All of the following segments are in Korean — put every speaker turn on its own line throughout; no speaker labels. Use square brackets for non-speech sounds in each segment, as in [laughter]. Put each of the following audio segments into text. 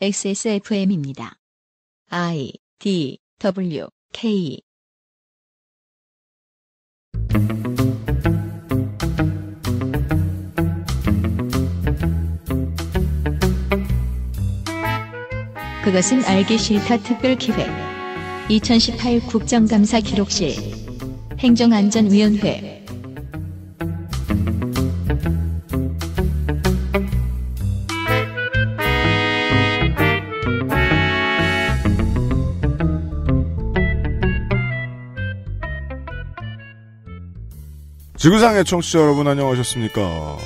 XSFM입니다. I D W K
그것은 알기 싫다 특별 기획 2018 국정감사 기록실 행정안전위원회
지구상의 청취자 여러분 안녕하셨습니까?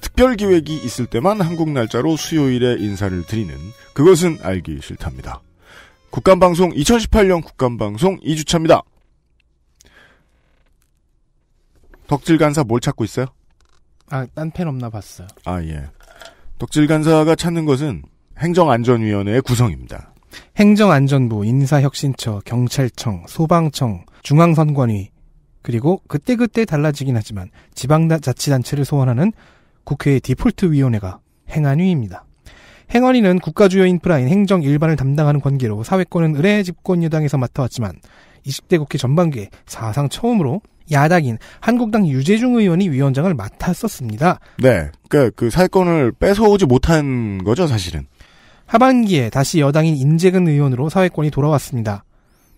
특별 기획이 있을 때만 한국 날짜로 수요일에 인사를 드리는 그것은 알기 싫답니다. 국간방송 2018년 국간방송 2주차입니다. 덕질 간사 뭘 찾고 있어요?
아, 딴 펜 없나 봤어요.
아, 예. 덕질 간사가 찾는 것은 행정안전위원회의 구성입니다.
행정안전부, 인사혁신처, 경찰청, 소방청, 중앙선관위, 그리고 그때그때 달라지긴 하지만 지방자치단체를 소환하는 국회의 디폴트 위원회가 행안위입니다. 행안위는 국가주요 인프라인 행정 일반을 담당하는 관계로 사회권은 의뢰 집권 여당에서 맡아왔지만 20대 국회 전반기에 사상 처음으로 야당인 한국당 유재중 의원이 위원장을 맡았었습니다.
네. 그니까그 사회권을 뺏어오지
못한 거죠, 사실은. 하반기에 다시 여당인 인재근 의원으로 사회권이 돌아왔습니다.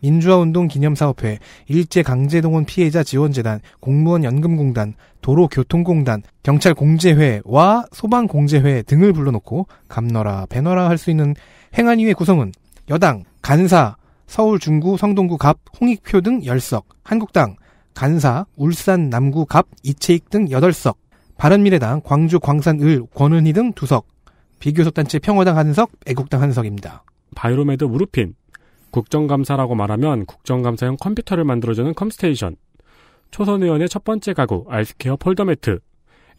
민주화운동 기념사업회, 일제강제동원 피해자 지원재단, 공무원 연금공단, 도로교통공단, 경찰공제회와 소방공제회 등을 불러놓고 감너라 배너라 할 수 있는 행안위의 구성은 여당, 간사, 서울 중구 성동구 갑, 홍익표 등 10석, 한국당, 간사, 울산 남구 갑, 이채익 등 8석, 바른미래당, 광주 광산을, 권은희 등 2석,
비교섭단체 평화당 한석, 애국당 한석입니다. 바이로메드 무르핀, 국정감사라고 말하면 국정감사용 컴퓨터를 만들어주는 컴스테이션, 초선 의원의 첫 번째 가구 아이스케어 폴더매트,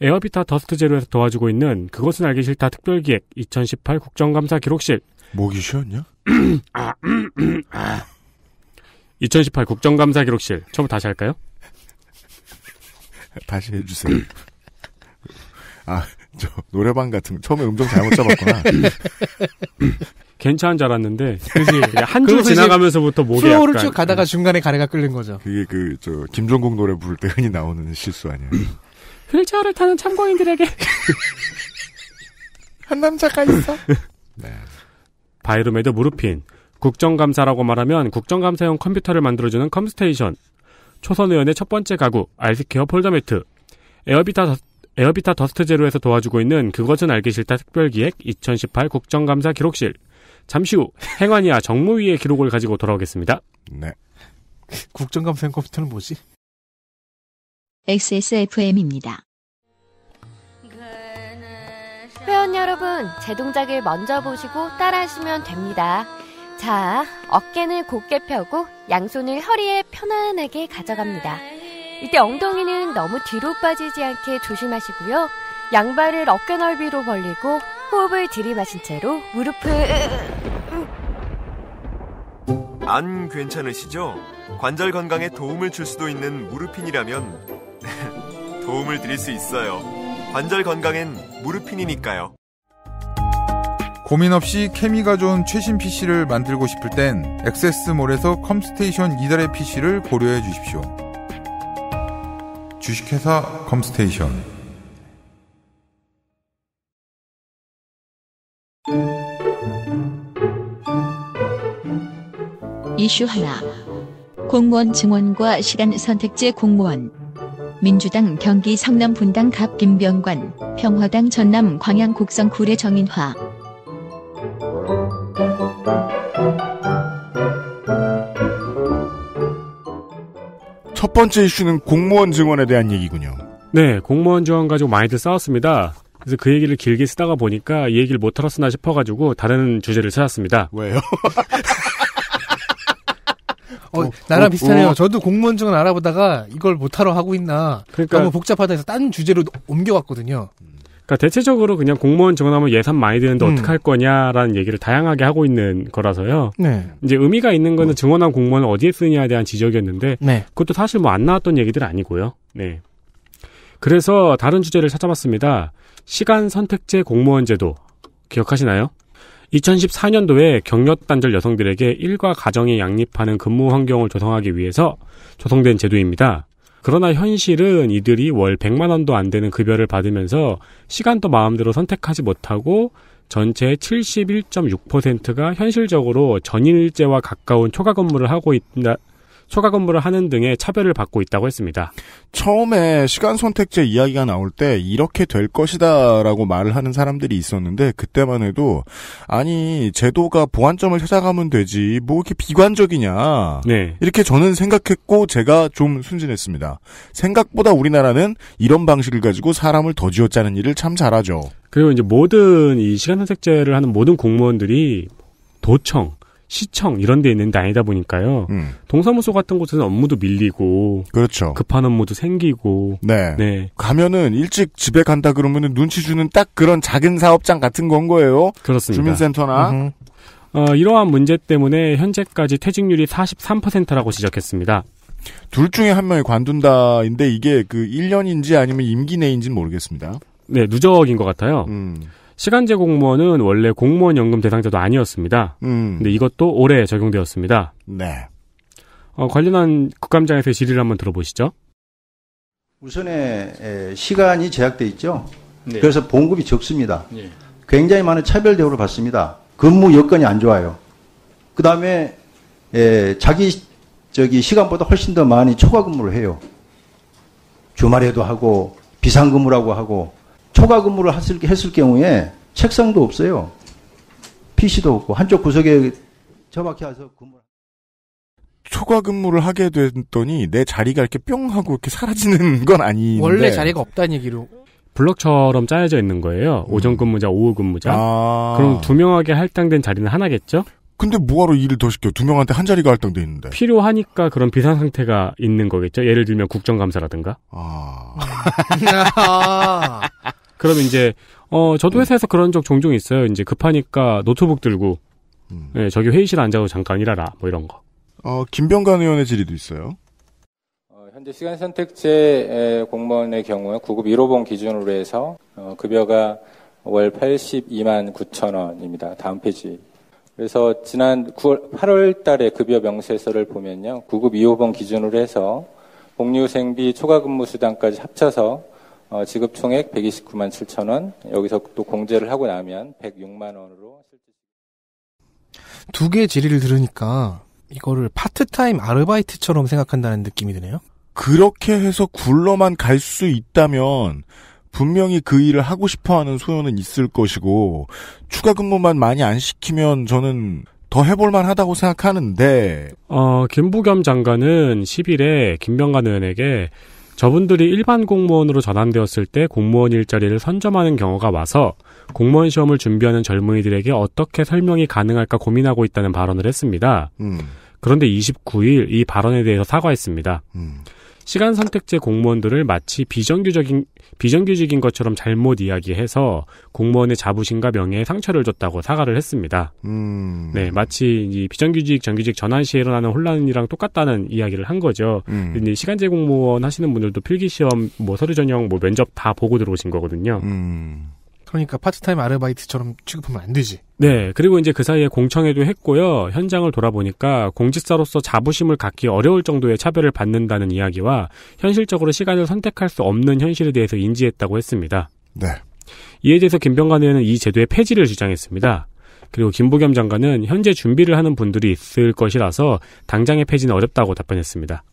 에어비타 더스트 제로에서 도와주고 있는 그것은 알기 싫다 특별기획 2018 국정감사 기록실. 목이 쉬었냐? [clears throat] 아, 음, [clears throat] 음, 아. 2018 국정감사 기록실. 처음 부터 다시 할까요? [laughs] 다시 해주세요. [clears throat] 아, 저 노래방 같은 거. 처음에 음정
잘못 잡았구나.
괜찮은 줄 알았는데 [laughs] 한 줄 지나가면서부터
목이 수로를 쭉 가다가
네. 중간에 가래가 끓는 거죠.
그게 그 저 김종국 노래 부를 때 흔히 나오는
실수 아니에요? 휠체어를 [clears throat] 타는 참고인들에게
[laughs]
한 남자가 있어. [laughs] 네.
바이로메드 무르핀 국정감사라고 말하면 국정감사용 컴퓨터를 만들어주는 컴스테이션 초선 의원의 첫 번째 가구 알스케어 폴더매트 에어비타 더, 에어비타 더스트 제로에서 도와주고 있는 그것은 알기 싫다 특별기획 2018 국정감사 기록실 잠시 후 행안이야 정무위의 기록을 가지고 돌아오겠습니다. 네.
국정감사 컴퓨터는 뭐지?
XSFM입니다.
회원 여러분,
제 동작을 먼저 보시고 따라하시면 됩니다. 자, 어깨는 곧게 펴고 양손을 허리에 편안하게 가져갑니다. 이때 엉덩이는 너무 뒤로 빠지지 않게 조심하시고요. 양발을 어깨 넓이로 벌리고 호흡을 들이마신 채로 무릎을
안 괜찮으시죠? 관절 건강에 도움을 줄 수도 있는 무르핀이라면 [laughs] 도움을 드릴 수 있어요. 관절 건강엔 무르핀이니까요.
고민 없이 케미가 좋은 최신 PC를 만들고 싶을 땐 액세스몰에서 컴스테이션 이달의 PC를 고려해 주십시오.
주식회사 컴스테이션
이슈 하나. 공무원 증원과 시간 선택제 공무원. 민주당 경기 성남 분당 갑 김병관, 평화당 전남 광양 곡성 구례 정인화.
첫 번째 이슈는 공무원 증원에 대한 얘기군요. 네, 공무원 증원 가지고 많이들 싸웠습니다. 그래서 그 얘기를 길게 쓰다가 보니까 이 얘기를 못 털었으나 싶어가지고 다른 주제를 찾았습니다. 왜요? [laughs] 어, 나랑 비슷하네요.
저도 공무원증은 알아보다가 이걸 못하러 하고 있나. 그러니까 너무 복잡하다 해서 딴 주제로 옮겨왔거든요.
그러니까 대체적으로 그냥 공무원 증원하면 예산 많이 드는데 음. 어떻게 할 거냐라는 얘기를 다양하게 하고 있는 거라서요. 네. 이제 의미가 있는 거는 증원한 공무원을 어디에 쓰냐에 대한 지적이었는데 네. 그것도 사실 뭐 안 나왔던 얘기들 아니고요. 네. 그래서 다른 주제를 찾아봤습니다. 시간 선택제 공무원 제도 기억하시나요? 2014년도에 경력단절 여성들에게 일과 가정에 양립하는 근무 환경을 조성하기 위해서 조성된 제도입니다. 그러나 현실은 이들이 월 100만 원도 안 되는 급여를 받으면서 시간도 마음대로 선택하지 못하고 전체의 71.6%가 현실적으로 전일제와 가까운 초과 근무를 하고 있다, 초과 근무를 하는 등의 차별을 받고 있다고 했습니다. 처음에
시간 선택제 이야기가 나올 때 이렇게 될 것이다라고 말을 하는 사람들이 있었는데 그때만 해도 아니 제도가 보완점을 찾아가면 되지 뭐 이렇게 비관적이냐 네. 이렇게 저는 생각했고 제가 좀 순진했습니다. 생각보다
우리나라는 이런 방식을 가지고 사람을 더지었짜는 일을 참 잘하죠. 그리고 이제 모든 이 시간 선택제를 하는 모든 공무원들이 도청, 시청 이런 데 있는 데 아니다 보니까요. 음. 동사무소 같은 곳에서 업무도 밀리고 그렇죠. 급한 업무도 생기고
네. 네. 가면은 일찍 집에 간다 그러면은 눈치 주는 딱 그런 작은 사업장 같은
건 거예요. 그렇습니다. 주민센터나 어, 이러한 문제 때문에 현재까지 퇴직률이 43%라고 지적했습니다. 둘 중에 한 명이 관둔다인데 이게 그 1년인지 아니면 임기 내인지는 모르겠습니다. 네, 누적인 것 같아요. 음. 시간제 공무원은 원래 공무원 연금 대상자도 아니었습니다. 음. 근데 이것도 올해 적용되었습니다. 네. 어, 관련한 국감장에서의 질의를 한번 들어보시죠.
우선에 시간이 제약돼
있죠. 네. 그래서 봉급이 적습니다. 네. 굉장히
많은 차별 대우를 받습니다. 근무 여건이 안 좋아요. 그 다음에 자기 저기 시간보다 훨씬 더 많이 초과 근무를 해요. 주말에도 하고 비상근무라고 하고 초과 근무를 했을, 했을 경우에 책상도
없어요. PC도 없고 한쪽 구석에
저박혀서 근무. 를
초과 근무를 하게 됐더니 내 자리가 이렇게 뿅 하고 이렇게 사라지는 [laughs] 건
아닌데 원래 자리가
없다는 얘기로
블럭처럼 짜여져 있는 거예요. 음. 오전 근무자, 오후 근무자. 아. 그럼 두 명에게 할당된 자리는 하나겠죠? 근데 뭐하러 일을 더 시켜? 두 명한테 한 자리가 할당돼 있는데. 필요하니까 그런 비상 상태가 있는 거겠죠. 예를 들면 국정감사라든가.
아. [laughs] 아.
그럼 이제 어 저도 네. 회사에서 그런 적 종종 있어요. 이제 급하니까 노트북 들고 음. 네, 저기 회의실 앉아서 잠깐 일하라 뭐 이런 거. 어 김병관 의원의 질의도 있어요.
어, 현재 시간 선택제 공무원의 경우에 구급 1호봉 기준으로 해서 어, 급여가 월 82만 9천 원입니다. 다음 페이지. 그래서 지난 9월, 8월 달에 급여 명세서를 보면요. 구급 2호봉 기준으로 해서 복리후생비 초과근무수당까지 합쳐서 어, 지급 총액 129만 7천 원. 여기서 또 공제를 하고 나면 106만 원으로 실제
두 개의 질의를 들으니까 이거를 파트타임 아르바이트처럼 생각한다는 느낌이 드네요. 그렇게 해서 굴러만
갈 수 있다면 분명히 그 일을 하고 싶어하는 소요는 있을 것이고 추가 근무만 많이 안 시키면 저는 더 해볼만 하다고 생각하는데
어, 김부겸 장관은 10일에 김병관 의원에게 저분들이 일반 공무원으로 전환되었을 때 공무원 일자리를 선점하는 경우가 와서 공무원 시험을 준비하는 젊은이들에게 어떻게 설명이 가능할까 고민하고 있다는 발언을 했습니다. 음. 그런데 29일 이 발언에 대해서 사과했습니다. 음. 시간 선택제 공무원들을 마치 비정규적인 비정규직인 것처럼 잘못 이야기해서 공무원의 자부심과 명예에 상처를 줬다고 사과를 했습니다. 음... 네, 마치 이 비정규직 정규직 전환 시에 일어나는 혼란이랑 똑같다는 이야기를 한 거죠. 음. 시간제 공무원 하시는 분들도 필기 시험, 뭐 서류 전형, 뭐 면접 다 보고 들어오신 거거든요. 음...
그러니까 파트타임 아르바이트처럼 취급하면 안 되지.
네, 그리고 이제 그 사이에 공청회도 했고요. 현장을 돌아보니까 공직자로서 자부심을 갖기 어려울 정도의 차별을 받는다는 이야기와 현실적으로 시간을 선택할 수 없는 현실에 대해서 인지했다고 했습니다. 네. 이에 대해서 김병관 의원은 이 제도의 폐지를 주장했습니다. 그리고 김부겸 장관은 현재 준비를 하는 분들이 있을 것이라서 당장의 폐지는 어렵다고 답변했습니다.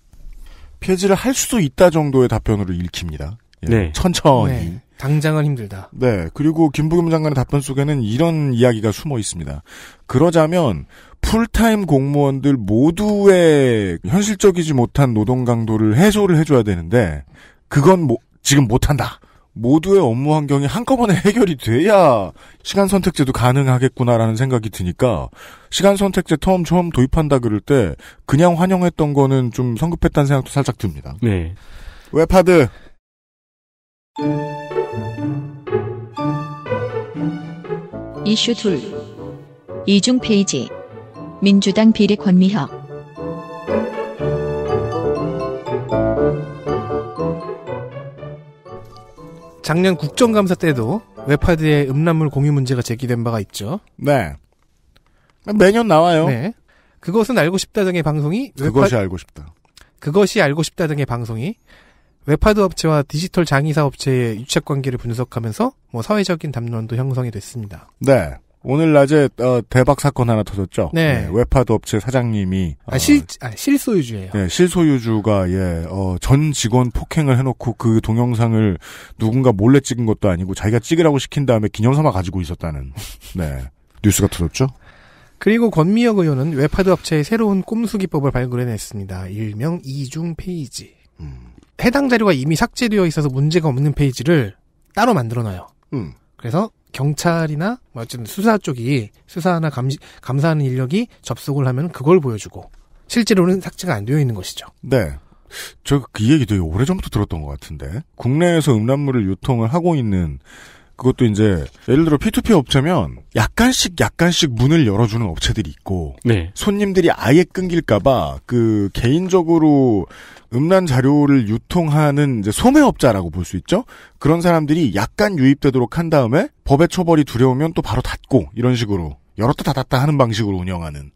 폐지를 할 수도 있다 정도의 답변으로
읽힙니다.
예, 네. 천천히. 네.
당장은 힘들다.
네. 그리고 김부겸 장관의 답변 속에는 이런 이야기가 숨어 있습니다. 그러자면 풀타임 공무원들 모두의 현실적이지 못한 노동 강도를 해소를 해줘야 되는데 그건 뭐, 지금 못한다. 모두의 업무 환경이 한꺼번에 해결이 돼야 시간 선택제도 가능하겠구나라는 생각이 드니까 시간 선택제 처음 처음 도입한다 그럴 때 그냥 환영했던 거는 좀 성급했다는 생각도 살짝 듭니다. 네. 웹하드.
이슈 둘 이중 페이지 민주당 비례 권미혁
작년 국정감사 때도 웹하드의 음란물 공유 문제가 제기된 바가 있죠. 네. 매년 나와요. 네. 그것은 알고 싶다 등의 방송이 그것이 웹하... 알고 싶다. 그것이 알고 싶다 등의 방송이 웹하드 업체와 디지털 장의사 업체의 유착 관계를 분석하면서 뭐 사회적인 담론도 형성이 됐습니다.
네. 오늘 낮에 어, 대박 사건 하나 터졌죠. 네. 네 웹하드 업체 사장님이 어, 아, 실
아, 실소유주예요.
네, 실소유주가 예, 어, 전 직원 폭행을 해놓고 그 동영상을 누군가 몰래 찍은 것도 아니고 자기가 찍으라고 시킨 다음에 기념삼아 가지고 있었다는
네 뉴스가 터졌죠. 그리고 권미혁 의원은 웹하드 업체의 새로운 꼼수 기법을 발굴해냈습니다. 일명 이중 페이지. 음. 해당 자료가 이미 삭제되어 있어서 문제가 없는 페이지를 따로 만들어놔요. 음. 그래서 경찰이나 뭐 어쨌든 수사 쪽이 수사나 감시, 감사하는 인력이 접속을 하면 그걸 보여주고 실제로는 삭제가 안 되어 있는 것이죠.
네. 저그 얘기 되게 오래전부터 들었던 것 같은데 국내에서 음란물을 유통을 하고 있는 그것도 이제 예를 들어 P2P 업체면 약간씩 약간씩 문을 열어주는 업체들이 있고 네. 손님들이 아예 끊길까봐 그 개인적으로 음란 자료를 유통하는 이제 소매업자라고 볼 수 있죠. 그런 사람들이 약간 유입되도록 한 다음에 법의 처벌이 두려우면 또 바로 닫고 이런 식으로 열었다 닫았다 하는 방식으로 운영하는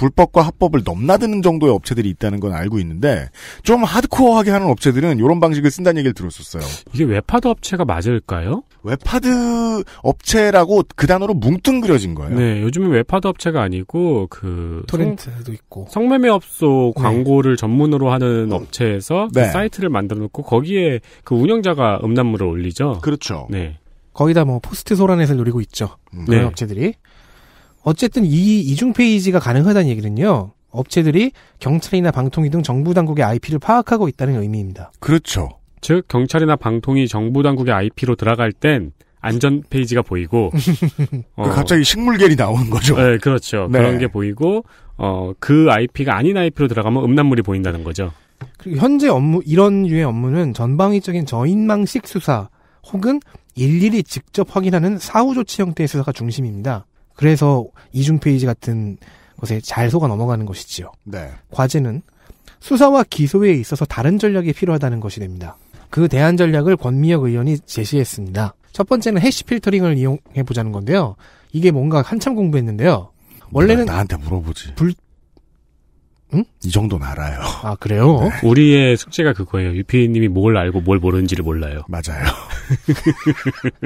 불법과 합법을 넘나드는 정도의 업체들이 있다는 건 알고 있는데 좀 하드코어하게 하는 업체들은 이런 방식을 쓴다는 얘기를
들었었어요. 이게 웹하드 업체가 맞을까요? 웹하드 업체라고 그 단어로 뭉뚱그려진 거예요. 네, 요즘은 웹하드 업체가 아니고 그 토렌트도 있고 성매매 업소 네. 광고를 네. 전문으로 하는 네. 업체에서 그 네. 그 사이트를 만들어 놓고 거기에 그 운영자가 음란물을 올리죠. 그렇죠. 네.
거기다 뭐 포스트 소란에서 노리고 있죠. 음. 그런 네. 업체들이. 어쨌든 이 이중 페이지가 가능하다는 얘기는요. 업체들이 경찰이나 방통위 등 정부 당국의 IP를 파악하고 있다는 의미입니다.
그렇죠. 즉 경찰이나 방통위 정부 당국의 IP로 들어갈 땐 안전 페이지가 보이고 [laughs] 그 어, 갑자기 식물계리 나오는 거죠. 네, 그렇죠. 네. 그런 게 보이고 어, 그 IP가 아닌 IP로 들어가면 음란물이 보인다는 거죠.
그리고 현재 업무 이런 유의 업무는 전방위적인 저인망식 수사 혹은 일일이 직접 확인하는 사후 조치 형태의 수사가 중심입니다. 그래서 이중 페이지 같은 것에 잘 속아 넘어가는 것이지요. 네. 과제는 수사와 기소에 있어서 다른 전략이 필요하다는 것이 됩니다. 그 대안 전략을 권미혁 의원이 제시했습니다. 첫 번째는 해시 필터링을 이용해 보자는 건데요. 이게 뭔가 한참 공부했는데요. 원래는 나한테 물어보지. 불,
응? 이 정도는 알아요. 아, 그래요? [laughs] 네. 우리의 숙제가 그거예요. 유피님이 뭘 알고 뭘 모르는지를 몰라요. 맞아요. [laughs]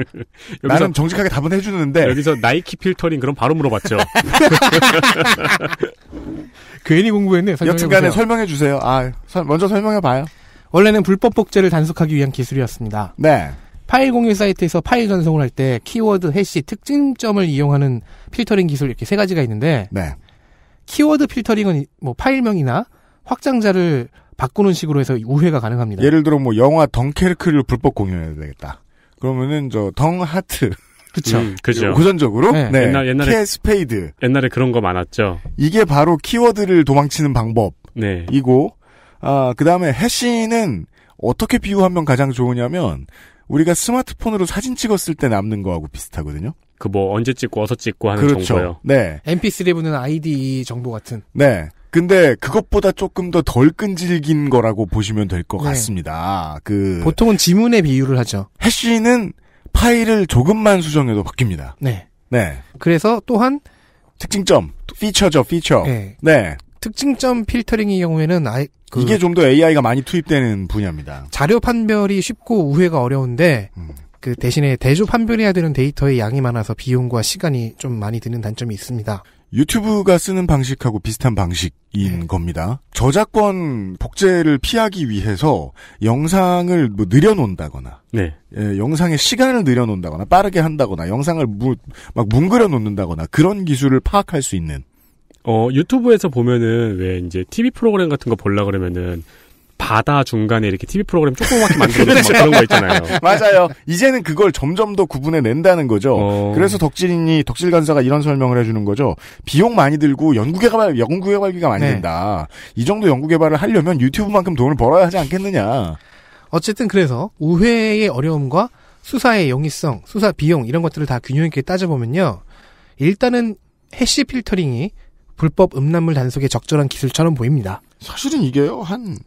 여기서, 나는 정직하게 답은 해주는데. 여기서 나이키 필터링 그럼 바로 물어봤죠. [laughs] 괜히 공부했네.
여튼간에 설명해주세요. 아, 먼저 설명해봐요. 원래는 불법 복제를 단속하기 위한 기술이었습니다. 네. 파일 공유 사이트에서 파일 전송을 할 때 키워드, 해시, 특징점을 이용하는 필터링 기술 이렇게 세 가지가 있는데 네. 키워드 필터링은 뭐 파일명이나 확장자를 바꾸는 식으로 해서 우회가 가능합니다.
예를 들어 뭐 영화 덩케르크를 불법 공유해야 되겠다. 그러면은 저 덩하트 그쵸. 음, 그죠. 고전적으로 네. 네. 옛날 옛날에
스페이드 옛날에 그런 거 많았죠.
이게 바로 키워드를 도망치는 방법이고 네. 아 그다음에 해시는 어떻게 비유하면 가장 좋으냐면 우리가 스마트폰으로 사진 찍었을 때 남는 거하고 비슷하거든요. 그뭐
언제 찍고 어서 찍고 하는 그렇죠. 정보요.
네.
MP3 분은 아이디 정보 같은.
네. 근데 그것보다 조금 더 덜 끈질긴 거라고 보시면 될것 네. 같습니다. 그 보통은 지문의 비유를 하죠. 해시는 파일을 조금만 수정해도 바뀝니다. 네. 네. 그래서 또한 특징점 피처죠 피처. 네. 네. 특징점
필터링의 경우에는 아이, 그 이게 좀 더 AI가 많이 투입되는 분야입니다. 자료 판별이 쉽고 우회가 어려운데 음. 그 대신에 대조 판별해야 되는 데이터의 양이 많아서 비용과 시간이 좀 많이 드는 단점이 있습니다. 유튜브가 쓰는 방식하고 비슷한 방식인
네. 겁니다. 저작권 복제를 피하기 위해서 영상을 뭐 느려놓는다거나, 네. 예, 영상의 시간을 느려놓는다거나, 빠르게 한다거나, 영상을 무, 막 뭉그려
놓는다거나 그런 기술을 파악할 수 있는. 어 유튜브에서 보면은 왜 이제 TV 프로그램 같은 거 보려 그러면은 바다 중간에 이렇게 TV 프로그램 조그맣게 만들어서 [laughs] 그런 거 있잖아요. [laughs] 맞아요. 이제는 그걸 점점 더 구분해 낸다는 거죠. 어... 그래서
덕질인이 덕질 간사가 이런 설명을 해주는 거죠. 비용 많이 들고 연구개발 연구개발비가 많이 네. 든다.
이 정도 연구개발을 하려면 유튜브만큼 돈을 벌어야 하지 않겠느냐. 어쨌든 그래서 우회의 어려움과 수사의 용이성, 수사 비용 이런 것들을 다 균형 있게 따져보면요. 일단은 해시 필터링이 불법 음란물 단속에 적절한 기술처럼 보입니다. 사실은 이게요 한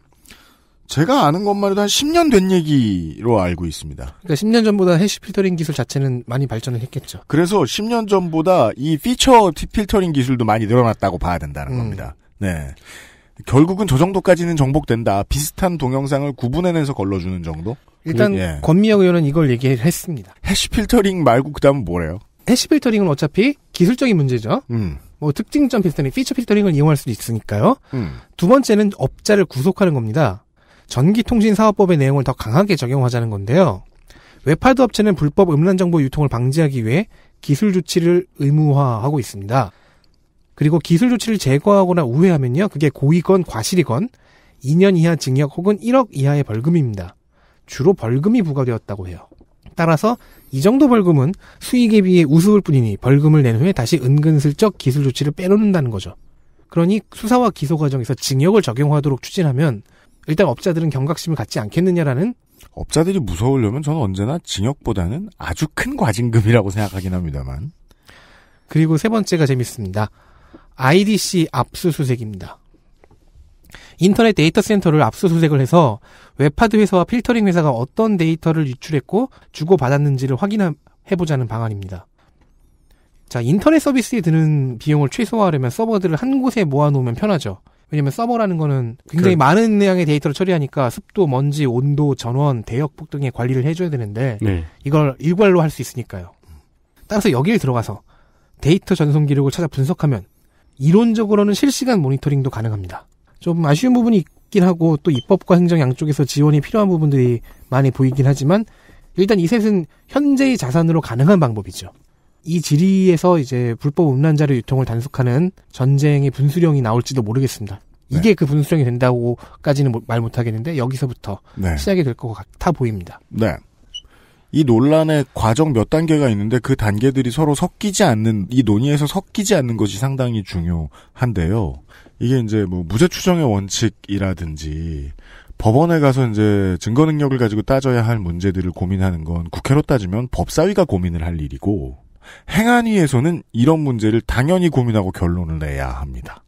제가 아는 것만 해도 한 10년 된 얘기로
알고 있습니다.
그러니까 10년 전보다 해시 필터링 기술 자체는 많이 발전을 했겠죠.
그래서 10년 전보다 이 피처 필터링 기술도 많이 늘어났다고 봐야 된다는 음. 겁니다. 네. 결국은 저 정도까지는 정복된다. 비슷한 동영상을 구분해내서 걸러주는 정도? 일단 그, 예.
권미영 의원은 이걸 얘기했습니다. 해시 필터링 말고 그 다음은 뭐래요? 해시 필터링은 어차피 기술적인 문제죠. 음. 뭐 특징점 필터링, 피처 필터링을 이용할 수도 있으니까요. 음. 두 번째는 업자를 구속하는 겁니다. 전기통신사업법의 내용을 더 강하게 적용하자는 건데요. 웹하드 업체는 불법 음란 정보 유통을 방지하기 위해 기술 조치를 의무화하고 있습니다. 그리고 기술 조치를 제거하거나 우회하면요. 그게 고의건 과실이건 2년 이하 징역 혹은 1억 이하의 벌금입니다. 주로 벌금이 부과되었다고 해요. 따라서 이 정도 벌금은 수익에 비해 우스울 뿐이니 벌금을 낸 후에 다시 은근슬쩍 기술 조치를 빼놓는다는 거죠. 그러니 수사와 기소 과정에서 징역을 적용하도록 추진하면 일단 업자들은 경각심을 갖지 않겠느냐라는 업자들이 무서우려면 저는 언제나 징역보다는 아주 큰 과징금이라고 생각하긴 합니다만. 그리고 세 번째가 재밌습니다. IDC 압수수색입니다. 인터넷 데이터 센터를 압수수색을 해서 웹하드 회사와 필터링 회사가 어떤 데이터를 유출했고 주고받았는지를 확인해보자는 방안입니다. 자, 인터넷 서비스에 드는 비용을 최소화하려면 서버들을 한 곳에 모아놓으면 편하죠. 왜냐면 서버라는 거는 굉장히 그 많은 양의 데이터를 처리하니까 습도, 먼지, 온도, 전원, 대역폭 등의 관리를 해줘야 되는데 네. 이걸 일괄로 할 수 있으니까요. 따라서 여기를 들어가서 데이터 전송 기록을 찾아 분석하면 이론적으로는 실시간 모니터링도 가능합니다. 좀 아쉬운 부분이 있긴 하고 또 입법과 행정 양쪽에서 지원이 필요한 부분들이 많이 보이긴 하지만 일단 이 셋은 현재의 자산으로 가능한 방법이죠. 이 질의에서 이제 불법 음란자료 유통을 단속하는 전쟁의 분수령이 나올지도 모르겠습니다. 네. 이게 네. 그 분수령이 된다고까지는 뭐 말 못하겠는데 여기서부터 네. 시작이 될 것 같아 보입니다.
네. 이 논란의 과정 몇 단계가 있는데 그 단계들이 서로 섞이지 않는 이 논의에서 섞이지 않는 것이 상당히 중요한데요. 이게 이제 뭐 무죄 추정의 원칙이라든지 법원에 가서 이제 증거 능력을 가지고 따져야 할 문제들을 고민하는 건 국회로 따지면 법사위가 고민을 할 일이고 행안위에서는 이런 문제를 당연히 고민하고 결론을 내야 합니다.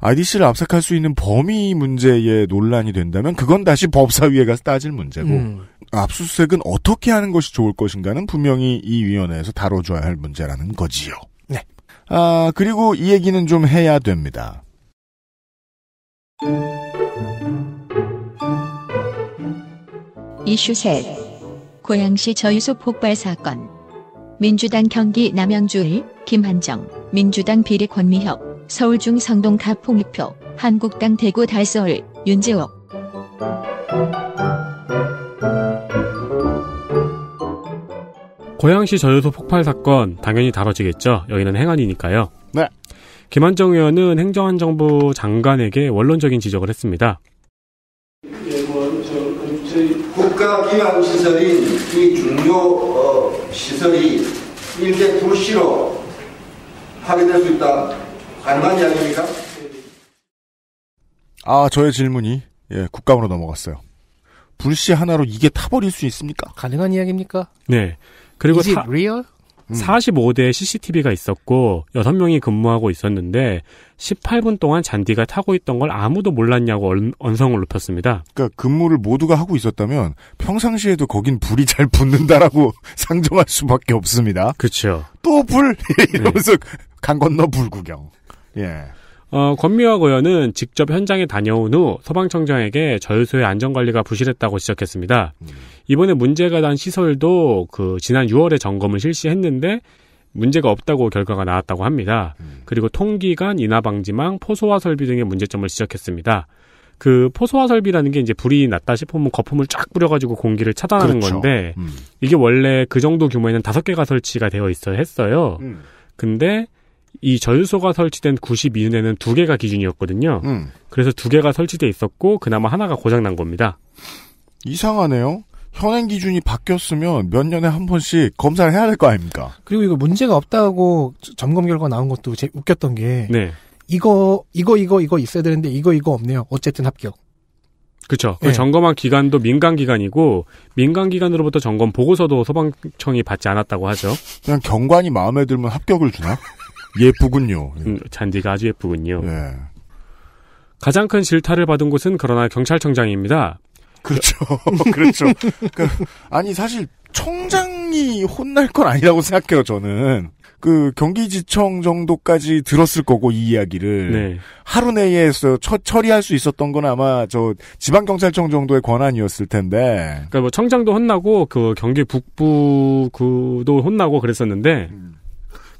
IDC를 압삭할 수 있는 범위 문제에 논란이 된다면 그건 다시 법사위에 가서 따질 문제고 음. 압수수색은 어떻게 하는 것이 좋을 것인가는 분명히 이 위원회에서 다뤄줘야 할 문제라는 거지요. 네. 아 그리고 이 얘기는 좀 해야 됩니다.
이슈 셋 고양시 저유소 폭발 사건 민주당 경기 남양주일, 김한정, 민주당 비례 권미혁, 서울중 성동갑 홍익표, 한국당 대구 달서울, 윤재옥.
고양시 저유소 폭발 사건 당연히 다뤄지겠죠. 여기는 행안이니까요. 네. 김한정 의원은 행정안정부 장관에게 원론적인 지적을 했습니다.
국가 기반 시설인 이 중요 어, 시설이 일대 불시로 파괴될 수 있다. 가능한 이야기입니까?
아, 저의 질문이 예, 국감으로 넘어갔어요. 불시 하나로 이게 타버릴 수
있습니까? 가능한 이야기입니까?
네. 그리고 타, 리얼? 음. 45대 의 CCTV가 있었고 6명이 근무하고 있었는데 18분 동안 잔디가 타고 있던 걸 아무도 몰랐냐고 언성을 높였습니다. 그러니까 근무를 모두가 하고 있었다면 평상시에도
거긴 불이 잘 붙는다라고 [laughs] 상정할 수밖에 없습니다. 그렇죠.
또불 [laughs] 이러면서 네. 강 건너 불 구경. 예. 어, 권미화 고현은 직접 현장에 다녀온 후 서방청장에게 절소의 안전관리가 부실했다고 지적했습니다. 음. 이번에 문제가 난 시설도 그 지난 6월에 점검을 실시했는데 문제가 없다고 결과가 나왔다고 합니다. 음. 그리고 통기관, 인화방지망, 포소화 설비 등의 문제점을 지적했습니다. 그 포소화 설비라는 게 이제 불이 났다 싶으면 거품을 쫙 뿌려가지고 공기를 차단하는 그렇죠. 건데 음. 이게 원래 그 정도 규모에는 다섯 개가 설치가 되어 있어 했어요. 음. 근데 이 전소가 설치된 92년에는 두 개가 기준이었거든요. 음. 그래서 두 개가 설치돼 있었고 그나마 하나가 고장 난 겁니다.
이상하네요. 현행 기준이 바뀌었으면 몇 년에 한 번씩 검사를 해야 될 거 아닙니까?
그리고 이거 문제가 없다고 점검 결과 나온 것도 제 웃겼던 게 네. 이거 이거 이거 이거 있어야 되는데 이거 이거 없네요. 어쨌든 합격.
그렇죠. 네. 그 점검한 기관도 민간 기관이고 민간 기관으로부터 점검 보고서도 소방청이 받지 않았다고 하죠.
그냥 경관이 마음에 들면 합격을
주나? 예쁘군요. 그 잔디가 아주 예쁘군요. 예. 가장 큰 질타를 받은 곳은 그러나 경찰청장입니다. 그렇죠. [laughs] 그렇죠.
그러니까 아니 사실 총장이 혼날 건
아니라고 생각해요. 저는 그
경기지청 정도까지 들었을 거고 이 이야기를 네. 하루 내에 처, 처리할 수 있었던 건 아마 저 지방경찰청 정도의 권한이었을 텐데. 그니까뭐 청장도 혼나고
그 경기 북부도 그 혼나고 그랬었는데. 음.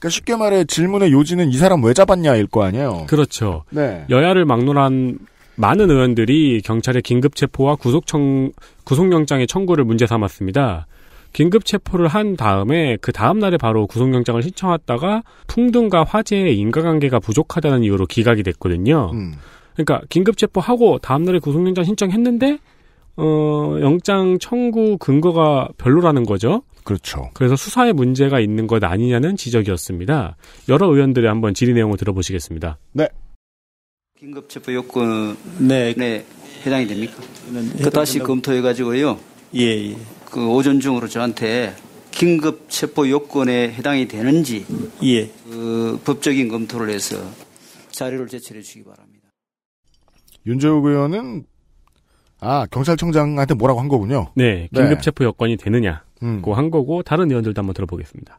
그러니까 쉽게 말해 질문의 요지는 이 사람 왜 잡았냐일 거 아니에요. 그렇죠. 네. 여야를 막론한 많은 의원들이 경찰의 긴급 체포와 구속청 구속영장의 청구를 문제 삼았습니다. 긴급 체포를 한 다음에 그 다음 날에 바로 구속영장을 신청했다가 풍등과 화재의 인과관계가 부족하다는 이유로 기각이 됐거든요. 음. 그러니까 긴급 체포하고 다음 날에 구속영장 신청했는데 어 영장 청구 근거가 별로라는 거죠. 그렇죠. 그래서 수사에 문제가 있는 것 아니냐는 지적이었습니다. 여러 의원들의 한번 질의 내용을 들어보시겠습니다.
네. 긴급체포 요건에 네. 네. 해당이 됩니까? 그 다시 검토해가지고요. 예, 예. 그 오전 중으로 저한테 긴급 체포 요건에 해당이 되는지 예. 그 법적인 검토를 해서 자료를 제출해 주시기 바랍니다.
윤재욱 의원은 아 경찰청장한테 뭐라고 한 거군요.
네, 네. 긴급 체포 요건이 되느냐. 음. 고한 거고 다른 의원들도 한번 들어보겠습니다.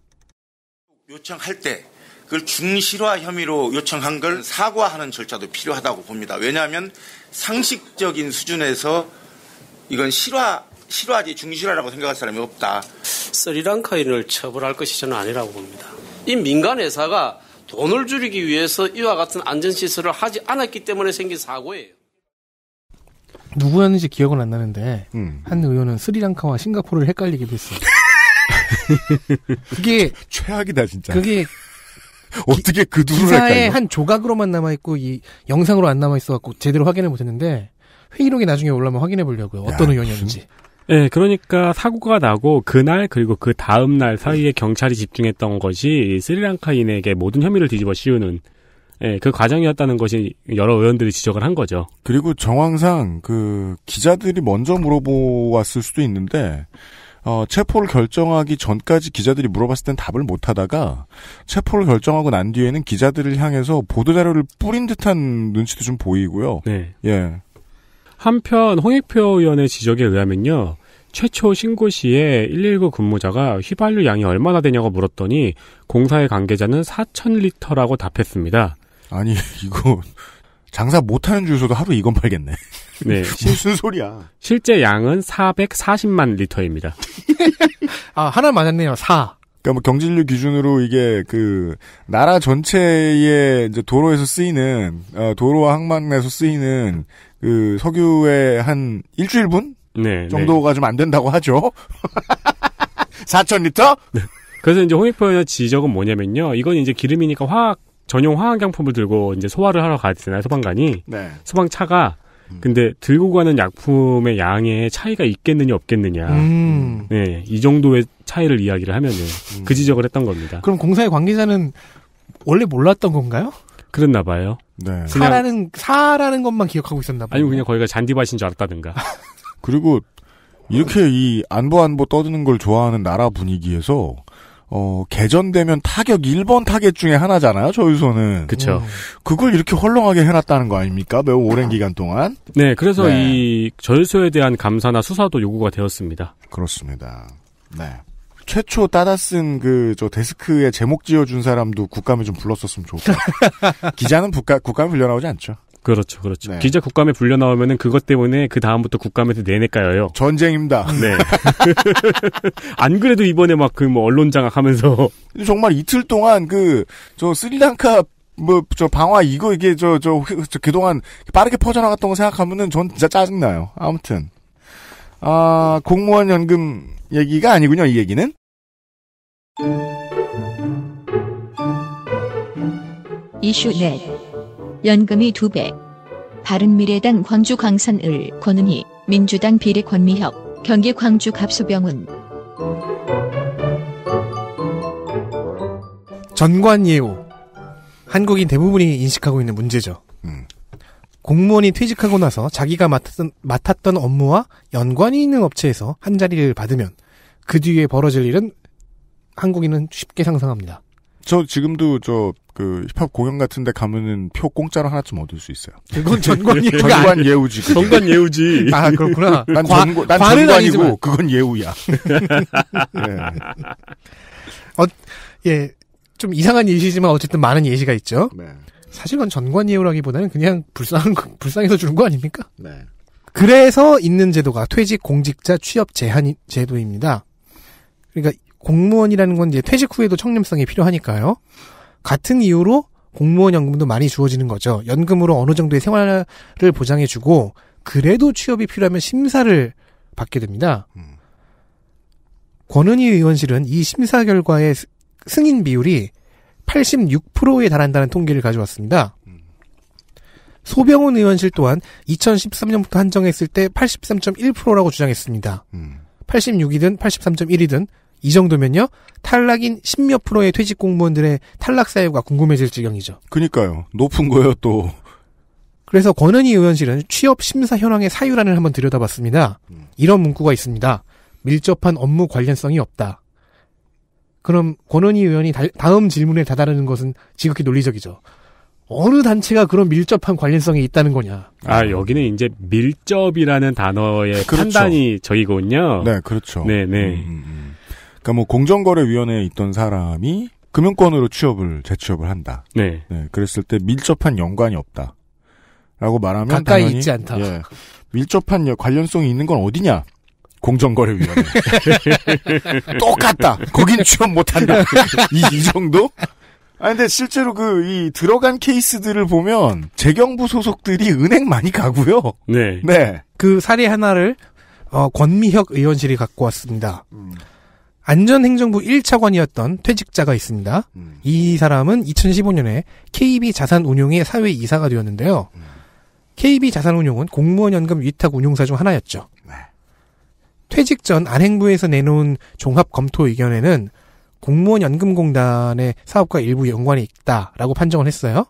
요청할 때 그걸 중실화 혐의로 요청한 걸 사과하는 절차도 필요하다고 봅니다. 왜냐하면
상식적인 수준에서 이건 실화 실화지 중실화라고 생각할 사람이 없다. 스리랑카인을 처벌할 것이 저는 아니라고 봅니다. 이 민간 회사가 돈을 줄이기 위해서 이와 같은 안전시설을 하지 않았기 때문에 생긴 사고예요.
누구였는지 기억은 안 나는데 음. 한 의원은 스리랑카와 싱가포르를 헷갈리기도 했어. [laughs] 그게 최악이다 진짜. 그게 [laughs] 어떻게 그 둘을 기사의 한 조각으로만 남아 있고 이 영상으로 안 남아 있어 갖고 제대로 확인을 못 했는데 회의록이 나중에 올라면 확인해 보려고요. 어떤 야, 그 의원이었는지.
예, 네, 그러니까 사고가 나고 그날 그리고 그 다음 날 사이에 경찰이 집중했던 것이 스리랑카인에게 모든 혐의를 뒤집어 씌우는 예, 그 과정이었다는 것이 여러 의원들이 지적을 한 거죠.
그리고 정황상 그 기자들이 먼저 물어보았을 수도 있는데 어, 체포를 결정하기 전까지 기자들이 물어봤을 땐 답을 못 하다가 체포를 결정하고 난 뒤에는 기자들을 향해서 보도 자료를 뿌린 듯한 눈치도 좀 보이고요.
네. 예. 한편 홍익표 의원의 지적에 의하면요. 최초 신고 시에 119 근무자가 휘발유 양이 얼마나 되냐고 물었더니 공사의 관계자는 4,000리터라고 답했습니다. 아니 [laughs] 이거 장사 못하는 주유소도 하루 이건 팔겠네. [laughs] 네. [laughs] 무슨 소리야? 실제 양은 440만 리터입니다.
아 하나 맞았네요. 4. 그러니까 뭐 경질류 기준으로 이게 그 나라 전체의 이제 도로에서 쓰이는 어, 도로와 항만에서 쓰이는 그 석유의 한 일주일분
네, 네, 정도가
네. 좀안 된다고 하죠.
4,000 리터? 네. 그래서 이제 홍익표의 지적은 뭐냐면요. 이건 이제 기름이니까 화학 전용 화학약품을 들고 이제 소화를 하러 가잖아요 야 소방관이 네. 소방차가 음. 근데 들고 가는 약품의 양에 차이가 있겠느냐 없겠느냐 음. 네이 정도의 차이를 이야기를 하면은 음. 그 지적을 했던 겁니다 그럼 공사의 관계자는 원래 몰랐던 건가요? 그랬나 봐요. 네. 사라는
사라는 것만 기억하고
있었나 봐요. 아니면 그냥 거기가 잔디밭인 줄 알았다든가. [laughs] 그리고 이렇게 이 안보 안보
떠드는 걸 좋아하는 나라 분위기에서 어, 개전되면 타격 1번 타겟 중에 하나잖아요, 저유소는. 그쵸. 음. 그걸 이렇게 헐렁하게 해놨다는 거 아닙니까? 매우 아. 오랜 기간
동안. 네, 그래서 네. 이 저유소에 대한 감사나 수사도 요구가 되었습니다. 그렇습니다.
네. 최초 따다 쓴그 저 데스크에 제목 지어준 사람도
국감에 좀 불렀었으면 좋겠다.
[laughs] 기자는 국감, 국감 불려나오지 않죠.
그렇죠, 그렇죠. 네. 기자 국감에 불려 나오면은 그것 때문에 그 다음부터 국감에서 내내 까여요. 전쟁입니다. 네. [laughs] [laughs] 안 그래도 이번에 막 그 뭐 언론 장악하면서 정말 이틀 동안 그
저 스리랑카 뭐 저 방화 이거 이게 저저 저, 저, 저, 그동안 빠르게 퍼져나갔던 거 생각하면은 전 진짜 짜증 나요. 아무튼 아 공무원 연금 얘기가 아니군요. 이 얘기는.
이슈 넷. 연금이 2배. 바른미래당 광주 광산을 권은희, 민주당 비례 권미혁, 경기 광주 갑수병훈.
전관예우. 한국인 대부분이 인식하고 있는 문제죠. 음. 공무원이 퇴직하고 나서 자기가 맡았던, 맡았던 업무와 연관이 있는 업체에서 한 자리를 받으면 그 뒤에 벌어질 일은 한국인은 쉽게 상상합니다. 저 지금도
저 그 힙합 공연 같은데 가면은 표 공짜로 하나쯤 얻을 수 있어요. 그건 [laughs] 전관 예우 전관 예우지. 전관 예우지. 아 그렇구나. [laughs] 난 과, 전관 난 전관이고 아니지만. 그건 예우야. 네.
[laughs] 어, 예, 좀 이상한 예시지만 어쨌든 많은 예시가 있죠. 네. 사실은 전관 예우라기보다는 그냥 불쌍한 불쌍해서 주는 거 아닙니까? 네. 그래서 있는 제도가 퇴직 공직자 취업 제한 제도입니다. 그러니까 공무원이라는 건 이제 퇴직 후에도 청렴성이 필요하니까요. 같은 이유로 공무원 연금도 많이 주어지는 거죠. 연금으로 어느 정도의 생활을 보장해주고 그래도 취업이 필요하면 심사를 받게 됩니다. 음. 권은희 의원실은 이 심사 결과의 승인 비율이 86%에 달한다는 통계를 가져왔습니다. 음. 소병훈 의원실 또한 2013년부터 한정했을 때 83.1%라고 주장했습니다. 86이든 음. 83.1이든 이 정도면요. 탈락인 십몇 프로의 퇴직 공무원들의 탈락 사유가 궁금해질 지경이죠. 그니까요. 높은 거예요, 또. 그래서 권은희 의원실은 취업 심사 현황의 사유란을 한번 들여다봤습니다. 이런 문구가 있습니다. 밀접한 업무 관련성이 없다. 그럼 권은희 의원이 다음 질문에 다다르는 것은 지극히 논리적이죠. 어느 단체가 그런 밀접한 관련성이 있다는 거냐?
아 여기는 이제 밀접이라는 단어의 그렇죠. 판단이 저기군요 네, 그렇죠. 네, 네. 음, 음. 음.
그러니까 뭐 공정거래위원회에 있던 사람이 금융권으로 취업을 재취업을 한다. 네. 네 그랬을 때 밀접한 연관이 없다. 라고 말하면 가까이 당연히, 있지 않다. 예, 밀접한 관련성이 있는 건 어디냐? 공정거래위원회. [laughs] 똑같다. 거긴 취업 못한다. 이, 이 정도? 아 근데 실제로 그 이 들어간 케이스들을 보면 재경부 소속들이 은행 많이 가고요. 네.
네. 그 사례 하나를 어, 권미혁 의원실이 갖고 왔습니다. 음. 안전행정부 1차관이었던 퇴직자가 있습니다. 음. 이 사람은 2015년에 KB 자산운용의 사회 이사가 되었는데요. 음. KB 자산운용은 공무원연금 위탁 운용사 중 하나였죠. 네. 퇴직 전 안행부에서 내놓은 종합 검토 의견에는 공무원연금공단의 사업과 일부 연관이 있다라고 판정을 했어요.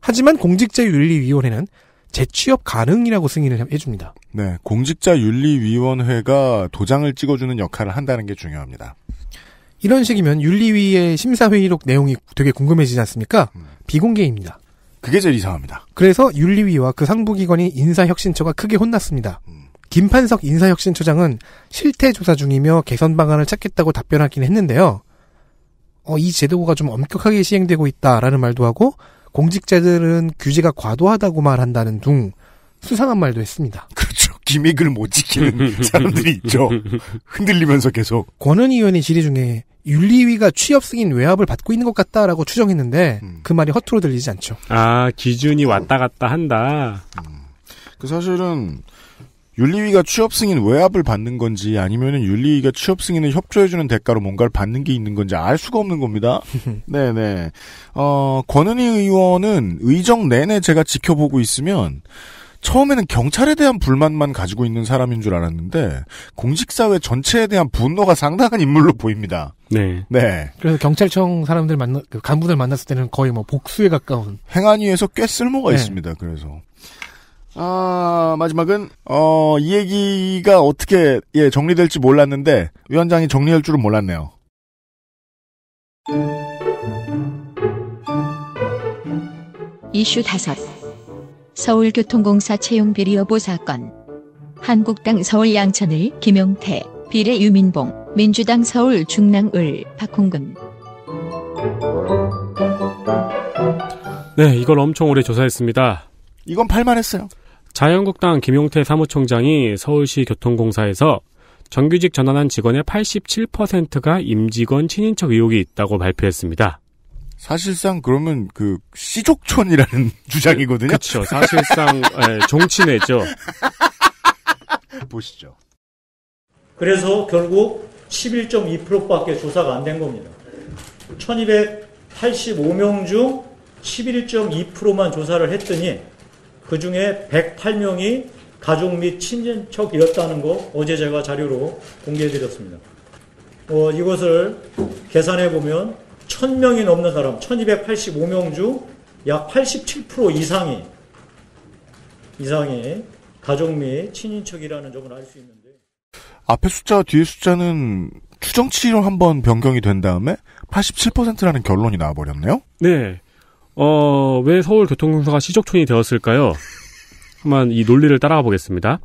하지만 공직자윤리위원회는 재취업 가능이라고 승인을 해줍니다.
네, 공직자윤리위원회가 도장을 찍어주는 역할을
한다는 게 중요합니다. 이런 식이면 윤리위의 심사회의록 내용이 되게 궁금해지지 않습니까? 음. 비공개입니다. 그게 제일 이상합니다. 그래서 윤리위와 그 상부기관인 인사혁신처가 크게 혼났습니다. 음. 김판석 인사혁신처장은 실태조사 중이며 개선 방안을 찾겠다고 답변하긴 했는데요. 어, 이 제도가 좀 엄격하게 시행되고 있다라는 말도 하고 공직자들은 규제가 과도하다고 말한다는 둥 수상한 말도 했습니다. 그렇죠. 기믹을 못
지키는 [laughs] 사람들이 있죠.
흔들리면서 계속. 권은 의원이 질의 중에 윤리위가 취업 승인 외압을 받고 있는 것 같다라고 추정했는데 음. 그 말이 허투루 들리지 않죠.
아 기준이 왔다 갔다 한다. 음.
그 사실은 윤리위가 취업 승인 외압을 받는 건지 아니면은 윤리위가 취업 승인을 협조해주는 대가로 뭔가를 받는 게 있는 건지 알 수가 없는 겁니다. 네네. [laughs] 네. 어, 권은희 의원은 의정 내내 제가 지켜보고 있으면 처음에는 경찰에 대한 불만만 가지고 있는 사람인 줄 알았는데 공직사회 전체에 대한 분노가 상당한 인물로 보입니다. 네. 네.
그래서 경찰청 사람들 만나 그 간부들 만났을 때는 거의 뭐 복수에 가까운
행안위에서 꽤 쓸모가 네. 있습니다. 그래서 아, 마지막은, 어, 이 얘기가 어떻게, 예, 정리될지 몰랐는데, 위원장이 정리할 줄은 몰랐네요.
이슈 다섯 서울교통공사 채용 비리 여부 사건. 한국당 서울 양천을 김용태, 비례 유민봉, 민주당 서울 중랑을 박홍근.
네, 이걸 엄청 오래 조사했습니다.
이건 팔만했어요.
자유한국당 김용태 사무총장이 서울시 교통공사에서 정규직 전환한 직원의 87%가 임직원 친인척 의혹이 있다고 발표했습니다. 사실상 그러면 그 씨족촌이라는 [laughs] 주장이거든요. 그렇죠. 사실상 예, 종친회죠.
보시죠. 그래서 결국
11.2%밖에 조사가 안 된 겁니다. 1285명 중 11.2%만 조사를 했더니 그 중에 108명이 가족 및 친척이었다는 인거 어제 제가 자료로 공개해드렸습니다. 어, 이것을 계산해보면 1000명이 넘는 사람, 1285명 중 약 87% 이상이, 이상이 가족 및 친인척이라는 점을 알 수 있는데.
앞에 숫자와 뒤에 숫자는 추정치로 한번 변경이 된 다음에 87%라는 결론이 나와버렸네요?
네. 어, 왜 서울 교통공사가 시적촌이 되었을까요? 한번 이 논리를 따라가 보겠습니다.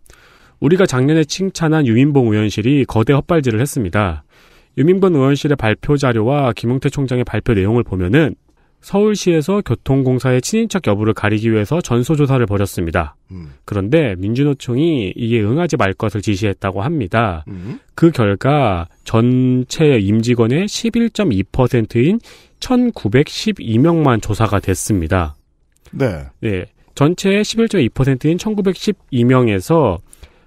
우리가 작년에 칭찬한 유민봉 의원실이 거대 헛발질을 했습니다. 유민봉 의원실의 발표 자료와 김용태 총장의 발표 내용을 보면은 서울시에서 교통공사의 친인척 여부를 가리기 위해서 전소조사를 벌였습니다. 음. 그런데 민주노총이 이에 응하지 말 것을 지시했다고 합니다. 음. 그 결과 전체 임직원의 11.2%인 1912명만 조사가 됐습니다. 네. 예. 전체의 11.2%인 1912명에서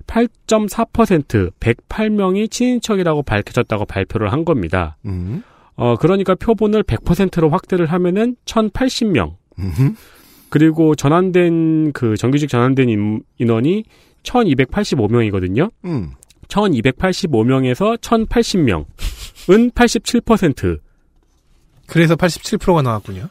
8.4% 108명이 친인척이라고 밝혀졌다고 발표를 한 겁니다. 음. 어, 그러니까 표본을 100%로 확대를 하면은 1,080명. 그리고 전환된 그 정규직 전환된 인원이 1,285명이거든요. 음. 1,285명에서 1,080명은 87%. 그래서 87%가 나왔군요.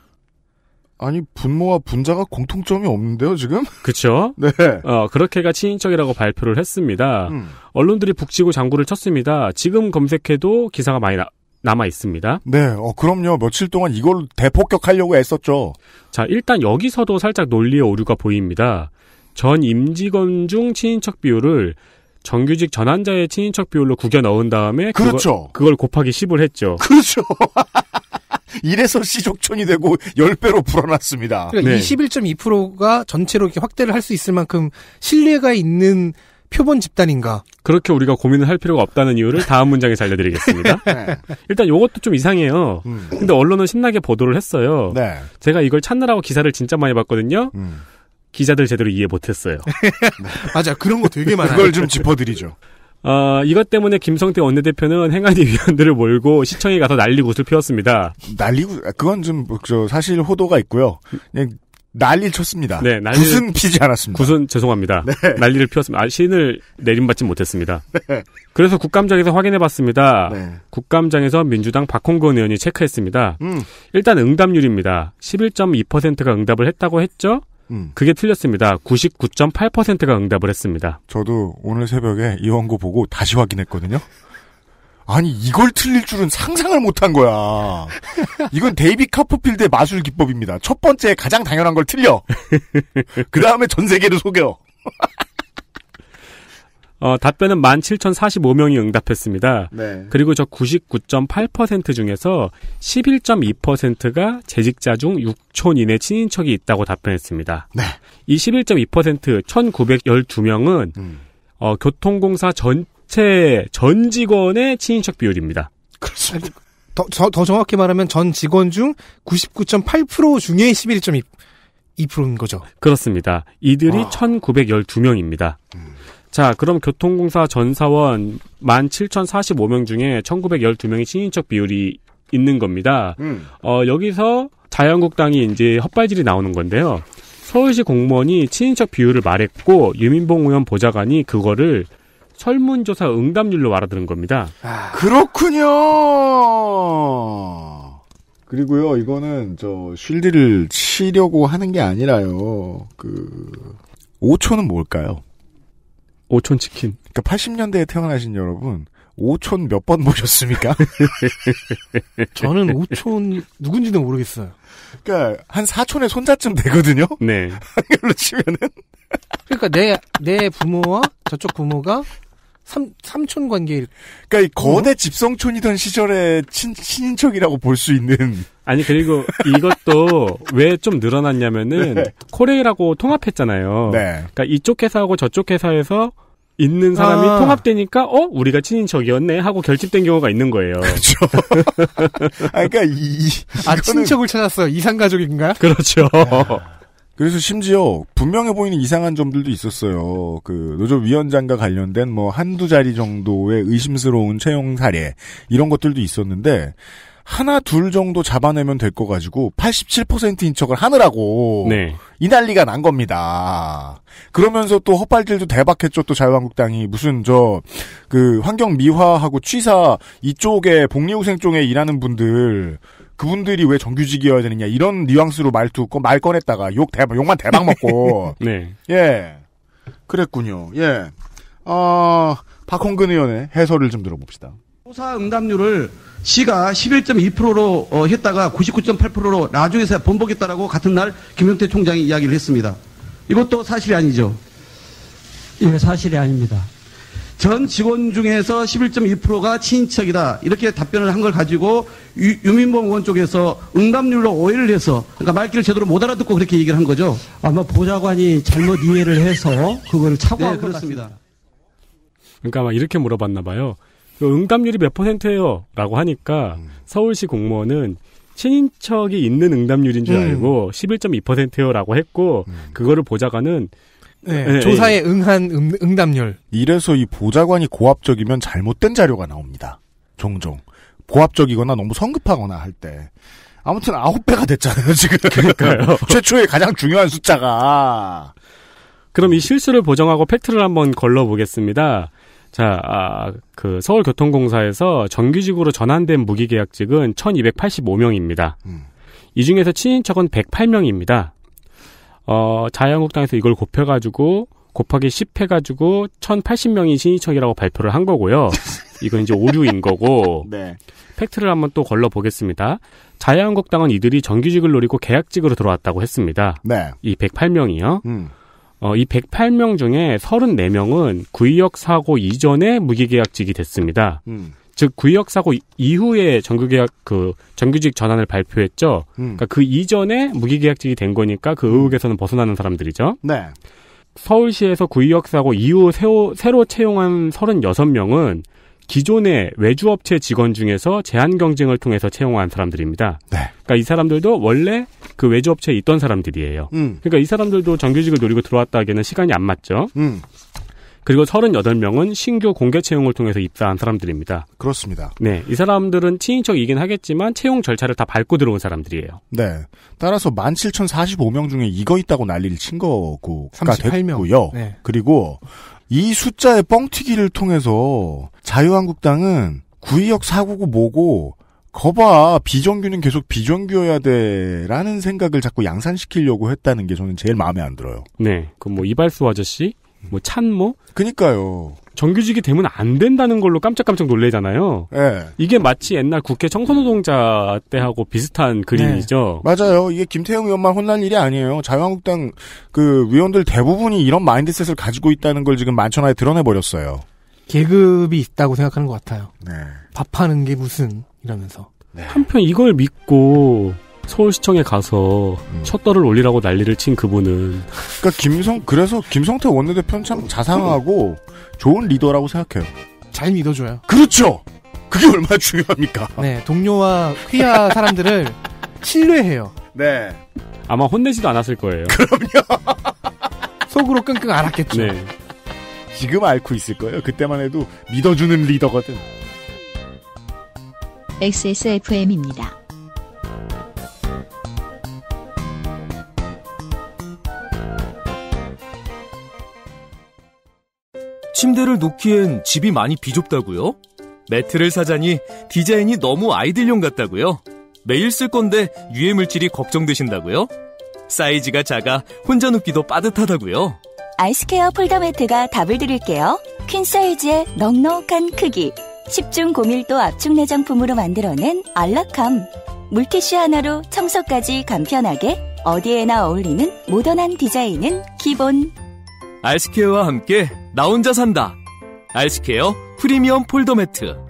아니 분모와 분자가 공통점이 없는데요 지금?
그렇죠. [laughs] 네. 어 그렇게가 친인척이라고 발표를 했습니다. 음. 언론들이 북치고 장구를 쳤습니다. 지금 검색해도 기사가 많이 나, 남아 있습니다. 네, 어, 그럼요. 며칠 동안 이걸 대폭격하려고 애썼죠. 자, 일단 여기서도 살짝 논리의 오류가 보입니다. 전 임직원 중 친인척 비율을 정규직 전환자의 친인척 비율로 구겨 넣은 다음에 그렇죠. 그걸, 그걸 곱하기 10을 했죠. [laughs] 그렇죠. [laughs] 이래서 시족촌이 되고 10배로 불어났습니다. 그러니까 네.
21.2%가 전체로 이렇게 확대를 할 수 있을 만큼 신뢰가 있는 표본 집단인가?
그렇게 우리가 고민을 할 필요가 없다는 이유를 다음 문장에서 알려드리겠습니다. [laughs] 네. 일단 이것도 좀 이상해요. 음. 근데 언론은 신나게 보도를 했어요. 네. 제가 이걸 찾느라고 기사를 진짜 많이 봤거든요. 음. 기자들 제대로 이해 못했어요.
[laughs] 맞아, 그런 거 되게 많아요. 그걸 좀
짚어드리죠. 어, 이것 때문에 김성태 원내대표는 행안위 위원들을 몰고 시청에 가서 난리굿을 피웠습니다. 난리굿 그건 좀저 사실 호도가 있고요. 그냥 난리를 쳤습니다. 네, 난리 굿은 피지 않았습니다. 굿은 죄송합니다. 네. 난리를 피웠습니다. 아, 신을 내림받지 못했습니다. 네. 그래서 국감장에서 확인해봤습니다. 네. 국감장에서 민주당 박홍근 의원이 체크했습니다. 음. 일단 응답률입니다. 11.2%가 응답을 했다고 했죠? 음. 그게 틀렸습니다. 99.8%가 응답을 했습니다. 저도
오늘 새벽에 이원고 보고 다시 확인했거든요. 아니 이걸 틀릴 줄은 상상을 못한 거야. 이건 데이비 카프필드의 마술 기법입니다. 첫 번째 가장 당연한 걸 틀려. [laughs] 그 다음에 전 세계를 속여. [laughs]
어, 답변은 17,045명이 응답했습니다. 네. 그리고 저 99.8% 중에서 11.2%가 재직자 중 6촌 이내 친인척이 있다고 답변했습니다. 네. 이11.2% 1,912명은 음. 어, 교통공사 전 업체 전 직원의 친인척 비율입니다.
그렇습니다. 더, 더, 더 정확히 말하면 전 직원 중 99.8%
중에 11.2. 2%인 거죠. 그렇습니다. 이들이 와. 아. 1912명입니다. 음. 자, 그럼 교통공사 전사원 17,045명 중에 1912명이 친인척 비율이 있는 겁니다. 음. 어, 여기서 자유한국당이 이제 헛발질이 나오는 건데요. 서울시 공무원이 친인척 비율을 말했고 유민봉 의원 보좌관이 그거를 설문조사 응답률로 알아들은 겁니다. 아... 그렇군요. 그리고요, 이거는
저 쉴드를 치려고 하는 게 아니라요. 그 5초는 뭘까요? 5촌 치킨. 그러니까 80년대에 태어나신 여러분 5촌 몇 번
보셨습니까? [laughs] 저는 5촌 누군지도 모르겠어요. 그러니까 한 4촌의 손자쯤 되거든요. 네. 한글로 치면은. 그러니까 내 내 부모와 저쪽 부모가 삼, 삼촌 관계일. 그러니까 이 거대 어?
집성촌이던 시절의 친, 친인척이라고 볼 수 있는. 아니 그리고 이것도 왜 좀 늘어났냐면은 네. 코레일하고 통합했잖아요. 네. 그러니까 이쪽 회사하고 저쪽 회사에서 있는 사람이 아. 통합되니까 어 우리가 친인척이었네 하고 결집된 경우가 있는 거예요. 그렇죠. [laughs] 아, 그러니까 이, 이 아, 이거는... 친척을 찾았어요. 이상
가족인가요? 그렇죠. 네. 그래서 심지어 분명해 보이는 이상한 점들도 있었어요. 그 노조 위원장과 관련된 뭐 한두 자리 정도의 의심스러운 채용 사례 이런 것들도 있었는데 하나 둘 정도 잡아내면 될 거 가지고 87%인 척을 하느라고 네. 이 난리가 난 겁니다. 그러면서 또 헛발질도 대박했죠. 또 자유한국당이 무슨 저 그 환경 미화하고 취사 이쪽에 복리후생 쪽에 일하는 분들 그분들이 왜 정규직이어야 되느냐 이런 뉘앙스로 말투 말 꺼냈다가 욕 대박 욕만 대박 먹고 [laughs] 네. 예 그랬군요 예 어, 박홍근 의원의 해설을 좀 들어봅시다 조사
응답률을 시가 11.2%로 어, 했다가 99.8%로 나중에서 번복했다라고 같은 날 김영태 총장이 이야기를 했습니다 이것도 사실이 아니죠 예 사실이 아닙니다 전 직원 중에서 11.2%가 친인척이다. 이렇게 답변을 한 걸 가지고 유, 민봉 의원 쪽에서 응답률로 오해를 해서 그러니까 말귀를 제대로 못 알아듣고 그렇게 얘기를 한 거죠. 아마 보좌관이 잘못 이해를 해서 그걸 착오한 네, 그렇습니다.
그러니까 막 이렇게 물어봤나 봐요. 그 응답률이 몇 퍼센트예요? 라고 하니까 음. 서울시 공무원은 친인척이 있는 응답률인 줄 음. 알고 음. 1 1 2요라고 했고 음. 그거를 보좌관은
네, 네, 네, 조사에 응한 응, 답률
이래서 이 보좌관이 고압적이면 잘못된 자료가 나옵니다.
종종 고압적이거나 너무 성급하거나 할 때. 아무튼 아홉 배가 됐잖아요 지금.
그러니까요. [laughs] 최초의 가장 중요한 숫자가. 그럼 이 실수를 보정하고 팩트를 한번 걸러보겠습니다. 자, 아, 그 서울교통공사에서 정규직으로 전환된 무기계약직은 1,285명입니다. 음. 이 중에서 친인척은 108명입니다. 어, 자유한국당에서 이걸 곱해가지고 곱하기 10 해가지고 1,080명이 신의청이라고 발표를 한 거고요. [laughs] 이건 이제 오류인 거고. 네. 팩트를 한번 또 걸러 보겠습니다. 자유한국당은 이들이 정규직을 노리고 계약직으로 들어왔다고 했습니다. 네. 이 108명이요. 음. 어, 이 108명 중에 34명은 구의역 사고 이전에 무기계약직이 됐습니다. 음. 즉 구역 의 사고 이후에 정규계약 그 정규직 전환을 발표했죠. 음. 그러니까 그 이전에 무기계약직이 된 거니까 그 의혹에서는 벗어나는 사람들이죠. 네. 서울시에서 구역 의 사고 이후 새로, 새로 채용한 36명은 기존의 외주업체 직원 중에서 제한 경쟁을 통해서 채용한 사람들입니다. 네. 그러니까 이 사람들도 원래 그 외주업체에 있던 사람들이에요. 음. 그러니까 이 사람들도 정규직을 노리고 들어왔다기에는 시간이 안 맞죠. 음. 그리고 38명은 신규 공개 채용을 통해서 입사한 사람들입니다. 그렇습니다. 네, 이 사람들은 친인척이긴 하겠지만 채용 절차를 다 밟고 들어온 사람들이에요.
네, 따라서 17,045명 중에 이거 있다고 난리를 친 거고가 38명. 고요 네. 그리고 이 숫자의 뻥튀기를 통해서 자유한국당은 구의역 사고고 뭐고 거봐 비정규는 계속 비정규여야 돼라는 생각을
자꾸 양산시키려고 했다는 게 저는 제일 마음에 안 들어요. 네, 그뭐이발수 아저씨, 뭐 찬모. 그니까요. 정규직이 되면 안 된다는 걸로 깜짝깜짝 놀래잖아요. 네. 이게 마치 옛날 국회 청소노동자 때하고 비슷한 네. 그림이죠.
네. 맞아요. 이게 김태형 의원만 혼날 일이 아니에요. 자유한국당 그 위원들 대부분이 이런 마인드셋을 가지고 있다는 걸 지금 만천하에 드러내버렸어요.
계급이 있다고 생각하는 것 같아요. 네. 밥하는 게 무슨 이러면서.
네. 한편 이걸 믿고 서울시청에 가서 음. 첫 떠를 올리라고 난리를 친 그분은. 그러니까 김성 그래서 김성태 원내대표는
참 자상하고 좋은 리더라고 생각해요.
잘 믿어줘요.
그렇죠. 그게
얼마나 중요합니까? 네, 동료와 퀴야 사람들을 [laughs] 신뢰해요.
네. 아마 혼내지도 않았을 거예요. [laughs] 그럼요.
속으로 끙끙 앓았겠죠.
네.
지금 앓고 있을 거예요. 그때만 해도 믿어주는 리더거든.
XSFM입니다.
침대를 놓기엔 집이 많이 비좁다고요? 매트를 사자니 디자인이 너무 아이들용 같다고요? 매일 쓸 건데 유해 물질이 걱정되신다고요? 사이즈가 작아 혼자 눕기도 빠듯하다고요?
아이스케어 폴더 매트가 답을 드릴게요. 퀸 사이즈의 넉넉한 크기, 10중 고밀도 압축 내장품으로 만들어낸 알라캄. 물티슈 하나로 청소까지 간편하게 어디에나 어울리는 모던한 디자인은 기본.
알스케어와 함께 나 혼자 산다. 알스케어 프리미엄 폴더 매트.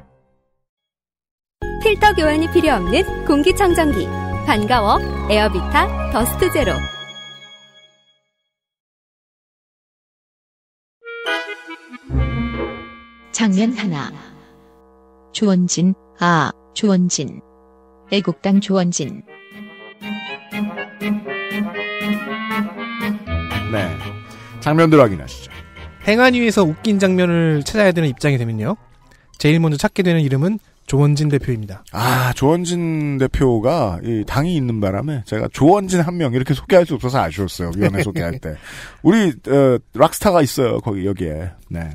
필터 교환이 필요 없는 공기청정기. 반가워. 에어비타 더스트 제로.
장면 하나. 조원진, 아, 조원진. 애국당 조원진.
장면들 확인하시죠. 행안 위에서 웃긴 장면을 찾아야 되는 입장이 되면요. 제일 먼저 찾게 되는 이름은 조원진 대표입니다.
아, 조원진 대표가 이 당이 있는 바람에 제가 조원진 한 명 이렇게 소개할 수 없어서 아쉬웠어요. 위원회 소개할 때. [laughs] 우리 어, 락스타가 있어요. 거기 여기에. 네.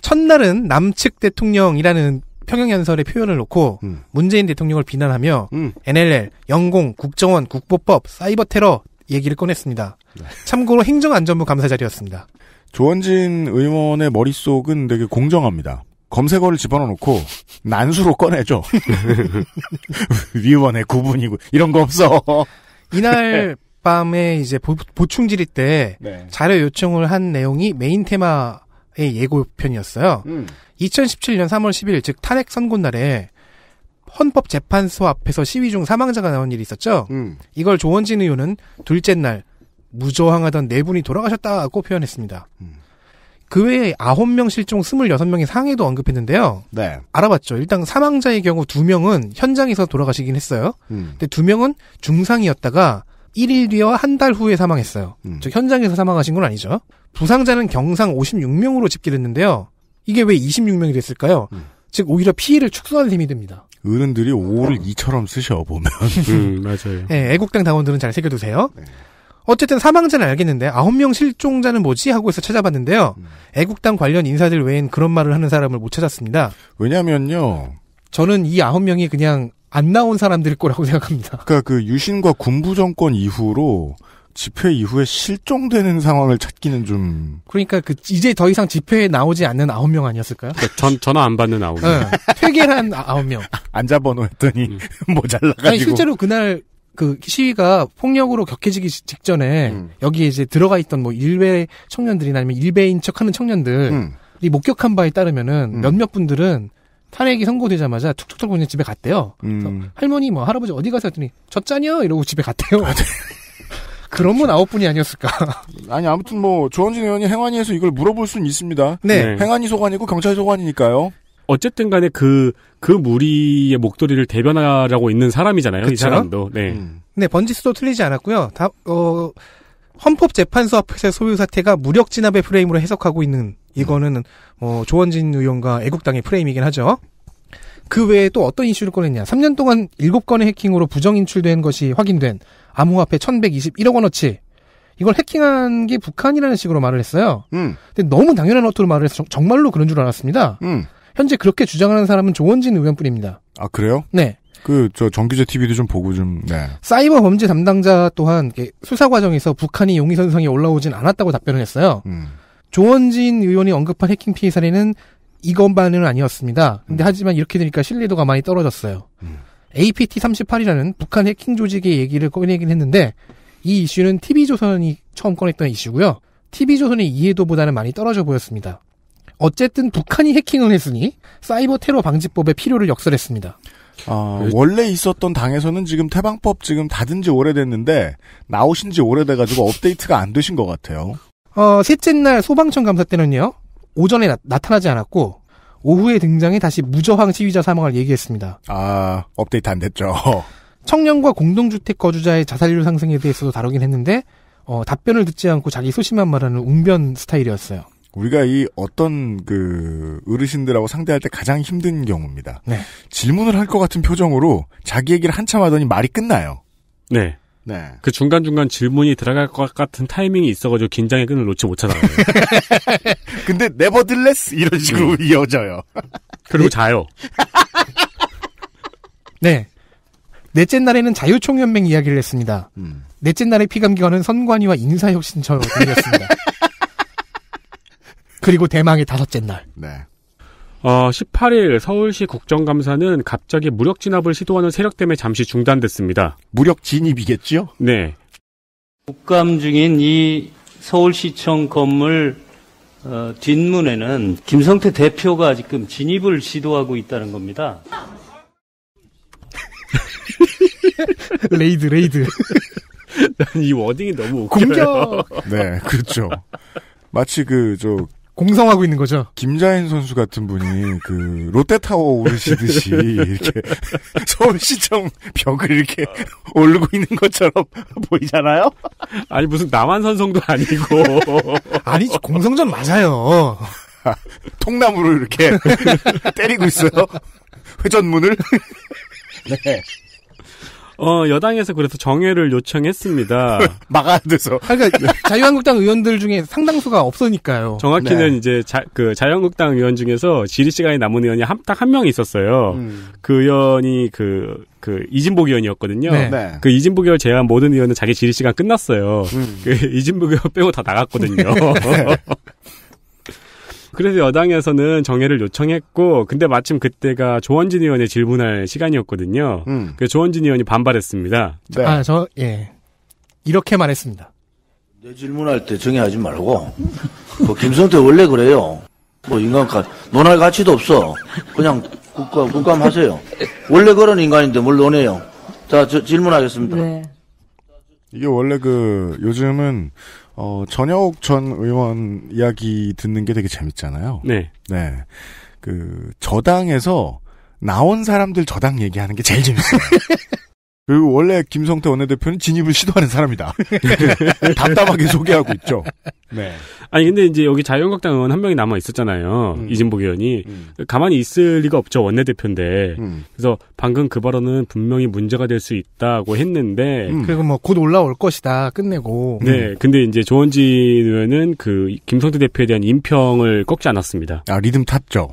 첫날은 남측 대통령이라는 평양연설의 표현을 놓고 음. 문재인 대통령을 비난하며 음. NLL, 영공, 국정원, 국보법, 사이버 테러 얘기를 꺼냈습니다. 네. 참고로 행정안전부 감사 자리였습니다. 조원진
의원의 머릿속은 되게 공정합니다. 검색어를 집어넣어놓고 난수로 꺼내죠. [laughs] 위원회 구분이고 이런 거 없어.
이날 네. 밤에 이제 보, 충 질의 때 네. 자료 요청을 한 내용이 메인 테마의 예고편이었어요. 음. 2017년 3월 10일 즉 탄핵 선고 날에 헌법재판소 앞에서 시위 중 사망자가 나온 일이 있었죠. 음. 이걸 조원진 의원은 둘째 날 무저항하던 네 분이 돌아가셨다고 표현했습니다. 음. 그 외에 9명 실종 26명의 상해도 언급했는데요. 네. 알아봤죠. 일단 사망자의 경우 2명은 현장에서 돌아가시긴 했어요. 음. 근데 2명은 중상이었다가 1일 뒤와 한 달 후에 사망했어요. 음. 즉 현장에서 사망하신 건 아니죠. 부상자는 경상 56명으로 집계됐는데요. 이게 왜 26명이 됐을까요? 음. 즉 오히려 피해를 축소한 셈이 됩니다. 어른들이
오를이처럼 쓰셔 보면. [laughs] 음, 맞아요.
네, 애국당 당원들은 잘 새겨두세요. 네. 어쨌든 사망자는 알겠는데 아홉 명 실종자는 뭐지 하고 해서 찾아봤는데요. 음. 애국당 관련 인사들 외엔 그런 말을 하는 사람을 못 찾았습니다. 왜냐면요. 저는 이 아홉 명이 그냥 안 나온 사람들일 거라고 [laughs] 생각합니다. 그러니까 그 유신과 군부 정권
이후로 집회 이후에 실종되는 상황을 찾기는 좀.
그러니까 그 이제 더 이상 집회에 나오지 않는 아홉 명 아니었을까요?
그러니까 전 전화 안 받는 아홉 명. 네,
퇴계한 아홉 명.
안자 번호했더니 음. [laughs] 모자라가지고. 아니, 실제로
그날 그 시위가 폭력으로 격해지기 직전에 음. 여기에 이제 들어가 있던 뭐 일베 청년들이나 아니면 일베인 척하는 청년들이 음. 목격한 바에 따르면은 음. 몇몇 분들은 탄핵이 선고되자마자 툭툭 털고 그냥 집에 갔대요. 음. 할머니 뭐 할아버지 어디 가서 했더니 저 짜녀 이러고 집에 갔대요. 아, 네. [laughs] 그런 분 아홉 분이 아니었을까. [laughs] 아니 아무튼 뭐 조원진 의원이 행안위에서 이걸 물어볼 수는 있습니다. 네. 네. 행안위
소관이고 경찰 소관이니까요. 어쨌든 간에 그, 그 무리의 목소리를 대변하라고 있는 사람이잖아요. 그쵸? 이 사람도. 네. 음.
네, 번지수도 틀리지 않았고요. 다, 어, 헌법재판소 앞에서 소유 사태가 무력 진압의 프레임으로 해석하고 있는 이거는 음. 어, 조원진 의원과 애국당의 프레임이긴 하죠. 그 외에 또 어떤 이슈를 꺼냈냐. 3년 동안 7건의 해킹으로 부정 인출된 것이 확인된 암호화폐 1121억 원어치. 이걸 해킹한 게 북한이라는 식으로 말을 했어요. 음. 근데 너무 당연한 어투로 말을 해서 정, 말로 그런 줄 알았습니다. 음. 현재 그렇게 주장하는 사람은 조원진 의원뿐입니다. 아 그래요? 네.
그 저 정규제 TV도 좀 보고 좀. 네.
사이버 범죄 담당자 또한 수사 과정에서 북한이 용의선상에 올라오진 않았다고 답변을 했어요. 음. 조원진 의원이 언급한 해킹 피해 사례는 이건반은 아니었습니다. 근데 음. 하지만 이렇게 되니까 신뢰도가 많이 떨어졌어요. 음. APT38이라는 북한 해킹 조직의 얘기를 꺼내긴 했는데 이 이슈는 TV조선이 처음 꺼냈던 이슈고요. TV조선의 이해도보다는 많이 떨어져 보였습니다. 어쨌든 북한이 해킹을 했으니 사이버 테러 방지법의 필요를 역설했습니다. 어, 원래 있었던 당에서는 지금 태방법 지금 닫은 지 오래됐는데
나오신 지 오래돼가지고 업데이트가 안 되신 것 같아요.
어, 셋째 날 소방청 감사 때는요. 오전에 나, 타나지 않았고 오후에 등장해 다시 무저항 시위자 사망을 얘기했습니다. 아
업데이트 안 됐죠. [laughs]
청년과 공동주택 거주자의 자살률 상승에 대해서도 다루긴 했는데 어, 답변을 듣지 않고 자기 소심한 말하는 웅변 스타일이었어요. 우리가
이 어떤 그 어르신들하고 상대할 때 가장 힘든 경우입니다. 네. 질문을 할 것 같은 표정으로 자기 얘기를 한참 하더니 말이 끝나요.
네. 네. 그 중간중간 질문이 들어갈 것 같은 타이밍이 있어가지고 긴장의 끈을 놓지 못하다가. 더 [laughs] 근데 네버들레스 이런 식으로 음. 이어져요. 그리고 자요.
[laughs] 네. 넷째 날에는 자유총연맹 이야기를 했습니다. 음. 넷째 날의 피감기관은 선관위와 인사혁신처였습니다. [laughs] 그리고 대망의 다섯째 날. 네.
18일 어, 서울시 국정감사는 갑자기 무력 진압을 시도하는 세력 때문에 잠시 중단됐습니다. 무력 진입이겠죠 네. 국감 중인 이 서울시청 건물 어,
뒷문에는 김성태 대표가 지금 진입을 시도하고 있다는 겁니다.
[laughs]
레이드 레이드. [laughs] 난 이 워딩이 너무 웃겨요. 공격.
네, 그렇죠. 마치 그저 공성하고 있는 거죠. 김자인 선수 같은 분이 그 롯데타워 오르시듯이 이렇게
[laughs] 서울시청 벽을 이렇게 [laughs] 오르고 있는 것처럼 [laughs] 보이잖아요. 아니 무슨 남한 선성도 아니고 아니 공성전 맞아요. 통나무를 이렇게
때리고 있어요. 회전문을.
네.
어, 여당에서 그래서 정회를 요청했습니다. [laughs]
막아야 돼서. 그러니까 자유한국당 의원들 중에 상당수가
없으니까요. 정확히는 네. 이제 자, 그 자유한국당 의원 중에서 질의 시간이 남은 의원이 딱 한 명 있었어요. 음. 그 의원이 그, 그 이진복 의원이었거든요. 네. 네. 그 이진복 의원 제외한 모든 의원은 자기 질의 시간 끝났어요. 음. 그 이진복 의원 빼고 다 나갔거든요. [laughs] 네. 그래서 여당에서는 정해를 요청했고 근데 마침 그때가 조원진 의원의 질문할 시간이었거든요. 음. 그 조원진 의원이 반발했습니다.
네. 아, 저 예. 이렇게 말했습니다.
내 질문할 때 정해하지 말고 뭐 그 김성태 원래
그래요. 뭐 인간가 논할 가치도 없어. 그냥 국감 국감 하세요. 원래 그런 인간인데 뭘 논해요. 자, 질문하겠습니다.
네.
이게 원래 그 요즘은 어, 전혁 전 의원 이야기 듣는 게 되게 재밌잖아요. 네. 네. 그, 저당에서 나온 사람들 저당 얘기하는 게 제일 재밌어요. [laughs] 그 원래 김성태 원내대표는 진입을 시도하는 사람이다. [laughs] 답답하게 소개하고 있죠.
네. 아니 근데 이제 여기 자유한국당 의원 한 명이 남아 있었잖아요. 음. 이진복 의원이 음. 가만히 있을 리가 없죠 원내대표인데. 음. 그래서 방금 그 발언은 분명히 문제가 될 수 있다고 했는데. 음.
그리고 뭐 곧 올라올 것이다 끝내고. 네.
근데 이제 조원진 의원은 그 김성태 대표에 대한 인평을 꺾지 않았습니다. 아 리듬 탔죠.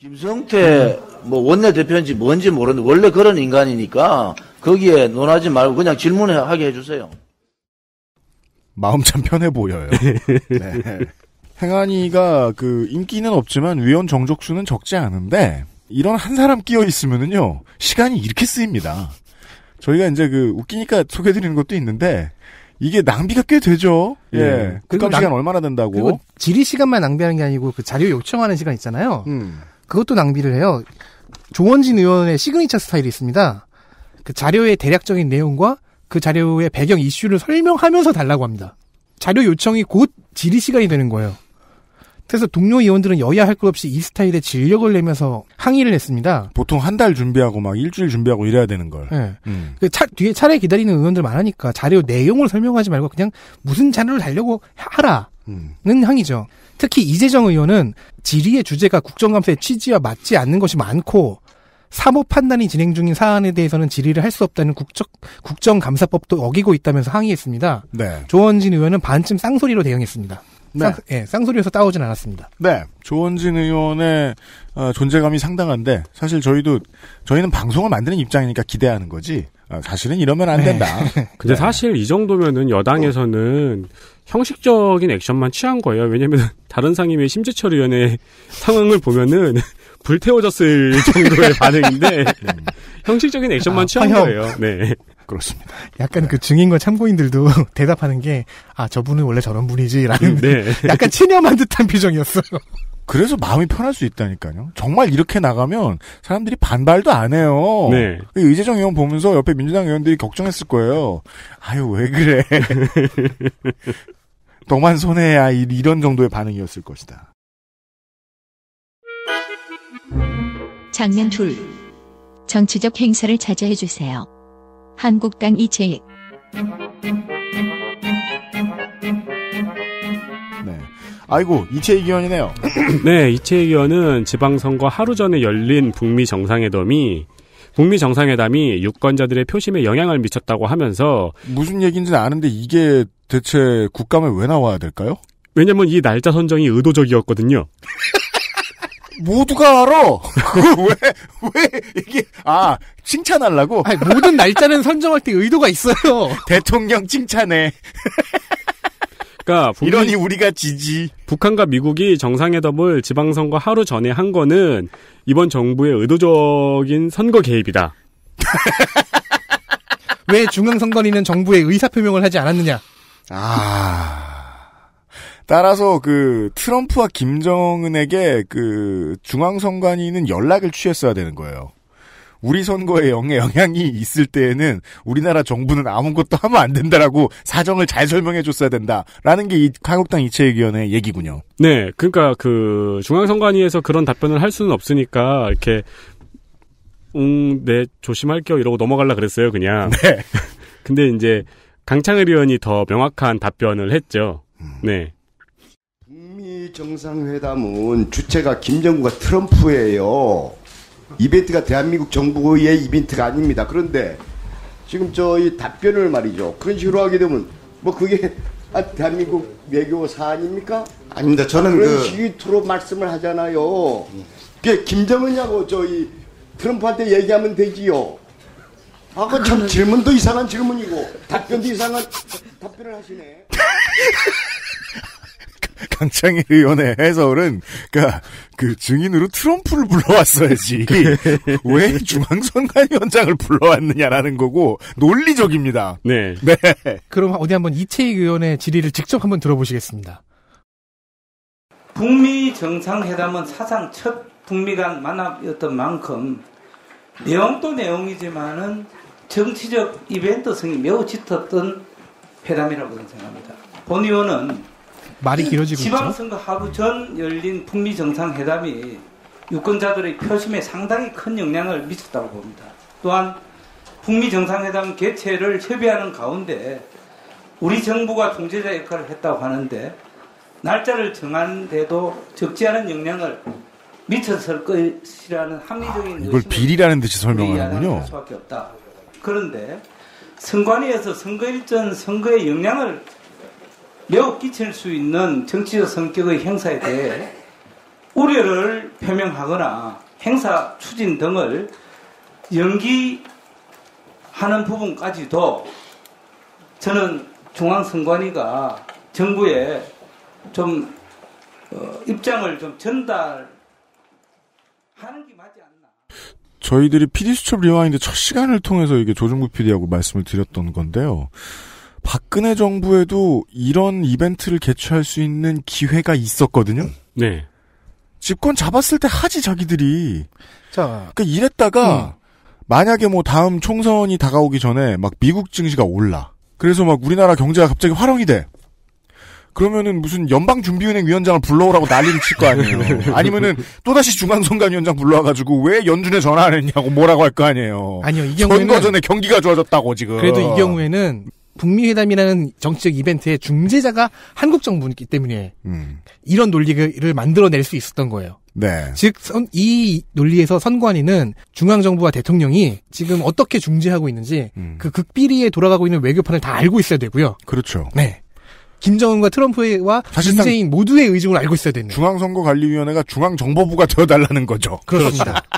김성태 뭐 원내대표인지 뭔지 모르는데 원래 그런 인간이니까 거기에 논하지 말고 그냥 질문하게 해주세요.
마음 참 편해 보여요. [laughs] 네. 네. 행안위가 그 인기는 없지만 위원 정족수는 적지 않은데 이런 한 사람 끼어 있으면은요 시간이 이렇게 쓰입니다. 저희가 이제 그 웃기니까 소개해드리는 것도
있는데 이게 낭비가 꽤 되죠. 예. 예. 그리 시간 얼마나 된다고? 그리고 질의 시간만 낭비하는 게 아니고 그 자료 요청하는 시간 있잖아요. 음. 그것도 낭비를 해요. 조원진 의원의 시그니처 스타일이 있습니다. 그 자료의 대략적인 내용과 그 자료의 배경 이슈를 설명하면서 달라고 합니다. 자료 요청이 곧 질의 시간이 되는 거예요. 그래서 동료 의원들은 여야 할 것 없이 이 스타일에 진력을 내면서 항의를 했습니다. 보통 한 달 준비하고 막 일주일 준비하고 이래야 되는 걸. 네. 음. 그 차, 뒤에 차례 기다리는 의원들 많으니까 자료 내용을 설명하지 말고 그냥 무슨 자료를 달려고 하라는 음. 항의죠. 특히 이재정 의원은 질의의 주제가 국정감사의 취지와 맞지 않는 것이 많고 사모 판단이 진행 중인 사안에 대해서는 질의를 할 수 없다는 국적, 국정감사법도 어기고 있다면서 항의했습니다. 네. 조원진 의원은 반쯤 쌍소리로 대응했습니다. 네. 쌍, 예, 쌍소리에서 따오진 않았습니다.
네. 조원진 의원의 어, 존재감이 상당한데 사실 저희도 저희는 방송을 만드는 입장이니까 기대하는 거지. 어, 사실은 이러면 안 네. 된다.
[laughs] 근데 네. 사실 이 정도면은 여당에서는 어. 형식적인 액션만 취한 거예요. 왜냐면 [laughs] 다른 상임위 심재철의원의 상황을 보면은 [laughs] 불태워졌을 정도의 [laughs] 반응인데 음. 형식적인 액션만 아, 취한 거예요. 네. 그렇습니다.
약간 그 증인과 참고인들도 대답하는 게, 아, 저분은 원래 저런 분이지라는.
네. 약간
체념한 듯한
표정이었어요. 그래서 마음이 편할 수 있다니까요. 정말 이렇게 나가면 사람들이 반발도 안 해요. 네. 그 의재정 의원 보면서 옆에 민주당 의원들이 걱정했을 거예요. 아유, 왜 그래. 너만 손해야 이런 정도의 반응이었을 것이다.
장면 둘 정치적 행사를 자제해 주세요. 한국당 이채익.
네. 아이고, 이채익 의원이네요. [clears throat] 네, 이채익 의원은 지방선거 하루 전에 열린 북미 정상회담이 북미 정상회담이 유권자들의 표심에 영향을 미쳤다고 하면서
무슨 얘기인지는 아는데 이게 대체 국감에 왜 나와야 될까요? 왜냐면 이 날짜 선정이
의도적이었거든요.
[laughs] 모두가 알아. [laughs] 왜, 왜, 이게, 아, 칭찬하려고? 아니, 모든 날짜는 선정할 때 의도가 있어요. [laughs] 대통령 칭찬해.
그러니까 북이, 이러니 우리가 지지. 북한과 미국이 정상회담을 지방선거 하루 전에 한 거는 이번 정부의 의도적인 선거 개입이다. [laughs] 왜 중앙선관위는 정부의
의사표명을 하지 않았느냐? 아. 따라서 그 트럼프와
김정은에게 그 중앙선관위는 연락을 취했어야 되는 거예요. 우리 선거에 영향이 있을 때에는 우리나라 정부는 아무것도 하면 안 된다라고 사정을 잘 설명해 줬어야 된다라는 게이 한국당 이체의원의 얘기군요.
네, 그러니까 그 중앙선관위에서 그런 답변을 할 수는 없으니까 이렇게 응, 네 조심할게요 이러고 넘어갈라 그랬어요 그냥. 네. [laughs] 근데 이제 강창일 의원이 더 명확한 답변을 했죠. 음. 네.
북미
정상회담은 주체가 김정국과 트럼프예요. 이벤트가 대한민국 정부의 이벤트가 아닙니다. 그런데 지금 저희 답변을 말이죠. 그런 식으로 하게 되면 뭐 그게 아, 대한민국 외교 사안입니까? 아닙니다. 저는 아, 그런 그... 식으로 말씀을 하잖아요. 그게 김정은이하고 저희 트럼프한테 얘기하면 되지요. 아, 그참 질문도 이상한 질문이고 답변도 이상한
답변을 하시네. [laughs]
[laughs] 강창일 의원의 해설은 그러니까 그 증인으로 트럼프를 불러왔어야지 [laughs] 왜
중앙선관 위원장을 불러왔느냐라는 거고 논리적입니다. 네. 네. 그럼 어디 한번 이채익 의원의 질의를 직접 한번 들어보시겠습니다.
북미 정상회담은 사상 첫 북미 간 만남이었던 만큼 내용도 내용이지만은 정치적 이벤트성이 매우 짙었던 회담이라고 생각합니다. 본 의원은
말이 길어지고 지방선거
하루 전 열린 북미 정상회담이 유권자들의 표심에 상당히 큰 영향을 미쳤다고 봅니다. 또한 북미 정상회담 개최를 협의하는 가운데 우리 정부가 중재자 역할을 했다고 하는데 날짜를 정한 데도 적지 않은 영향을 미쳤을 것이라는 합리적인 아, 이걸
비리라는 듯이 설명하는군요.
수밖에 없다. 그런데 선관위에서 선거일전 선거에 영향을 매우 끼칠 수 있는 정치적 성격의 행사에 대해 우려를 표명하거나 행사 추진 등을 연기하는 부분까지도 저는 중앙선관위가 정부에 좀 어, 입장을 좀 전달하는
게 맞지 않나. 저희들이 PD수첩 리와인드 첫 시간을 통해서 이게 조중국 PD하고 말씀을 드렸던 건데요. 박근혜 정부에도 이런 이벤트를 개최할 수 있는 기회가 있었거든요. 네. 집권 잡았을 때 하지 자기들이. 자, 그러니까 이랬다가 음. 만약에 뭐 다음 총선이 다가오기 전에 막 미국 증시가 올라. 그래서 막 우리나라 경제가 갑자기 화렁이 돼. 그러면은 무슨 연방준비은행 위원장을 불러오라고 난리를 칠 거 아니에요. [laughs] 네. 아니면은 또다시 중앙선관위원장 불러와가지고 왜 연준에 전화 안 했냐고 뭐라고 할 거 아니에요. 아니요, 이 경우에는. 선거 전에 경기가 좋아졌다고 지금. 그래도 이
경우에는 북미 회담이라는 정치적 이벤트의 중재자가 한국 정부이기 때문에 음. 이런 논리를 만들어낼 수 있었던 거예요. 네. 즉, 선, 이 논리에서 선관위는 중앙정부와 대통령이 지금 어떻게 중재하고 있는지 음. 그 극비리에 돌아가고 있는 외교판을 다 알고 있어야 되고요. 그렇죠. 네. 김정은과 트럼프와 문재인 모두의 의중을 알고 있어야 되는.
중앙선거관리위원회가 중앙정보부가 [laughs] 되어달라는 거죠. 그렇습니다. 그렇죠. [laughs]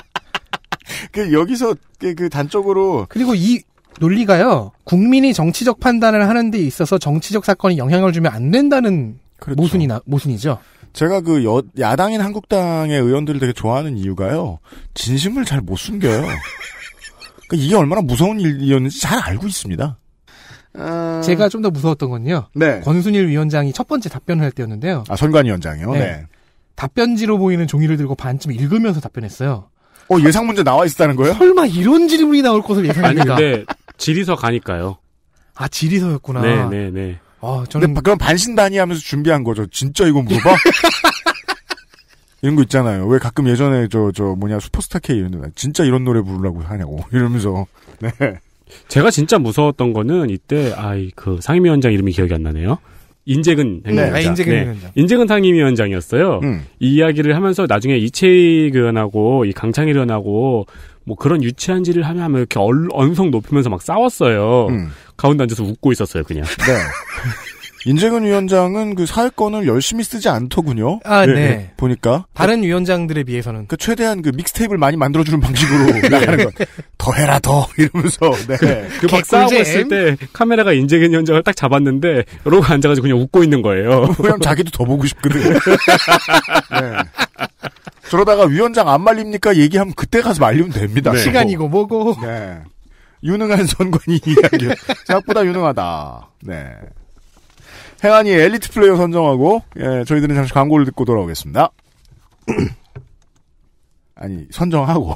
그
여기서 그, 그, 단적으로 그리고 이 논리가요. 국민이 정치적 판단을 하는 데 있어서 정치적 사건이 영향을 주면 안 된다는 그렇죠. 모순이 나, 모순이죠. 제가
그 여, 야당인 한국당의 의원들을 되게 좋아하는 이유가요. 진심을 잘 못 숨겨요. [laughs]
그러니까 이게 얼마나 무서운 일이었는지 잘 알고 있습니다. 어... 제가 좀 더 무서웠던 건요. 네. 권순일 위원장이 첫 번째 답변을 할 때였는데요. 아, 선관 위원장이요? 네. 네. 답변지로 보이는 종이를 들고 반쯤 읽으면서 답변했어요.
어, 예상 문제 나와 있었다는
거예요? 설마 이런 질문이 나올
것을 [laughs] 예상했는데 지리서 가니까요.
아 지리서였구나.
네네네. 네,
네. 아 저는 근데
그럼 반신반의하면서 준비한 거죠. 진짜 이거 물어봐? [laughs] 이런 거 있잖아요. 왜 가끔 예전에 저 저 뭐냐 슈퍼스타 K 이런 데 진짜 이런 노래
부르려고 하냐고 [laughs] 이러면서 네. 제가 진짜 무서웠던 거는 이때 아이 그 상임위원장 이름이 기억이 안 나네요. 인재근 행위원장. 네, 아, 인재근 네. 행위원장. 인재근 상임위원장이었어요. 음. 이 이야기를 하면서 나중에 이채희 의원하고 이 강창일 의원하고 뭐 그런 유치한 짓을 하면 이렇게 얼, 언성 높이면서 막 싸웠어요. 음. 가운데 앉아서 웃고 있었어요, 그냥. [laughs] 네. 인재근 위원장은 그 사회권을 열심히 쓰지 않더군요. 아, 예,
네. 네.
보니까. 다른
위원장들에 비해서는.
그 최대한 그믹스테이블 많이 만들어주는 방식으로 [laughs] 네. 나가는 것. 더 해라, 더! [laughs] 이러면서, 네. 그, 그막 싸우고 있을 때
카메라가 인재근 위원장을 딱 잡았는데, 이러고 앉아가지고 그냥 웃고 있는 거예요. 그냐 자기도 더 보고 싶거든.
네. 그러다가 위원장 안 말립니까? 얘기하면 그때 가서 말리면 됩니다. 네. 시간이고 뭐. 뭐고. 네. 유능한 선관위 이야기. 생각보다 유능하다. 네. 행안이 엘리트 플레이어 선정하고, 예, 저희들은 잠시 광고를 듣고 돌아오겠습니다. [clears throat] 아니, 선정하고.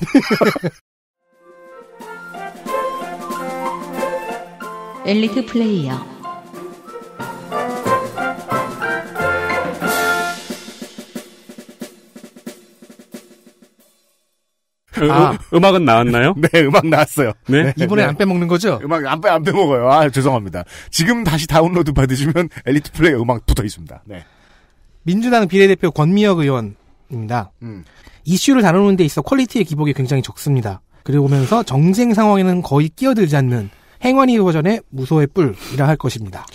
엘리트 플레이어.
음, 아. 음, 음악은
나왔나요? [laughs] 네, 음악 나왔어요. 네? 네 이번에 네. 안 빼먹는 거죠? 음악 안 빼, 안 빼먹어요. 아, 죄송합니다. 지금
다시 다운로드 받으시면 [laughs] 엘리트 플레이 음악 붙어 있습니다. 네. 민주당 비례대표 권미혁 의원입니다. 음. 이슈를 다루는 데 있어 퀄리티의 기복이 굉장히 적습니다. 그리고면서 정쟁 상황에는 거의 끼어들지 않는 행완이 버전의 무소의 뿔이라 할
것입니다.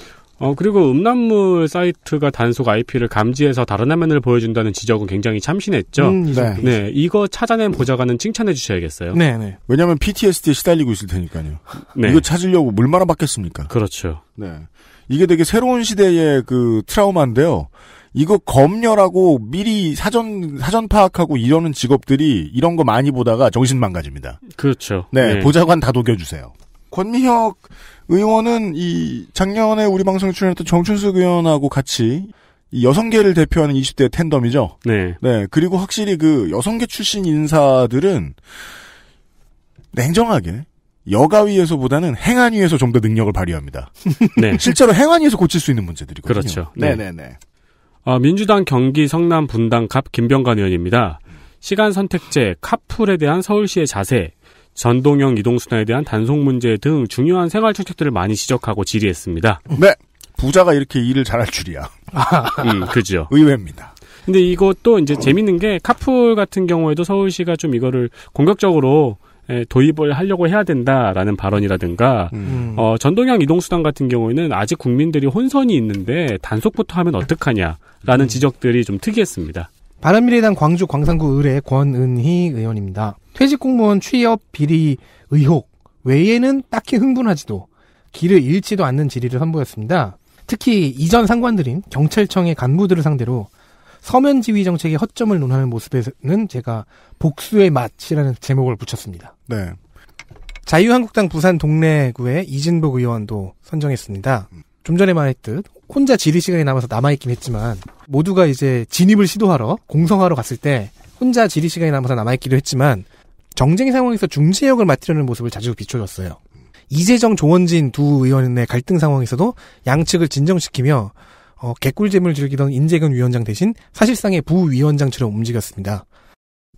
어, 그리고 음란물 사이트가 단속 IP를 감지해서 다른 화면을 보여준다는 지적은 굉장히 참신했죠. 음, 네. 네. 네 이거 찾아낸 보좌관은 칭찬해 주셔야겠어요. 네, 네.
왜냐면 PTSD에 시달리고 있을 테니까요. 네. 이거 찾으려고 물마나 받겠습니까? 그렇죠. 네. 이게 되게 새로운 시대의 그 트라우마인데요. 이거 검열하고 미리 사전 사전 파악하고 이러는 직업들이 이런 거 많이 보다가 정신 망가집니다.
그렇죠. 네, 네.
보좌관 다 녹여주세요. 권미혁 의원은 이 작년에 우리 방송에 출연했던 정춘숙 의원하고 같이 이 여성계를 대표하는 20대 텐덤이죠. 네. 네. 그리고 확실히 그 여성계 출신 인사들은 냉정하게 여가위에서보다는 행안위에서 좀 더 능력을 발휘합니다. [laughs] 네. 실제로 행안위에서 고칠 수 있는 문제들이거든요. 그렇죠. 네. 네네네.
네, 네. 어, 민주당 경기 성남 분당 갑 김병관 의원입니다. 시간 선택제 카풀에 대한 서울시의 자세 전동형 이동수단에 대한 단속 문제 등 중요한 생활 정책들을 많이 지적하고 질의했습니다. 네. 부자가 이렇게 일을 잘할 줄이야. [laughs] 음, 그죠. 의외입니다. 근데 이것도 이제 재밌는 게 카풀 같은 경우에도 서울시가 좀 이거를 공격적으로 예, 도입을 하려고 해야 된다라는 발언이라든가 음. 어, 전동형 이동수단 같은 경우에는 아직 국민들이 혼선이 있는데 단속부터 하면 어떡하냐라는 음. 지적들이 좀 특이했습니다.
바른미래당 광주 광산구 의뢰 권은희 의원입니다. 퇴직 공무원 취업 비리 의혹 외에는 딱히 흥분하지도 길을 잃지도 않는 질의를 선보였습니다. 특히 이전 상관들인 경찰청의 간부들을 상대로 서면 지휘 정책의 허점을 논하는 모습에는 제가 복수의 맛이라는 제목을 붙였습니다. 네. 자유한국당 부산 동래구의 이진복 의원도 선정했습니다. 좀 전에 말했듯 혼자 지리 시간이 남아서 남아있긴 했지만 모두가 이제 진입을 시도하러 공성하러 갔을 때 혼자 지리 시간이 남아서 남아있기도 했지만 정쟁 상황에서 중재 역을 맡으려는 모습을 자주 비춰줬어요. 이재정 조원진 두 의원의 갈등 상황에서도 양측을 진정시키며 어, 개꿀잼을 즐기던 인재근 위원장 대신 사실상의 부위원장처럼 움직였습니다.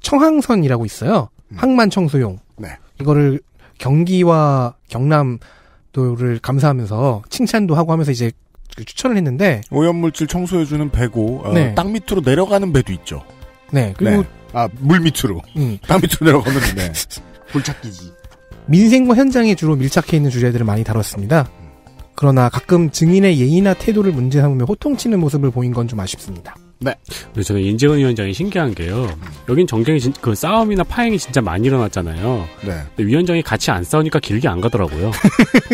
청항선이라고 있어요. 음. 항만 청소용. 네. 이거를 경기와 경남도를 감사하면서 칭찬도 하고 하면서 이제 그 추천을 했는데
오염물질 청소해주는 배고 어, 네.
땅 밑으로 내려가는 배도 있죠. 네 그리고 네.
아물 밑으로 음. [laughs] 땅 밑으로 내려가는 네.
골착기지. 민생과 현장에 주로 밀착해 있는 주제들을 많이 다뤘습니다. 그러나 가끔 증인의 예의나 태도를 문제 삼으며 호통치는 모습을 보인 건 좀 아쉽습니다.
네. 근데 저는 인재원 위원장이 신기한 게요. 여긴 전경이 진, 그 싸움이나 파행이 진짜 많이 일어났잖아요. 네. 근데 위원장이 같이 안 싸우니까 길게 안 가더라고요.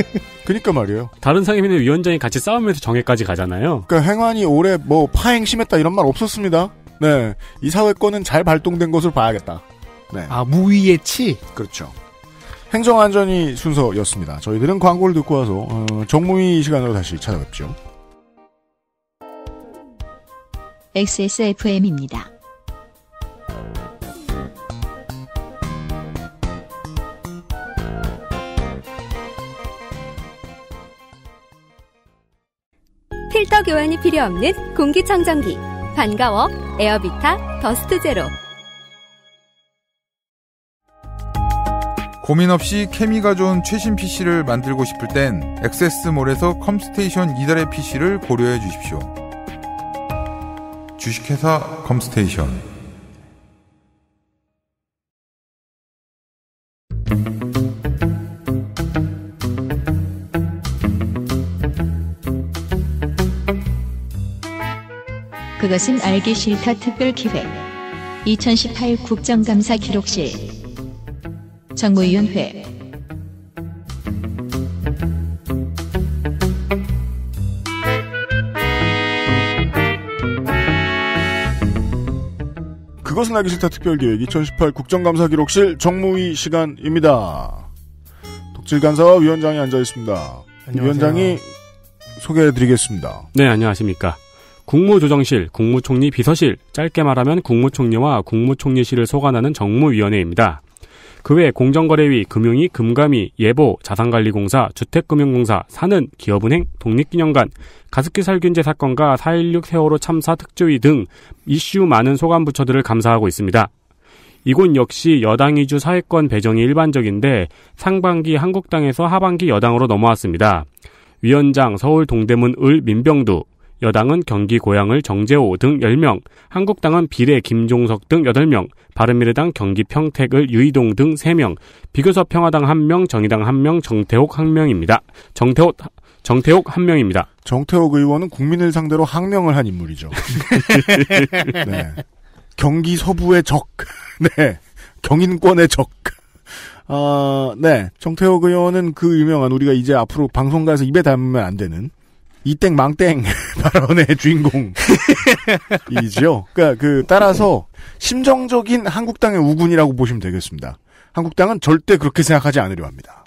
[laughs] 그니까 말이에요. 다른 상임위는 위원장이 같이 싸우면서 정해까지 가잖아요.
그러니까 행안이 올해 뭐 파행 심했다 이런 말 없었습니다. 네. 이사회 권은잘 발동된 것을 봐야겠다. 네. 아, 무위의치 그렇죠. 행정안전이 순서였습니다. 저희들은 광고를 듣고 와서 어, 정무위 시간으로 다시 찾아뵙죠.
XSFM입니다. 필터 교환이 필요 없는 공기청정기. 반가워. 에어비타 더스트 제로.
고민 없이 케미가 좋은 최신 PC를 만들고 싶을 땐 액세스몰에서 컴스테이션
이달의 PC를 고려해 주십시오. 주식회사
컴스테이션
그것은 알기 싫다 특별기획 2018 국정감사 기록실 정무위원회
이것은 하기 싫다 특별기획 2018 국정감사기록실 정무위 시간입니다. 독질 간사와 위원장이 앉아 있습니다. 위원장이 소개해드리겠습니다.
네, 안녕하십니까. 국무조정실, 국무총리 비서실, 짧게 말하면 국무총리와 국무총리실을 소관하는 정무위원회입니다. 그외 공정거래위, 금융위, 금감위, 예보, 자산관리공사, 주택금융공사, 사는, 기업은행, 독립기념관, 가습기 살균제 사건과 4.16 세월호 참사 특조위 등 이슈 많은 소관부처들을 감사하고 있습니다. 이곳 역시 여당 위주 사회권 배정이 일반적인데 상반기 한국당에서 하반기 여당으로 넘어왔습니다. 위원장 서울 동대문 을 민병두, 여당은 경기 고양을 정재호 등 10명, 한국당은 비례 김종석 등 8명, 바른미래당 경기 평택을 유이동 등 3명, 비교섭 평화당 1명, 정의당 1명, 정태옥 1명입니다. 정태옥 정태옥 1명입니다. 정태옥 의원은 국민을 상대로 항명을 한 인물이죠.
[laughs] 네. 경기 서부의 적. 네. 경인권의 적. 아, 네. 정태호 의원은 그 유명한 우리가 이제 앞으로 방송가에서 입에 담으면 안 되는 이땡 망땡 [laughs] 발언의 주인공이지요. 그러니까 그 따라서 심정적인 한국당의 우군이라고 보시면 되겠습니다. 한국당은 절대 그렇게 생각하지 않으려 합니다.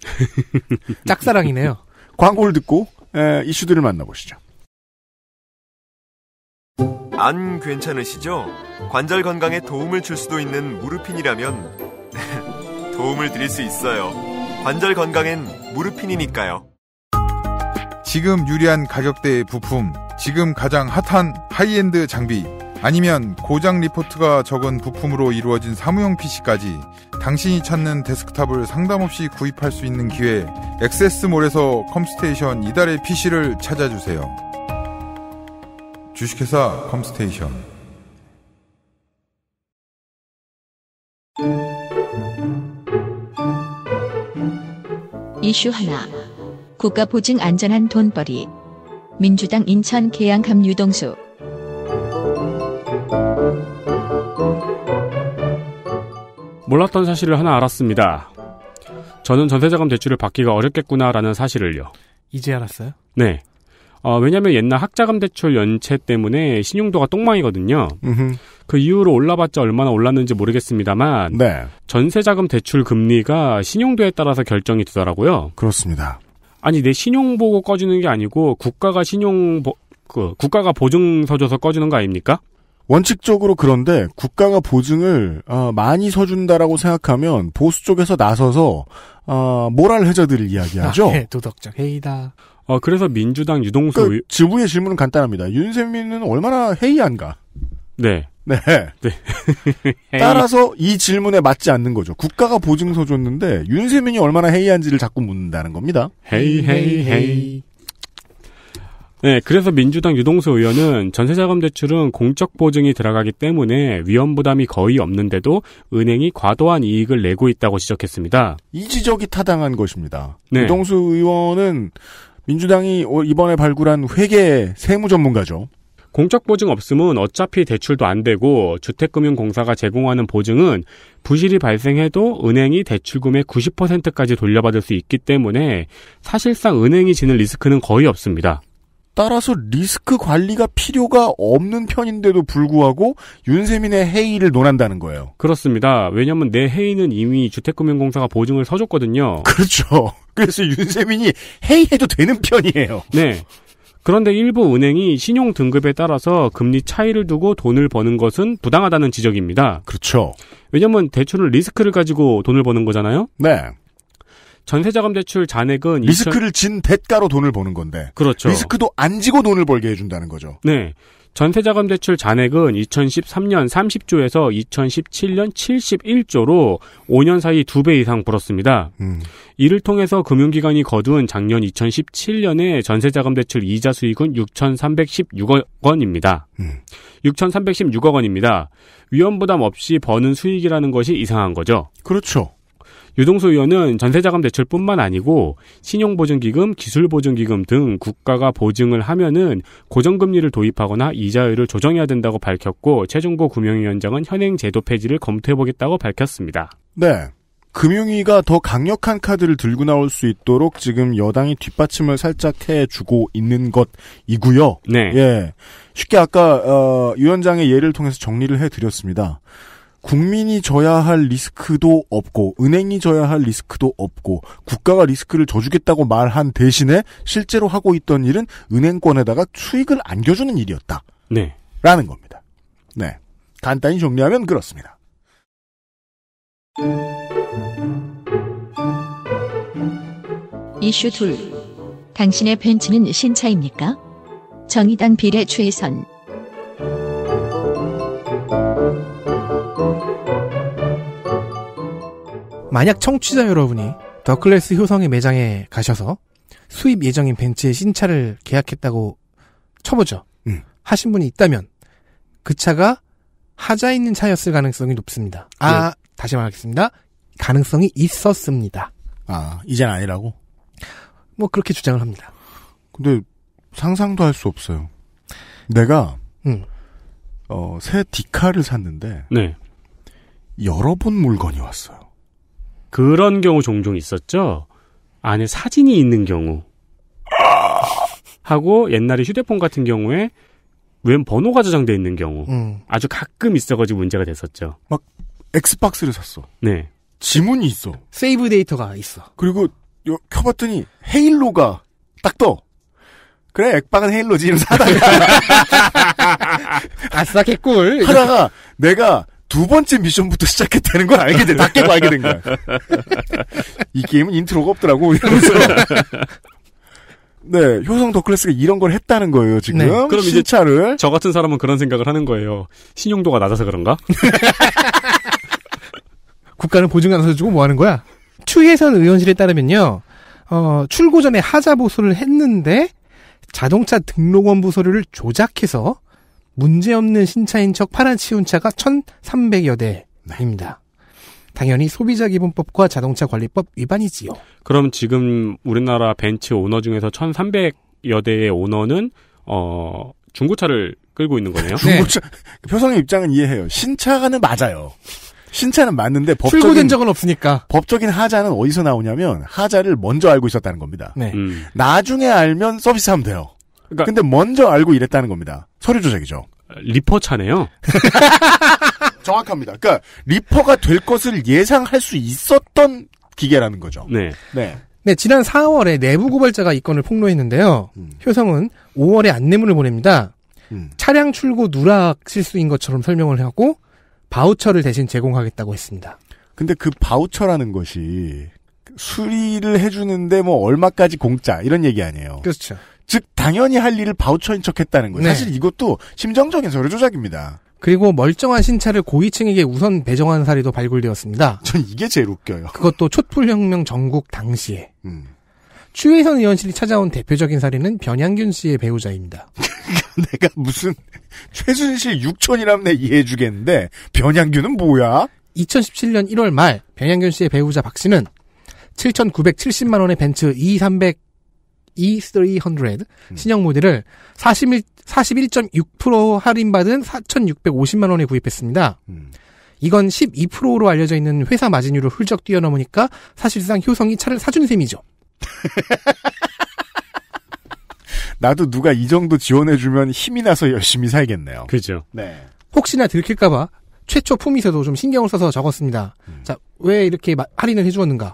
[laughs] 짝사랑이네요. 광고를 듣고 에, 이슈들을 만나보시죠.
안 괜찮으시죠? 관절 건강에 도움을 줄 수도 있는 무르핀이라면 [laughs] 도움을 드릴 수
있어요. 관절 건강엔 무르핀이니까요.
지금 유리한
가격대의 부품, 지금 가장 핫한 하이엔드 장비, 아니면 고장 리포트가 적은 부품으로 이루어진 사무용 PC까지 당신이 찾는 데스크탑을
상담 없이 구입할 수 있는 기회, 액세스몰에서 컴스테이션 이달의 PC를 찾아주세요. 주식회사 컴스테이션
이슈 하나 국가 보증 안전한 돈벌이 민주당 인천 계양감 유동수
몰랐던 사실을 하나 알았습니다. 저는 전세자금 대출을 받기가 어렵겠구나라는 사실을요. 이제 알았어요? 네. 어, 왜냐면 옛날 학자금 대출 연체 때문에 신용도가 똥망이거든요. 그 이후로 올라봤자 얼마나 올랐는지 모르겠습니다만 네. 전세자금 대출 금리가 신용도에 따라서 결정이 되더라고요. 그렇습니다. 아니 내 신용 보고 꺼지는 게 아니고 국가가 신용 보, 그 국가가 보증 서줘서 꺼지는 거 아닙니까? 원칙적으로
그런데 국가가 보증을 어, 많이 서준다라고 생각하면 보수 쪽에서 나서서 어, 모랄 해저들을 이야기하죠. 아, 예,
도덕적 해이다.
어, 그래서 민주당
유동수 그러 지부의 질문은 간단합니다. 윤세민은 얼마나 해이한가? 네. 네. 네. [laughs] 따라서 이 질문에 맞지 않는 거죠. 국가가 보증서 줬는데 윤세민이 얼마나 해이한지를 자꾸 묻는다는 겁니다. 헤이 헤이 헤이.
네, 그래서 민주당 유동수 의원은 전세자금 대출은 공적 보증이 들어가기 때문에 위험 부담이 거의 없는데도 은행이 과도한 이익을 내고 있다고 지적했습니다.
이 지적이 타당한 것입니다. 네. 유동수 의원은 민주당이 이번에 발굴한 회계 세무 전문가죠.
공적 보증 없음은 어차피 대출도 안 되고 주택금융공사가 제공하는 보증은 부실이 발생해도 은행이 대출금의 90%까지 돌려받을 수 있기 때문에 사실상 은행이 지는 리스크는 거의 없습니다. 따라서 리스크 관리가 필요가 없는 편인데도 불구하고 윤세민의 해의를 논한다는 거예요. 그렇습니다. 왜냐하면 내해의는 이미 주택금융공사가 보증을 서줬거든요. 그렇죠.
그래서 윤세민이 해의해도 되는
편이에요. 네. 그런데 일부 은행이 신용 등급에 따라서 금리 차이를 두고 돈을 버는 것은 부당하다는 지적입니다. 그렇죠. 왜냐면 대출을 리스크를 가지고 돈을 버는 거잖아요. 네. 전세자금 대출 잔액은 리스크를
2000... 진 대가로 돈을 버는 건데. 그렇죠. 리스크도 안 지고 돈을 벌게 해준다는 거죠.
네. 전세자금대출 잔액은 2013년 30조에서 2017년 71조로 5년 사이 2배 이상 불었습니다. 음. 이를 통해서 금융기관이 거둔 작년 2017년에 전세자금대출 이자 수익은 6,316억 원입니다. 음. 6,316억 원입니다. 위험 부담 없이 버는 수익이라는 것이 이상한 거죠. 그렇죠. 유동수 의원은 전세자금 대출뿐만 아니고 신용보증기금, 기술보증기금 등 국가가 보증을 하면은 고정금리를 도입하거나 이자율을 조정해야 된다고 밝혔고 최종고 금융위원장은 현행 제도 폐지를 검토해보겠다고 밝혔습니다.
네. 금융위가 더 강력한 카드를 들고 나올 수 있도록 지금 여당이 뒷받침을 살짝 해주고 있는 것이고요. 네. 예. 쉽게 아까 어, 위원장의 예를 통해서 정리를 해드렸습니다. 국민이 져야 할 리스크도 없고 은행이 져야 할 리스크도 없고 국가가 리스크를 져주겠다고 말한 대신에 실제로 하고 있던 일은 은행권에다가 수익을 안겨주는 일이었다. 네. 라는 겁니다. 네. 간단히 정리하면 그렇습니다.
이슈 둘. 당신의 벤츠는 신차입니까? 정의당 비례 최선.
만약 청취자 여러분이 더클래스 효성의 매장에 가셔서 수입 예정인 벤츠의 신차를 계약했다고 쳐보죠. 음. 하신 분이 있다면 그 차가 하자 있는 차였을 가능성이 높습니다. 아, 예. 다시 말하겠습니다. 가능성이 있었습니다. 아, 이젠 아니라고? 뭐 그렇게 주장을 합니다. 근데
상상도 할 수 없어요. 내가 음. 어, 새 디카를
샀는데 네. 여러 번 물건이 왔어요. 그런 경우 종종 있었죠. 안에 사진이 있는 경우. 하고 옛날에 휴대폰 같은 경우에 웬 번호가 저장돼 있는 경우 음. 아주 가끔 있어가지고 문제가 됐었죠. 막 엑스박스를 샀어. 네.
지문이 있어. 세이브 데이터가 있어. 그리고 여, 켜봤더니 헤일로가 딱 떠. 그래 엑박은 헤일로지 이러면서 하다가 [laughs] 아싸 개꿀 [laughs] 하다가 내가 두 번째 미션부터 시작했다는 걸 알게 된, 다 깨고 알게 된 거야.
이 게임은 인트로가 없더라고. 이러면서.
네, 효성 더클래스가 이런
걸 했다는 거예요, 지금. 네. 그럼 이제 신차를. 저 같은 사람은 그런 생각을 하는 거예요. 신용도가 낮아서 그런가?
[laughs] 국가는 보증 안 써주고 뭐 하는 거야? 추예선 의원실에 따르면요, 어, 출고 전에 하자 보수를 했는데, 자동차 등록원 부서를 조작해서 문제없는 신차인 척 파란 치운 차가 1,300여 대입니다. 당연히 소비자 기본법과 자동차 관리법
위반이지요. 그럼 지금 우리나라 벤츠 오너 중에서 1,300여 대의 오너는 어 중고차를 끌고 있는 거네요. 네. 중고차 네. [laughs] 표상의 입장은 이해해요.
신차가는 맞아요. 신차는 맞는데 법적인 출고된 적은 없으니까 법적인 하자는 어디서 나오냐면 하자를 먼저 알고 있었다는 겁니다. 네. 음. 나중에 알면 서비스하면 돼요. 그러니까 근데 먼저 알고 이랬다는 겁니다. 서류 조작이죠.
리퍼 차네요. [laughs]
정확합니다. 그러니까 리퍼가 될 것을 예상할 수 있었던 기계라는 거죠. 네.
네. 네, 지난 4월에 내부 고발자가 이 건을 폭로했는데요. 음. 효성은 5월에 안내문을 보냅니다. 음. 차량 출고 누락 실수인 것처럼 설명을 하고 바우처를 대신 제공하겠다고 했습니다. 근데 그 바우처라는 것이
수리를 해주는데 뭐 얼마까지 공짜 이런 얘기 아니에요. 그렇죠. 즉 당연히
할 일을 바우처인 척했다는 거예요. 네. 사실 이것도 심정적인 서류 조작입니다. 그리고 멀쩡한 신차를 고위층에게 우선 배정한 사례도 발굴되었습니다. [laughs] 전 이게 제일 웃겨요. 그것도 촛불혁명 전국 당시에. 음. 추혜선 의원실이 찾아온 대표적인 사례는 변양균 씨의 배우자입니다. [laughs] 내가 무슨 최순실 6촌이라면 내 이해해주겠는데 변양균은 뭐야? 2017년 1월 말 변양균 씨의 배우자 박 씨는 7,970만 원의 벤츠 E300 E300 음. 신형 모델을 41, 41.6% 할인받은 4,650만 원에 구입했습니다. 음. 이건 12%로 알려져 있는 회사 마진율을 훌쩍 뛰어넘으니까 사실상 효성이 차를 사준 셈이죠. [laughs] 나도 누가 이 정도 지원해주면 힘이 나서 열심히 살겠네요. 그죠. 네. 혹시나 들킬까봐 최초 품위세도좀 신경을 써서 적었습니다. 음. 자, 왜 이렇게 할인을 해주었는가를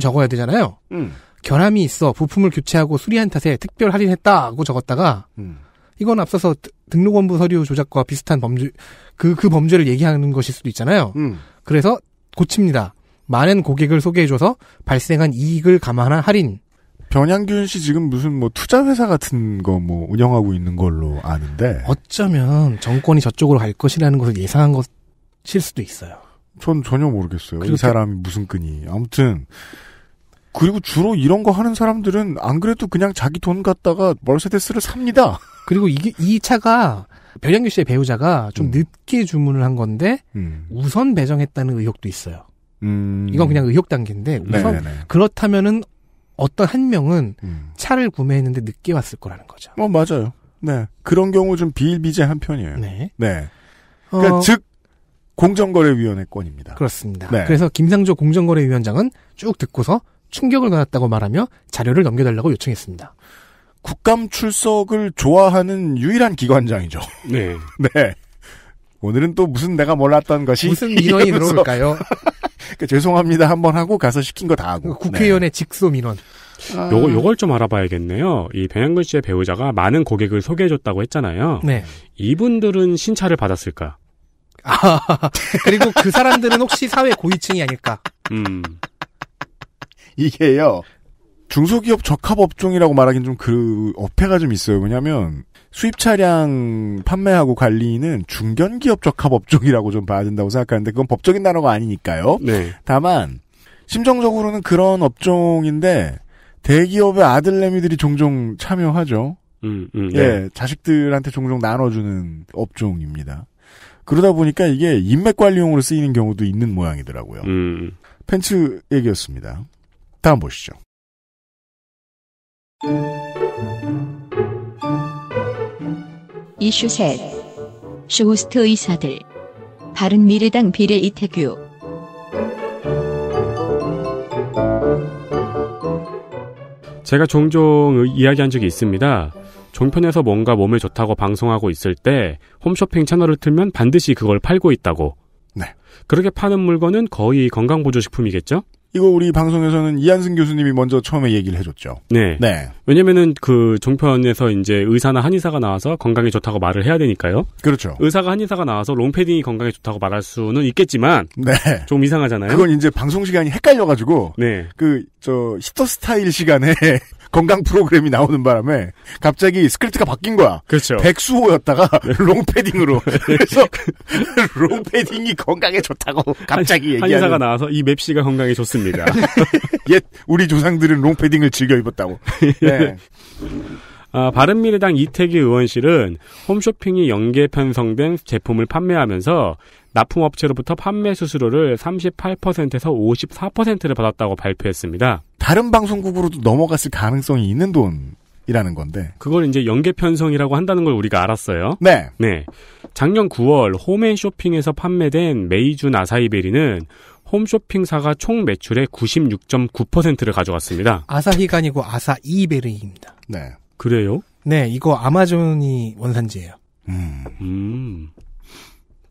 적어야 되잖아요. 음. 결함이 있어 부품을 교체하고 수리한 탓에 특별 할인했다고 적었다가 음. 이건 앞서서 등록원부 서류 조작과 비슷한 범죄 그그 그 범죄를 얘기하는 것일 수도 있잖아요. 음. 그래서 고칩니다. 많은 고객을 소개해줘서 발생한 이익을 감안한 할인. 변양균 씨 지금 무슨 뭐 투자 회사 같은
거 뭐 운영하고 있는 걸로 아는데 어쩌면 정권이 저쪽으로 갈 것이라는 것을 예상한 것일 수도 있어요. 전 전혀 모르겠어요. 이 사람이 무슨 끈이 아무튼 그리고 주로 이런 거 하는 사람들은 안 그래도 그냥 자기 돈 갖다가 멀세데스를
삽니다. [laughs] 그리고 이게 이 차가 별양규 씨의 배우자가 좀 음. 늦게 주문을 한 건데 음. 우선 배정했다는 의혹도 있어요.
음. 이건 그냥
의혹 단계인데 우선 네네 네, 네. 그렇다면은 어떤 한 명은 음. 차를 구매했는데 늦게 왔을 거라는 거죠. 어 맞아요. 네 그런 경우 좀 비일비재한 편이에요. 네.
네. 어. 그러니까 어... 즉
공정거래위원회권입니다. 그렇습니다. 네. 그래서 김상조 공정거래위원장은 쭉 듣고서 충격을 받았다고 말하며 자료를 넘겨달라고 요청했습니다. 국감
출석을 좋아하는 유일한 기관장이죠. [laughs] 네. 네. 오늘은 또 무슨 내가 몰랐던 것이 무슨 민원이 들어올까요? [laughs] 그러니까 죄송합니다 한번 하고 가서 시킨 거 다 하고
그러니까 네. 국회의원의 네. 직소 민원. 아. 아. 요거 요걸
좀 알아봐야겠네요. 이 배양근 씨의 배우자가 많은 고객을 소개해줬다고 했잖아요. 네. 이분들은 신차를 받았을까?
아, [laughs] 그리고 그 사람들은 혹시 사회 고위층이 아닐까?
음.
이게요. 중소기업 적합 업종이라고 말하기는 좀그 어폐가 좀 있어요. 왜냐하면 수입 차량 판매하고 관리는 중견기업 적합 업종이라고 좀 봐야 된다고 생각하는데 그건 법적인 단어가 아니니까요. 네. 다만 심정적으로는 그런 업종인데 대기업의 아들내미들이 종종 참여하죠. 음, 음, 네. 예, 자식들한테 종종 나눠주는 업종입니다. 그러다 보니까 이게 인맥 관리용으로 쓰이는 경우도 있는 모양이더라고요. 음. 펜츠 얘기였습니다. 이따 보시죠.
이슈 셋 쇼호스트 의사들 바른미래당 비례 이태규
제가 종종 이야기한 적이 있습니다. 종편에서 뭔가 몸에 좋다고 방송하고 있을 때 홈쇼핑 채널을 틀면 반드시 그걸 팔고 있다고. 네. 그렇게 파는 물건은 거의 건강보조식품이겠죠? 이거 우리 방송에서는 이한승 교수님이 먼저 처음에 얘기를 해줬죠. 네. 네. 왜냐면은 그 종편에서 이제 의사나 한의사가 나와서 건강에 좋다고 말을 해야 되니까요. 그렇죠. 의사가 한의사가 나와서 롱패딩이 건강에 좋다고 말할 수는 있겠지만. 네. 좀 이상하잖아요. 그건 이제 방송 시간이 헷갈려가지고. 네.
그, 저, 히터 스타일 시간에. [laughs] 건강 프로그램이 나오는 바람에 갑자기 스크립트가 바뀐 거야. 그렇죠. 백수호였다가 [laughs] 네. 롱패딩으로. 네. 그래서
[laughs] 롱패딩이 건강에 좋다고 갑자기 얘기하는. 한의사가 나와서 이 맵시가 건강에 좋습니다. [laughs] 옛 우리 조상들은 롱패딩을 즐겨 입었다고. 네. 아, 바른미래당 이태기 의원실은 홈쇼핑이 연계 편성된 제품을 판매하면서 납품업체로부터 판매 수수료를 38%에서 54%를 받았다고 발표했습니다.
다른 방송국으로도 넘어갔을 가능성이 있는 돈이라는 건데.
그걸 이제 연계 편성이라고 한다는 걸 우리가 알았어요. 네. 네. 작년 9월 홈앤쇼핑에서 판매된 메이준 아사이베리는 홈쇼핑사가 총 매출의 96.9%를 가져갔습니다.
아사히가 아니고 아사이베리입니다. 네. 그래요? 네, 이거 아마존이 원산지예요.
음. 음.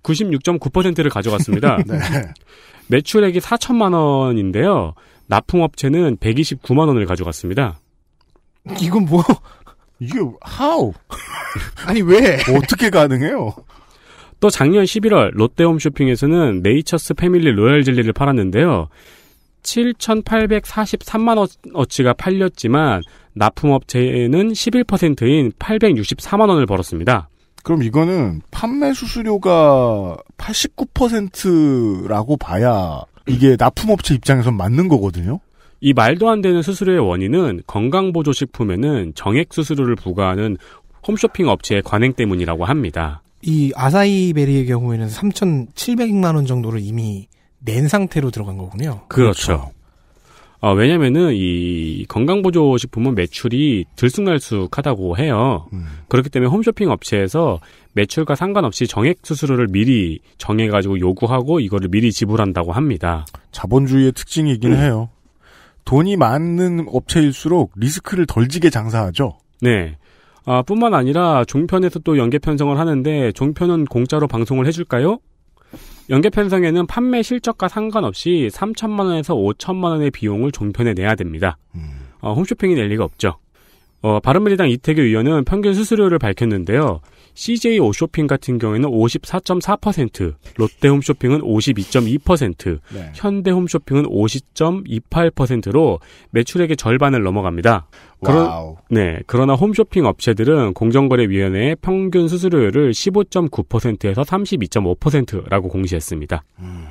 96.9%를 가져갔습니다. [laughs] 네. 매출액이 4천만 원인데요. 납품업체는 129만 원을 가져갔습니다.
이건 뭐 이게 how? 아니 왜? 어떻게 가능해요?
또 작년 11월 롯데홈쇼핑에서는 네이처스 패밀리 로얄 젤리를 팔았는데요. 7,843만 원어치가 팔렸지만 납품업체는 11%인 864만 원을 벌었습니다.
그럼 이거는 판매 수수료가 89%라고 봐야 이게 납품업체 입장에선 맞는 거거든요.
이 말도 안 되는 수수료의 원인은 건강보조식품에는 정액 수수료를 부과하는 홈쇼핑 업체의 관행 때문이라고 합니다.
이 아사이베리의 경우에는 3,700만 원 정도를 이미 낸 상태로 들어간 거군요.
그렇죠. 그렇죠. 어, 왜냐면은 이 건강보조식품은 매출이 들쑥날쑥하다고 해요. 음. 그렇기 때문에 홈쇼핑 업체에서 매출과 상관없이 정액 수수료를 미리 정해가지고 요구하고 이거를 미리 지불한다고 합니다.
자본주의의 특징이긴 음. 해요. 돈이 많은 업체일수록 리스크를 덜 지게 장사하죠.
네. 아, 뿐만 아니라 종편에서 또 연계 편성을 하는데 종편은 공짜로 방송을 해줄까요? 연계 편성에는 판매 실적과 상관없이 3천만 원에서 5천만 원의 비용을 종편에 내야 됩니다. 음. 어, 홈쇼핑이 낼 리가 없죠. 어, 바른미래당 이태규 의원은 평균 수수료를 밝혔는데요. CJ 오쇼핑 같은 경우에는 54.4%, 롯데홈쇼핑은 52.2%, 네. 현대홈쇼핑은 50.28%로 매출액의 절반을 넘어갑니다. 그러, 네, 그러나 홈쇼핑 업체들은 공정거래위원회의 평균 수수료를 15.9%에서 32.5%라고 공시했습니다. 음,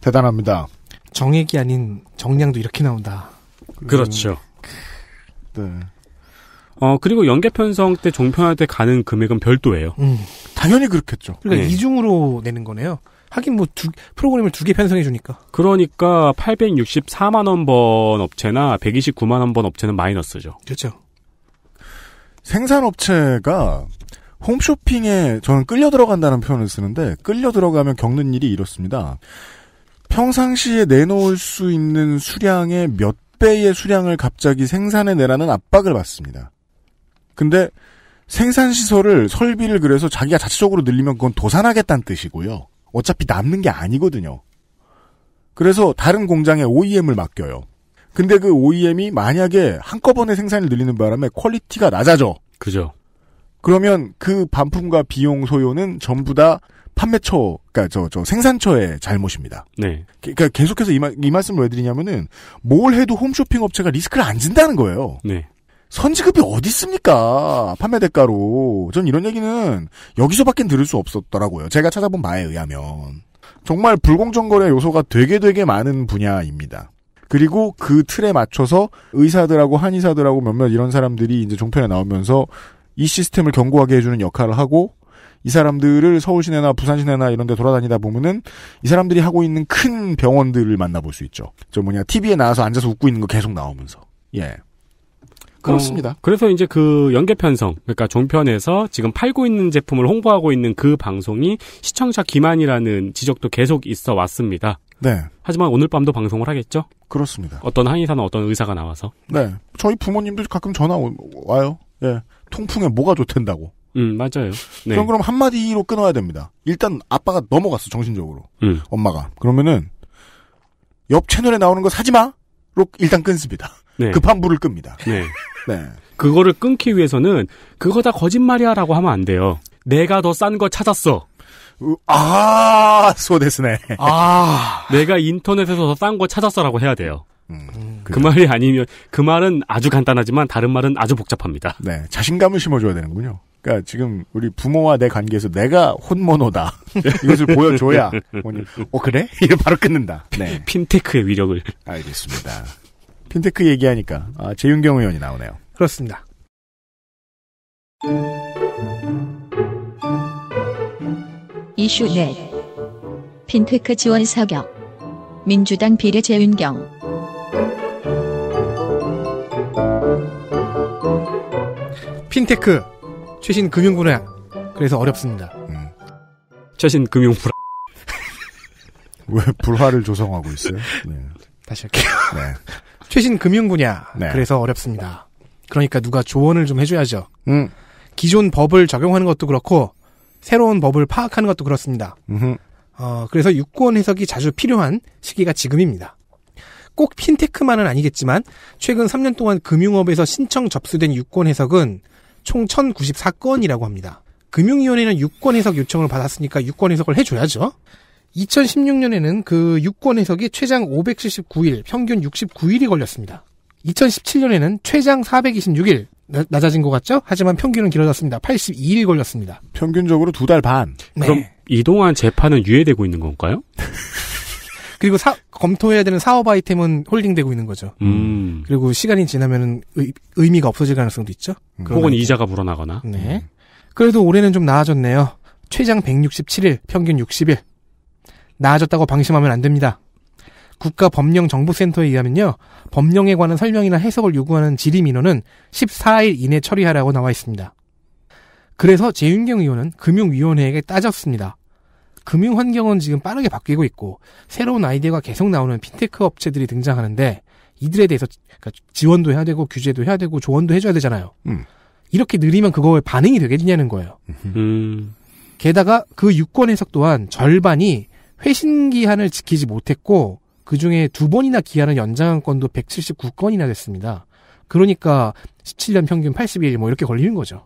대단합니다. 정액이 아닌 정량도 이렇게 나온다.
그렇죠. 음, 네. 어, 그리고 연계 편성 때종편할때 가는 금액은 별도예요. 음, 당연히 그렇겠죠. 그러니까 네. 이중으로 내는 거네요. 하긴 뭐 두, 프로그램을 두 개 편성해 주니까. 그러니까 864만 원 번 업체나 129만 원 번 업체는 마이너스죠.
그렇죠.
생산 업체가 홈쇼핑에 저는 끌려 들어간다는 표현을 쓰는데 끌려 들어가면 겪는 일이 이렇습니다. 평상시에 내놓을 수 있는 수량의 몇 배의 수량을 갑자기 생산해 내라는 압박을 받습니다. 근데 생산 시설을 설비를 그래서 자기가 자체적으로 늘리면 그건 도산하겠다는 뜻이고요. 어차피 남는 게 아니거든요. 그래서 다른 공장에 OEM을 맡겨요. 근데 그 OEM이 만약에 한꺼번에 생산을 늘리는 바람에 퀄리티가 낮아져. 그죠. 그러면 그 반품과 비용 소요는 전부 다 판매처, 그니까 저, 저 생산처의 잘못입니다. 네. 그니까 계속해서 이, 말, 이 말씀을 왜 드리냐면은 뭘 해도 홈쇼핑 업체가 리스크를 안 진다는 거예요. 네. 선지급이 어디 있습니까? 판매 대가로. 전 이런 얘기는 여기서밖엔 들을 수 없었더라고요. 제가 찾아본 바에 의하면. 정말 불공정 거래 요소가 되게 되게 많은 분야입니다. 그리고 그 틀에 맞춰서 의사들하고 한의사들하고 몇몇 이런 사람들이 이제 종편에 나오면서 이 시스템을 견고하게 해주는 역할을 하고 이 사람들을 서울 시내나 부산 시내나 이런 데 돌아다니다 보면은 이 사람들이 하고 있는 큰 병원들을 만나볼 수 있죠. 저 뭐냐, TV에 나와서 앉아서 웃고 있는 거 계속 나오면서.
예. 그렇습니다. 어, 그래서 이제 그 연계 편성, 그러니까 종편에서 지금 팔고 있는 제품을 홍보하고 있는 그 방송이 시청자 기만이라는 지적도 계속 있어 왔습니다. 네. 하지만 오늘 밤도 방송을 하겠죠? 그렇습니다. 어떤 한의사나 어떤 의사가 나와서.
네. 저희 부모님도 가끔 전화 와요. 예. 통풍에 뭐가 좋댄다고. 음, 맞아요. 네. 그럼 그럼 한마디로 끊어야 됩니다. 일단 아빠가 넘어갔어, 정신적으로. 음. 엄마가. 그러면은 옆 채널에 나오는 거 사지 마.
일단 끊습니다. 네. 급한 불을 끕니다. 네. 네. 그거를 끊기 위해서는 그거 다 거짓말이야라고 하면 안 돼요. 내가 더 싼 거 찾았어. 으, 아, 소데스네. 아, 내가 인터넷에서 더 싼 거 찾았어라고 해야 돼요. 음, 그 말이 아니면 그 말은 아주 간단하지만 다른 말은 아주 복잡합니다. 네,
자신감을 심어줘야 되는군요. 그러니까 지금 우리 부모와 내 관계에서 내가 혼모노다 [laughs] 이것을 보여줘야 부모님 어 그래? [laughs] 이래 바로 끊는다. 네.
핀테크의 위력을 알겠습니다.
핀테크 얘기하니까 아, 재윤경 의원이 나오네요. 그렇습니다.
이슈 넷 핀테크 지원 사격 민주당 비례 재윤경
핀테크 최신 금융 불안. 그래서 어렵습니다. 음. 최신 금융
불안. [laughs] 왜 불화를 조성하고 있어요? 네. 다시 할게요. [laughs]
네. [laughs] 최신 금융 분야. 네. 그래서 어렵습니다. 그러니까 누가 조언을 좀 해줘야죠. 음. 기존 법을 적용하는 것도 그렇고 새로운 법을 파악하는 것도 그렇습니다. 어, 그래서 유권 해석이 자주 필요한 시기가 지금입니다. 꼭 핀테크만은 아니겠지만 최근 3년 동안 금융업에서 신청 접수된 유권 해석은 총 1094건이라고 합니다. 금융위원회는 유권 해석 요청을 받았으니까 유권 해석을 해줘야죠. 2016년에는 그 유권 해석이 최장 579일, 평균 69일이 걸렸습니다. 2017년에는 최장 426일, 낮아진 것 같죠? 하지만 평균은 길어졌습니다. 82일 이 걸렸습니다. 평균적으로 두 달 반. 네. 그럼
이동안 재판은 유예되고 있는 건가요? [laughs]
그리고 사, 검토해야 되는 사업 아이템은 홀딩되고 있는 거죠. 음. 그리고 시간이 지나면 의, 미가 없어질 가능성도 있죠. 음. 혹은 이자가
불어나거나. 네.
음. 그래도 올해는 좀 나아졌네요. 최장 167일, 평균 60일. 나아졌다고 방심하면 안 됩니다. 국가법령정보센터에 의하면요, 법령에 관한 설명이나 해석을 요구하는 질의 민원은 14일 이내 처리하라고 나와 있습니다. 그래서 재윤경 의원은 금융위원회에게 따졌습니다. 금융 환경은 지금 빠르게 바뀌고 있고 새로운 아이디어가 계속 나오는 핀테크 업체들이 등장하는데 이들에 대해서 그러니까 지원도 해야 되고 규제도 해야 되고 조언도 해줘야 되잖아요. 음. 이렇게 느리면 그거에 반응이 되겠냐는 거예요. 음. 게다가 그 유권 해석 또한 절반이 회신 기한을 지키지 못했고 그 중에 두 번이나 기한을 연장한 건도 179건이나 됐습니다. 그러니까 17년 평균 80일 뭐 이렇게 걸리는 거죠.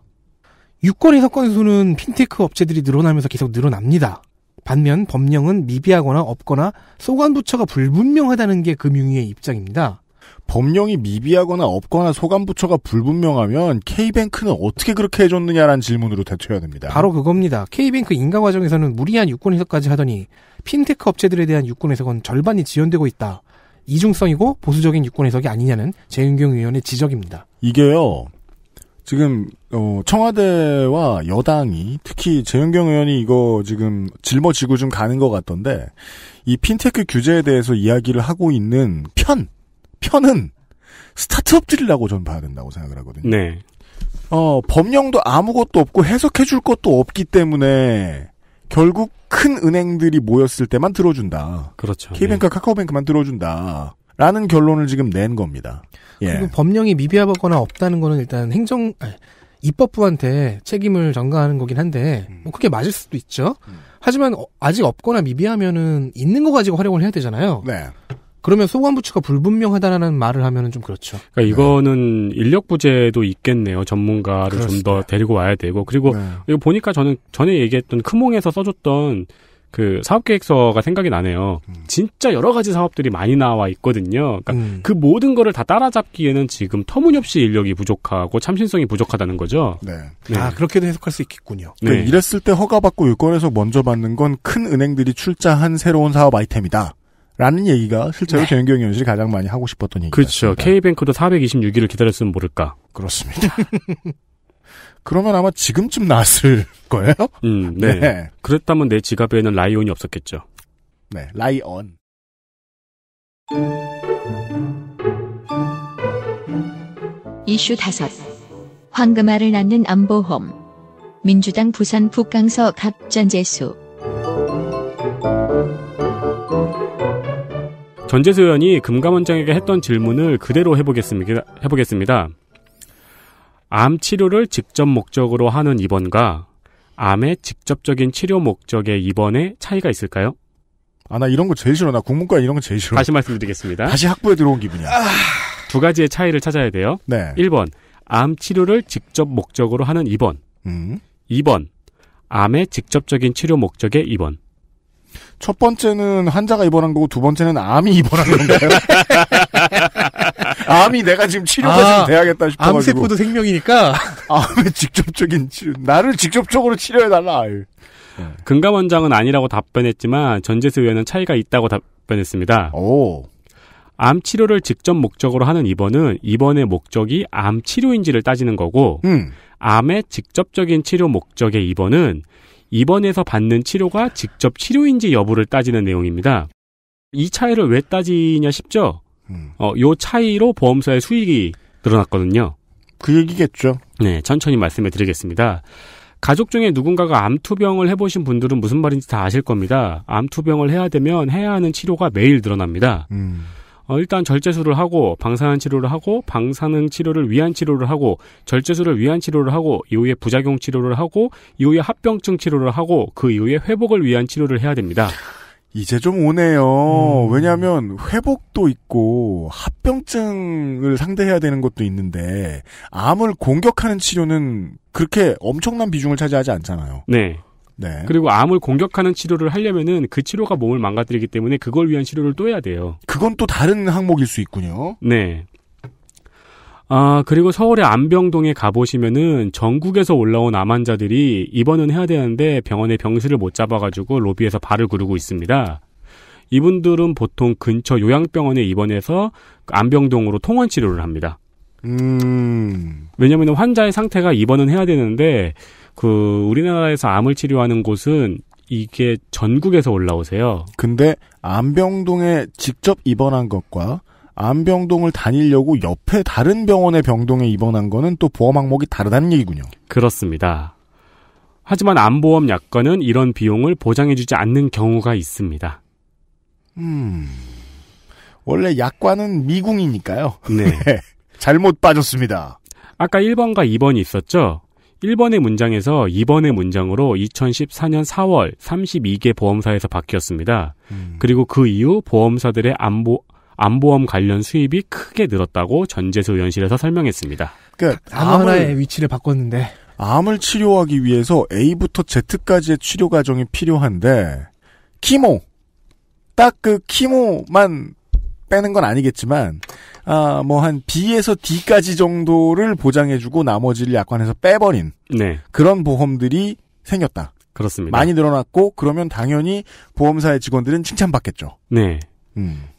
유권 해석 건수는 핀테크 업체들이 늘어나면서 계속 늘어납니다. 반면 법령은 미비하거나 없거나 소관부처가 불분명하다는 게 금융위의
입장입니다. 법령이 미비하거나 없거나 소관부처가 불분명하면 K뱅크는
어떻게 그렇게 해줬느냐라는 질문으로 대처해야 됩니다. 바로 그겁니다. K뱅크 인가 과정에서는 무리한 유권 해석까지 하더니 핀테크 업체들에 대한 유권 해석은 절반이 지연되고 있다. 이중성이고 보수적인 유권 해석이 아니냐는 재윤경 의원의 지적입니다.
이게요. 지금 어, 청와대와 여당이 특히 재윤경 의원이 이거 지금 짊어지고 좀 가는 것 같던데 이 핀테크 규제에 대해서 이야기를 하고 있는 편 편은 스타트업들이라고 저는 봐야 된다고 생각을 하거든요. 네. 어, 법령도 아무것도 없고 해석해 줄 것도 없기 때문에 결국 큰 은행들이 모였을 때만 들어준다. 그렇죠. K뱅크, 네. 카카오뱅크만 들어준다. 라는
결론을 지금 낸 겁니다. 예. 그리고 법령이 미비하거나 없다는 거는 일단 행정 아니, 입법부한테 책임을 전가하는 거긴 한데 음. 뭐 그게 맞을 수도 있죠. 음. 하지만 어, 아직 없거나 미비하면은 있는 거 가지고 활용을 해야 되잖아요. 네. 그러면 소관부처가 불분명하다라는 말을 하면은 좀 그렇죠.
그러니까 네. 이거는 네. 인력 부재도 있겠네요. 전문가를 좀 더 데리고 와야 되고 그리고 네. 이거 보니까 저는 전에 얘기했던 크몽에서 써줬던 그 사업계획서가 생각이 나네요. 음. 진짜 여러 가지 사업들이 많이 나와 있거든요. 그러니까 음. 그 모든 거를 다 따라잡기에는 지금 터무니없이 인력이 부족하고 참신성이 부족하다는 거죠. 네.
네. 아 그렇게도 해석할 수 있겠군요.
네. 그 이랬을 때 허가받고 유권에서 먼저 받는 건 큰 은행들이 출자한 새로운 사업 아이템이다. 라는 얘기가 실제로 네. 정경 연실이 가장 많이 하고
싶었던 얘기죠. 그렇죠. K뱅크도 426일을 기다렸으면 모를까. 그렇습니다. [laughs] 그러면 아마 지금쯤 나왔을 [laughs] 거예요? 음, 네. 네. 그랬다면 내 지갑에는 라이온이 없었겠죠. 네,
라이온.
이슈 다섯. 황금알을 낳는 안보험. 민주당 부산 북강서 갑전재수.
전재수 의원이 금감원장에게 했던 질문을 그대로 해보겠습니다. 해보겠습니다. 암 치료를 직접 목적으로 하는 입원과 암의 직접적인 치료 목적의 입원의 차이가 있을까요? 아, 나 이런 거 제일 싫어. 나 국문과 이런 거 제일 싫어. 다시 말씀드리겠습니다. 다시 학부에 들어온 기분이야. 아... 두 가지의 차이를 찾아야 돼요. 네. 1번, 암 치료를 직접 목적으로 하는 입원. 음. 2번, 암의 직접적인 치료 목적의 입원.
첫 번째는 환자가 입원한 거고 두 번째는 암이 입원한 건가요? [laughs] [laughs]
암이 내가 지금
치료가 아, 좀 돼야겠다 싶어가지고. 암세포도 생명이니까. [laughs] 암의
직접적인
치료. 나를 직접적으로 치료해달라.
네. 금감 원장은 아니라고 답변했지만 전재수 의원은 차이가 있다고 답변했습니다. 오. 암 치료를 직접 목적으로 하는 입원은 입원의 목적이 암 치료인지를 따지는 거고 음. 암의 직접적인 치료 목적의 입원은 입원에서 받는 치료가 직접 치료인지 여부를 따지는 내용입니다. 이 차이를 왜 따지냐 싶죠? 음. 어, 요 차이로 보험사의 수익이 늘어났거든요. 그 얘기겠죠. 네, 천천히 말씀해 드리겠습니다. 가족 중에 누군가가 암투병을 해보신 분들은 무슨 말인지 다 아실 겁니다. 암투병을 해야 되면 해야 하는 치료가 매일 늘어납니다. 음. 어, 일단 절제술을 하고 방사능 치료를 하고 방사능 치료를 위한 치료를 하고 절제술을 위한 치료를 하고 이후에 부작용 치료를 하고 이후에 합병증 치료를 하고 그 이후에 회복을 위한 치료를 해야 됩니다.
이제 좀 오네요. 음. 왜냐하면 회복도 있고 합병증을 상대해야 되는 것도 있는데 암을 공격하는 치료는 그렇게 엄청난 비중을 차지하지 않잖아요. 네. 네.
그리고 암을 공격하는 치료를 하려면은 그 치료가 몸을 망가뜨리기 때문에 그걸 위한 치료를 또 해야 돼요. 그건 또 다른 항목일 수 있군요. 네. 아, 그리고 서울의 안병동에 가보시면은 전국에서 올라온 암환자들이 입원은 해야 되는데 병원에 병실을 못 잡아가지고 로비에서 발을 구르고 있습니다. 이분들은 보통 근처 요양병원에 입원해서 안병동으로 통원 치료를 합니다. 음. 왜냐면 환자의 상태가 입원은 해야 되는데 그 우리나라에서 암을 치료하는 곳은 이게 전국에서 올라오세요.
근데 안병동에 직접 입원한 것과 암병동을 다니려고 옆에 다른 병원의 병동에 입원한 거는 또 보험 항목이 다르다는 얘기군요.
그렇습니다. 하지만 암보험 약관은 이런 비용을 보장해주지 않는 경우가 있습니다. 음, 원래
약관은 미궁이니까요. 네. [laughs] 네
잘못 빠졌습니다. 아까 1번과 2번이 있었죠? 1번의 문장에서 2번의 문장으로 2014년 4월 32개 보험사에서 바뀌었습니다. 음. 그리고 그 이후 보험사들의 암보, 안보험 관련 수입이 크게 늘었다고 전재수 의원실에서 설명했습니다.
그러니까 암을, 하의 위치를 바꿨는데
암을 치료하기 위해서 A부터 Z까지의 치료 과정이 필요한데 키모 딱 그 키모만 빼는 건 아니겠지만 아 뭐 한 B에서 D까지 정도를 보장해주고 나머지를 약관에서 빼버린 네. 그런 보험들이 생겼다.
그렇습니다. 많이
늘어났고 그러면 당연히 보험사의 직원들은 칭찬받겠죠.
네.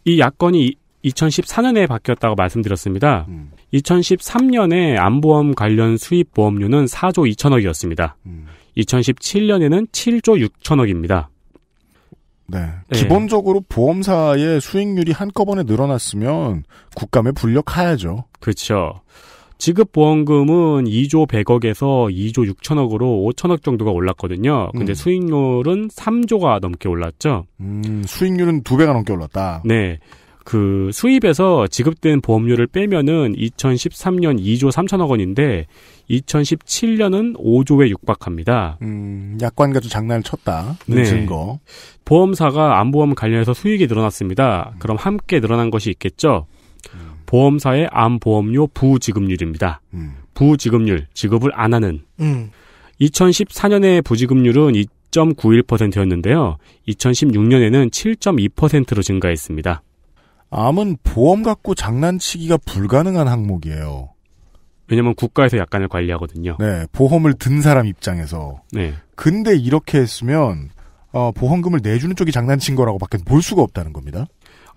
이 야권이 2014년에 바뀌었다고 말씀드렸습니다. 음. 2013년에 안보험 관련 수입 보험료는 4조 2천억이었습니다. 음. 2017년에는 7조 6천억입니다.
네. 네. 기본적으로 보험사의 수익률이 한꺼번에 늘어났으면 국감에 불려가야죠.
그렇죠. 지급보험금은 2조 100억에서 2조 6천억으로 5천억 정도가 올랐거든요. 근데 음. 수익률은 3조가 넘게 올랐죠.
음, 수익률은 2배가 넘게 올랐다.
네. 그 수입에서 지급된 보험료를 빼면은 2013년 2조 3천억 원인데 2017년은 5조에 육박합니다. 음,
약관 가도 장난을 쳤다. 네. 증거.
보험사가 안보험 관련해서 수익이 늘어났습니다. 그럼 함께 늘어난 것이 있겠죠. 보험사의 암보험료 부지급률입니다. 음. 부지급률, 지급을 안 하는. 음. 2014년에 부지급률은 2.91%였는데요. 2016년에는 7.2%로 증가했습니다.
암은 보험 갖고 장난치기가 불가능한 항목이에요.
왜냐면 국가에서 약간을 관리하거든요. 네,
보험을 든 사람 입장에서. 네. 근데 이렇게 했으면 어, 보험금을
내주는 쪽이 장난친 거라고밖에 볼 수가 없다는 겁니다.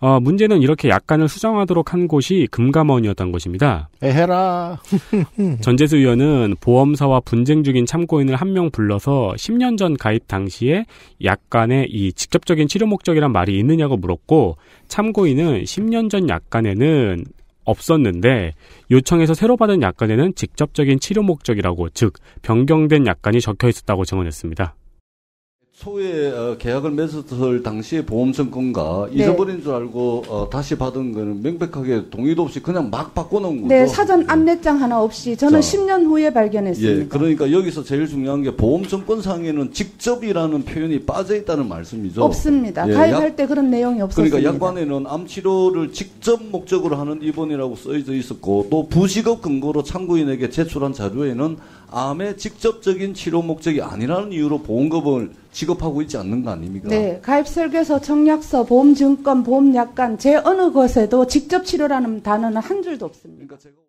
어, 문제는 이렇게 약간을 수정하도록 한 곳이 금감원이었던 것입니다.
에헤라.
[laughs] 전재수 의원은 보험사와 분쟁 중인 참고인을 한 명 불러서 10년 전 가입 당시에 약간의이 직접적인 치료 목적이란 말이 있느냐고 물었고 참고인은 10년 전 약관에는 없었는데 요청해서 새로 받은 약관에는 직접적인 치료 목적이라고 즉 변경된 약관이 적혀 있었다고 증언했습니다.
소에 어, 계약을 맺었을 당시에보험증권가 네. 잊어버린 줄 알고 어, 다시 받은 거는 명백하게 동의도 없이 그냥 막 바꿔놓은 네, 거죠. 네, 사전 안내장 음. 하나 없이 저는 자, 10년 후에 발견했습니다. 예, 그러니까 여기서 제일 중요한 게 보험증권상에는 직접이라는 표현이 빠져 있다는 말씀이죠. 없습니다. 예, 가입할 약,
때 그런 내용이 없었습니다. 그러니까
약관에는 암치료를 직접 목적으로 하는 입원이라고 써져 있었고 또 부직업 근거로 참고인에게 제출한 자료에는 암의 직접적인 치료 목적이 아니라는 이유로 보험금을 지급하고 있지 않는 거 아닙니까? 네, 가입 설계서, 청약서, 보험 증권, 보험 약관 제 어느 것에도 직접 치료라는
단어는 한 줄도 없습니다. 그러니까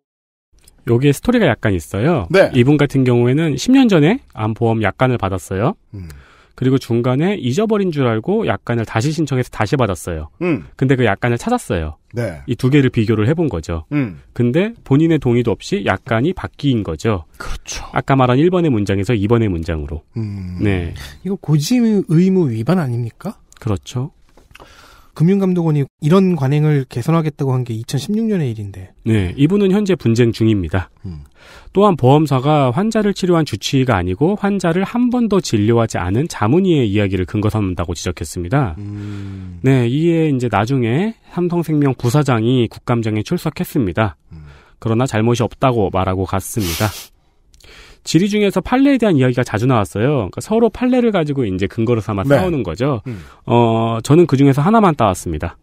여기에 스토리가 약간 있어요. 네. 이분 같은 경우에는 10년 전에 암보험 약관을 받았어요. 음. 그리고 중간에 잊어버린 줄 알고 약간을 다시 신청해서 다시 받았어요. 음. 근데 그 약간을 찾았어요. 네. 이 두 개를 비교를 해본 거죠. 음. 근데 본인의 동의도 없이 약간이 바뀐 거죠. 그렇죠. 아까 말한 1번의 문장에서 2번의 문장으로. 음. 네.
이거 고지 의무 위반 아닙니까? 그렇죠. 금융감독원이 이런 관행을 개선하겠다고 한 게 2016년의 일인데.
네, 이분은 현재 분쟁 중입니다. 음. 또한 보험사가 환자를 치료한 주치의가 아니고 환자를 한 번 더 진료하지 않은 자문의의 이야기를 근거 삼는다고 지적했습니다. 음. 네, 이에 이제 나중에 삼성생명 부사장이 국감장에 출석했습니다. 음. 그러나 잘못이 없다고 말하고 갔습니다. [laughs] 지리 중에서 판례에 대한 이야기가 자주 나왔어요. 그러니까 서로 판례를 가지고 이제 근거로 삼아 네. 싸우는 거죠. 음. 어, 저는 그 중에서 하나만 따왔습니다.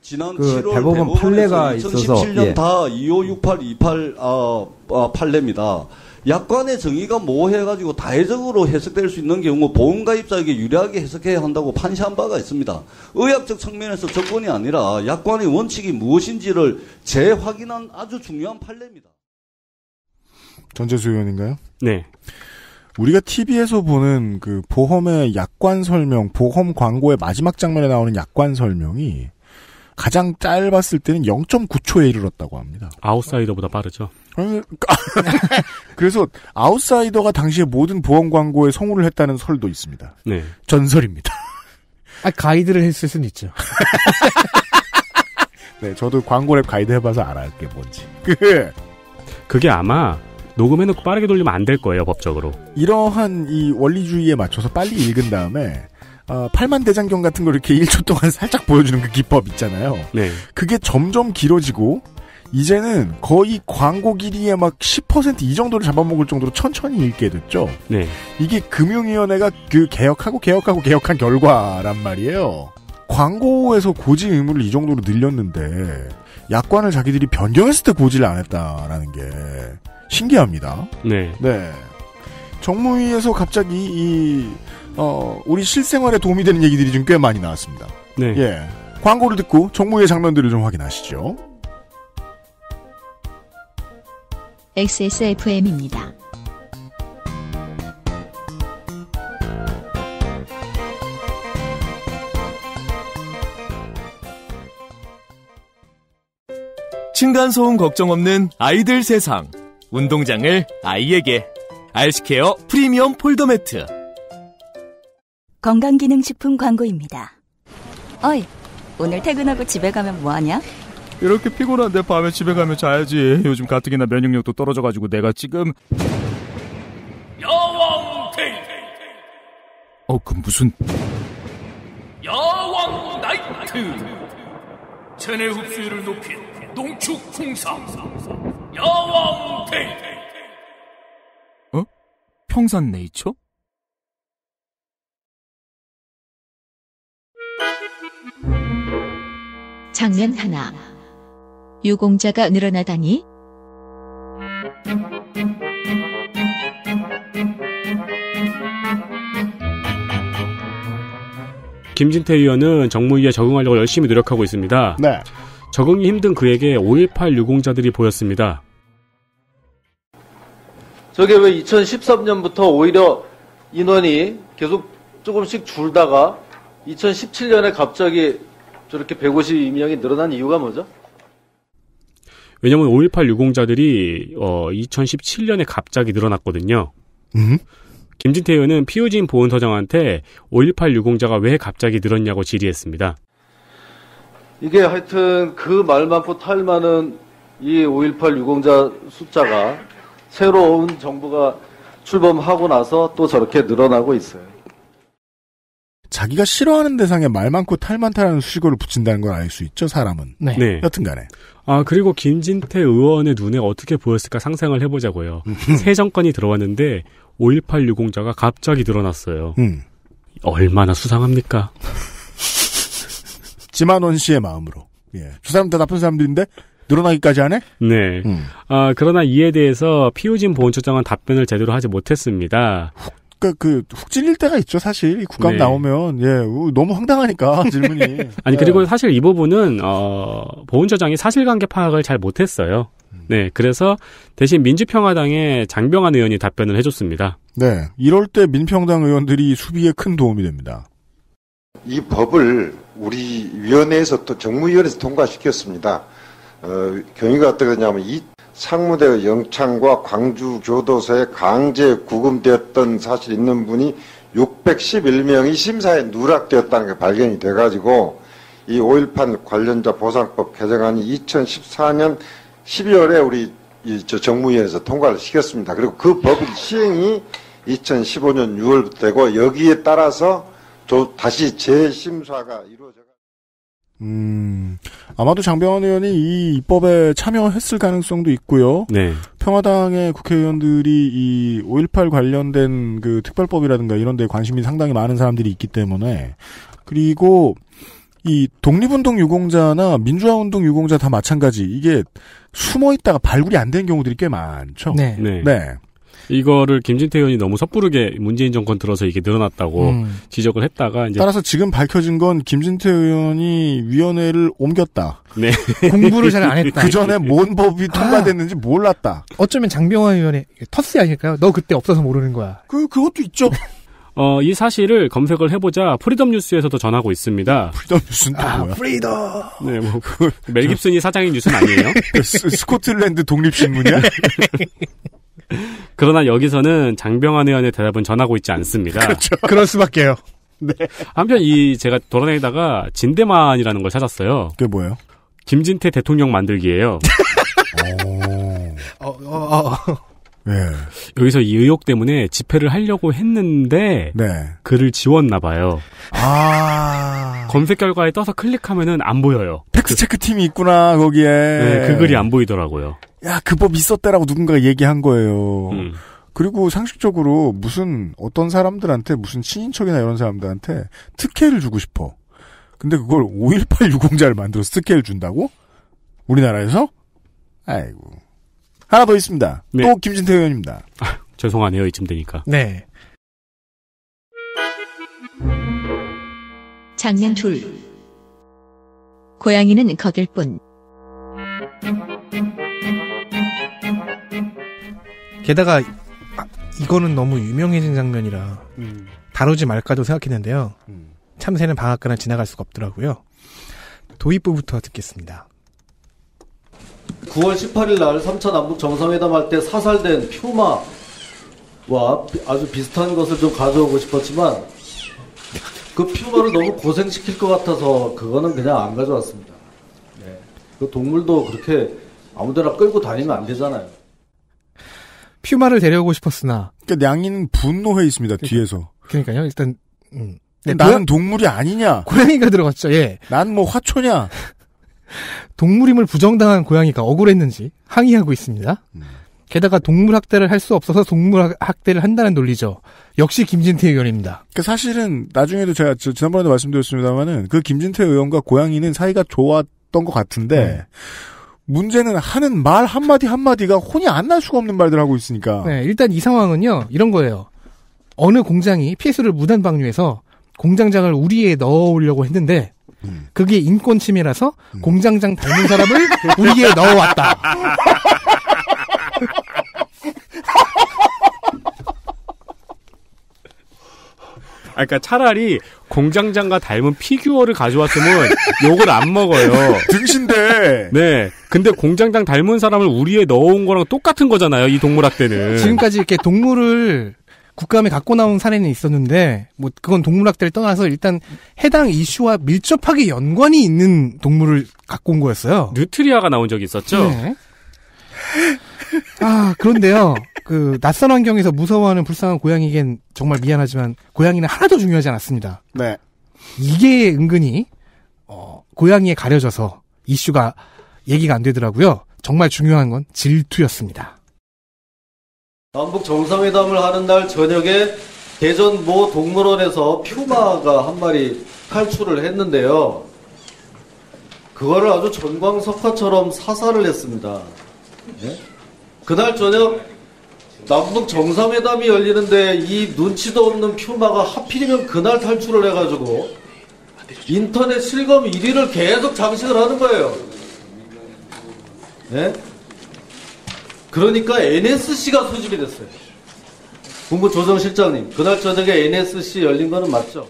지난 그 7월 대법원 판례가
있어서 2017년 예. 다256828 아, 아, 판례입니다. 약관의 정의가 모호해가지고 뭐 다해적으로 해석될 수 있는 경우 보험가입자에게 유리하게 해석해야 한다고 판시한 바가 있습니다. 의학적 측면에서 접근이 아니라 약관의 원칙이 무엇인지를 재확인한 아주 중요한 판례입니다.
전재수 의원인가요? 네. 우리가 TV에서 보는 그 보험의 약관 설명, 보험 광고의 마지막 장면에 나오는 약관 설명이 가장 짧았을 때는 0.9초에 이르렀다고 합니다.
아웃사이더보다 빠르죠.
음, [laughs] 그래서 아웃사이더가 당시에 모든 보험 광고에 성우를 했다는 설도 있습니다. 네. 전설입니다.
[laughs] 아,
가이드를 했을 순 있죠.
네, 저도 광고랩 가이드 해봐서 알아요, 그게 뭔지. [laughs] 그 그게 아마 녹음해놓고 빠르게 돌리면 안 될 거예요 법적으로.
이러한 이 원리주의에 맞춰서 빨리 읽은 다음에 어, 팔만 대장경 같은 걸 이렇게 1초 [laughs] 동안 살짝 보여주는 그 기법 있잖아요. 네. 그게 점점 길어지고 이제는 거의 광고 길이의 막 10%이 정도를 잡아먹을 정도로 천천히 읽게 됐죠. 네. 이게 금융위원회가 그 개혁하고 개혁하고 개혁한 결과란 말이에요. 광고에서 고지 의무를 이 정도로 늘렸는데 약관을 자기들이 변경했을 때 고지를 안 했다라는 게 신기합니다. 네. 네. 정무위에서 갑자기 이, 어, 우리 실생활에 도움이 되는 얘기들이 좀 꽤 많이 나왔습니다. 네. 예. 광고를 듣고 정무의 위 장면들을 좀 확인하시죠.
XSFM입니다.
층간소음 걱정 없는 아이들 세상. 운동장을 아이에게 알스케어 프리미엄 폴더 매트
건강기능식품 광고입니다. 어이, 오늘 퇴근하고 집에 가면 뭐하냐? 이렇게
피곤한데 밤에 집에 가면 자야지. 요즘 가뜩이나 면역력도 떨어져가지고 내가 지금
여왕 데이
어그 무슨
여왕 나이트 체내 흡수율을 높인
농축 풍상 여왕 테이
어? 평산 네이처? 장면 하나. 유공자가 늘어나다니?
김진태 의원은 정무위에 적응하려고 열심히 노력하고 있습니다. 네. 적응이 힘든 그에게 5.18 유공자들이 보였습니다.
저게 왜 2013년부터 오히려 인원이 계속 조금씩 줄다가 2017년에 갑자기 저렇게 152명이 늘어난 이유가 뭐죠?
왜냐면 5.18 유공자들이 어, 2017년에 갑자기 늘어났거든요. 음? 김진태 의원은 피우진 보훈서장한테 5.18 유공자가 왜 갑자기 늘었냐고 질의했습니다.
이게 하여튼 그 말만 포탈만은 이 5.18 유공자 숫자가 새로운 정부가 출범하고 나서 또 저렇게 늘어나고 있어요.
자기가 싫어하는 대상에 말 많고 탈 많다라는 수식어를 붙인다는 걸 알 수 있죠, 사람은. 네. 네. 여튼간에.
아, 그리고 김진태 의원의 눈에 어떻게 보였을까 상상을 해보자고요. 음. 새 정권이 들어왔는데 5.18 유공자가 갑자기 늘어났어요. 음. 얼마나 수상합니까? [laughs] 지만원 씨의 마음으로. 예. 두 사람 다 나쁜 사람들인데 늘어나기까지 하네? 네. 음. 아, 그러나 이에 대해서 피우진 보훈처장은 답변을 제대로 하지 못했습니다. 그훅
러니까 그, 그 찔릴 때가 있죠, 사실. 국감 네.
나오면. 예, 너무
황당하니까, [laughs] 질문이. [laughs] 아니,
그리고 예. 사실 이 부분은, 어, 보훈처장이 사실관계 파악을 잘 못했어요. 음. 네, 그래서 대신 민주평화당의 장병환 의원이 답변을 해줬습니다.
네, 이럴 때 민평당 의원들이 수비에 큰 도움이 됩니다.
이 법을 우리 위원회에서 또 정무위원회에서 통과시켰습니다. 어, 경위가 어떻게 되냐면 이 상무대의 영창과 광주교도소에 강제 구금되었던 사실 있는 분이 611명이 심사에 누락되었다는 게 발견이 돼가지고 이5.18 관련자 보상법 개정안이 2014년 12월에 우리 이저 정무위에서 통과를 시켰습니다. 그리고 그법 시행이 2015년 6월부터고 되 여기에 따라서 또 다시 재심사가 이루어져
음, 아마도 장병원 의원이 이 입법에 참여했을 가능성도 있고요. 네. 평화당의 국회의원들이 이 5.18 관련된 그 특별법이라든가 이런 데 관심이 상당히 많은 사람들이 있기 때문에 그리고 이 독립운동 유공자나 민주화운동 유공자 다 마찬가지 이게 숨어 있다가 발굴이 안 된 경우들이 꽤 많죠.
네. 네. 네. 이거를 김진태 의원이 너무 섣부르게 문재인 정권 들어서 이게 늘어났다고 음. 지적을 했다가 이제 따라서
지금 밝혀진 건 김진태 의원이 위원회를 옮겼다.
네. [laughs] 공부를 잘 안 했다. 그 전에 뭔 법이 통과됐는지
아. 몰랐다. 어쩌면 장병화 의원의 터스 아닐까요? 너 그때 없어서 모르는 거야. 그 그것도 있죠. [laughs]
어, 이 사실을 검색을 해보자 프리덤 뉴스에서도 전하고 있습니다. 프리덤 뉴스는 또 아, 뭐야? 프리덤. 네, 뭐, 멜 그 깁슨이 사장인 뉴스는 아니에요? [laughs]
그 스, 스코틀랜드 독립신문이야?
[laughs] 그러나 여기서는 장병환 의원의 대답은 전하고 있지 않습니다. 그렇죠.
그럴 수밖에요.
[laughs] 네. 한편 이 제가 돌아다니다가 진대만이라는 걸 찾았어요. 그게 뭐예요? 김진태 대통령 만들기예요. [laughs]
어, 어, 어.
네. 여기서 이 의혹 때문에 집회를 하려고 했는데 네. 글을 지웠나 봐요. 아. 검색 결과에 떠서 클릭하면은 안 보여요. 팩스 체크 팀이 있구나 거기에. 네, 그 글이 안 보이더라고요.
야, 그 법 있었다라고 누군가 얘기한 거예요. 음. 그리고 상식적으로 무슨 어떤 사람들한테 무슨 친인척이나 이런 사람들한테 특혜를 주고 싶어. 근데 그걸 5.18 유공자를 만들어서 특혜를 준다고? 우리나라에서? 아이고. 하나 더 있습니다. 네. 또 김진태 의원입니다. 아,
죄송하네요. 이쯤 되니까. 네.
장면 둘. 고양이는 거들 뿐.
게다가 아, 이거는 너무 유명해진 장면이라 음. 다루지 말까도 생각했는데요. 음. 참새는 방앗간을 지나갈 수가 없더라고요. 도입부부터 듣겠습니다.
9월 18일 날 3차 남북 정상회담 할 때 사살된 퓨마와 아주 비슷한 것을 좀 가져오고 싶었지만 그 퓨마를 너무 고생시킬 것 같아서 그거는 그냥 안 가져왔습니다. 네. 그 동물도 그렇게 아무데나 끌고 다니면 안 되잖아요.
퓨마를 데려오고 싶었으나.
그러니까 냥이는 분노해 있습니다 그러니까, 뒤에서. 그러니까요. 일단
음.
네, 나는 고양,
동물이
아니냐. 고양이가 들어갔죠. 예. 난 뭐 화초냐. [laughs] 동물임을 부정당한 고양이가 억울했는지 항의하고 있습니다. 음. 게다가 동물 학대를 할 수 없어서 동물 학대를 한다는 논리죠. 역시 김진태 의원입니다. 그 사실은 나중에도 제가 지난번에도
말씀드렸습니다만은 그 김진태 의원과 고양이는 사이가 좋았던 것 같은데 음. 문제는 하는 말 한마디 한마디가 혼이 안 날 수가 없는 말들 하고 있으니까.
네, 일단 이 상황은요, 이런 거예요. 어느 공장이 PS를 무단 방류해서 공장장을 우리에 넣어오려고 했는데, 음. 그게 인권 침해라서 음. 공장장 닮은 사람을 [laughs] 우리에
넣어왔다.
[laughs] 그러니까 차라리 공장장과 닮은 피규어를 가져왔으면 욕을 안 먹어요. [laughs] 등신대. 네. 근데 공장장 닮은 사람을 우리에 넣어온 거랑 똑같은 거잖아요. 이 동물학 대는 지금까지
이렇게 동물을 국감에 갖고 나온 사례는 있었는데 뭐 그건 동물학대를 떠나서 일단 해당 이슈와 밀접하게 연관이 있는 동물을 갖고 온 거였어요.
뉴트리아가 나온 적이 있었죠. 네.
아, 그런데요. 그 낯선 환경에서 무서워하는 불쌍한 고양이겐 에 정말 미안하지만 고양이는 하나도 중요하지 않았습니다. 네. 이게 은근히 어, 고양이에 가려져서 이슈가 얘기가 안 되더라고요. 정말 중요한 건 질투였습니다.
남북 정상회담을 하는 날 저녁에 대전 모 동물원에서 퓨마가 한 마리 탈출을 했는데요. 그거를 아주 전광석화처럼 사살을 했습니다. 네? 그날 저녁 남북 정상회담이 열리는데 이 눈치도 없는 퓨마가 하필이면 그날 탈출을 해가지고 인터넷 실검 1위를 계속 장식을 하는 거예요. 네? 그러니까 NSC가 소집이 됐어요. 국부조정실장님 그날 저녁에 NSC 열린 거는 맞죠?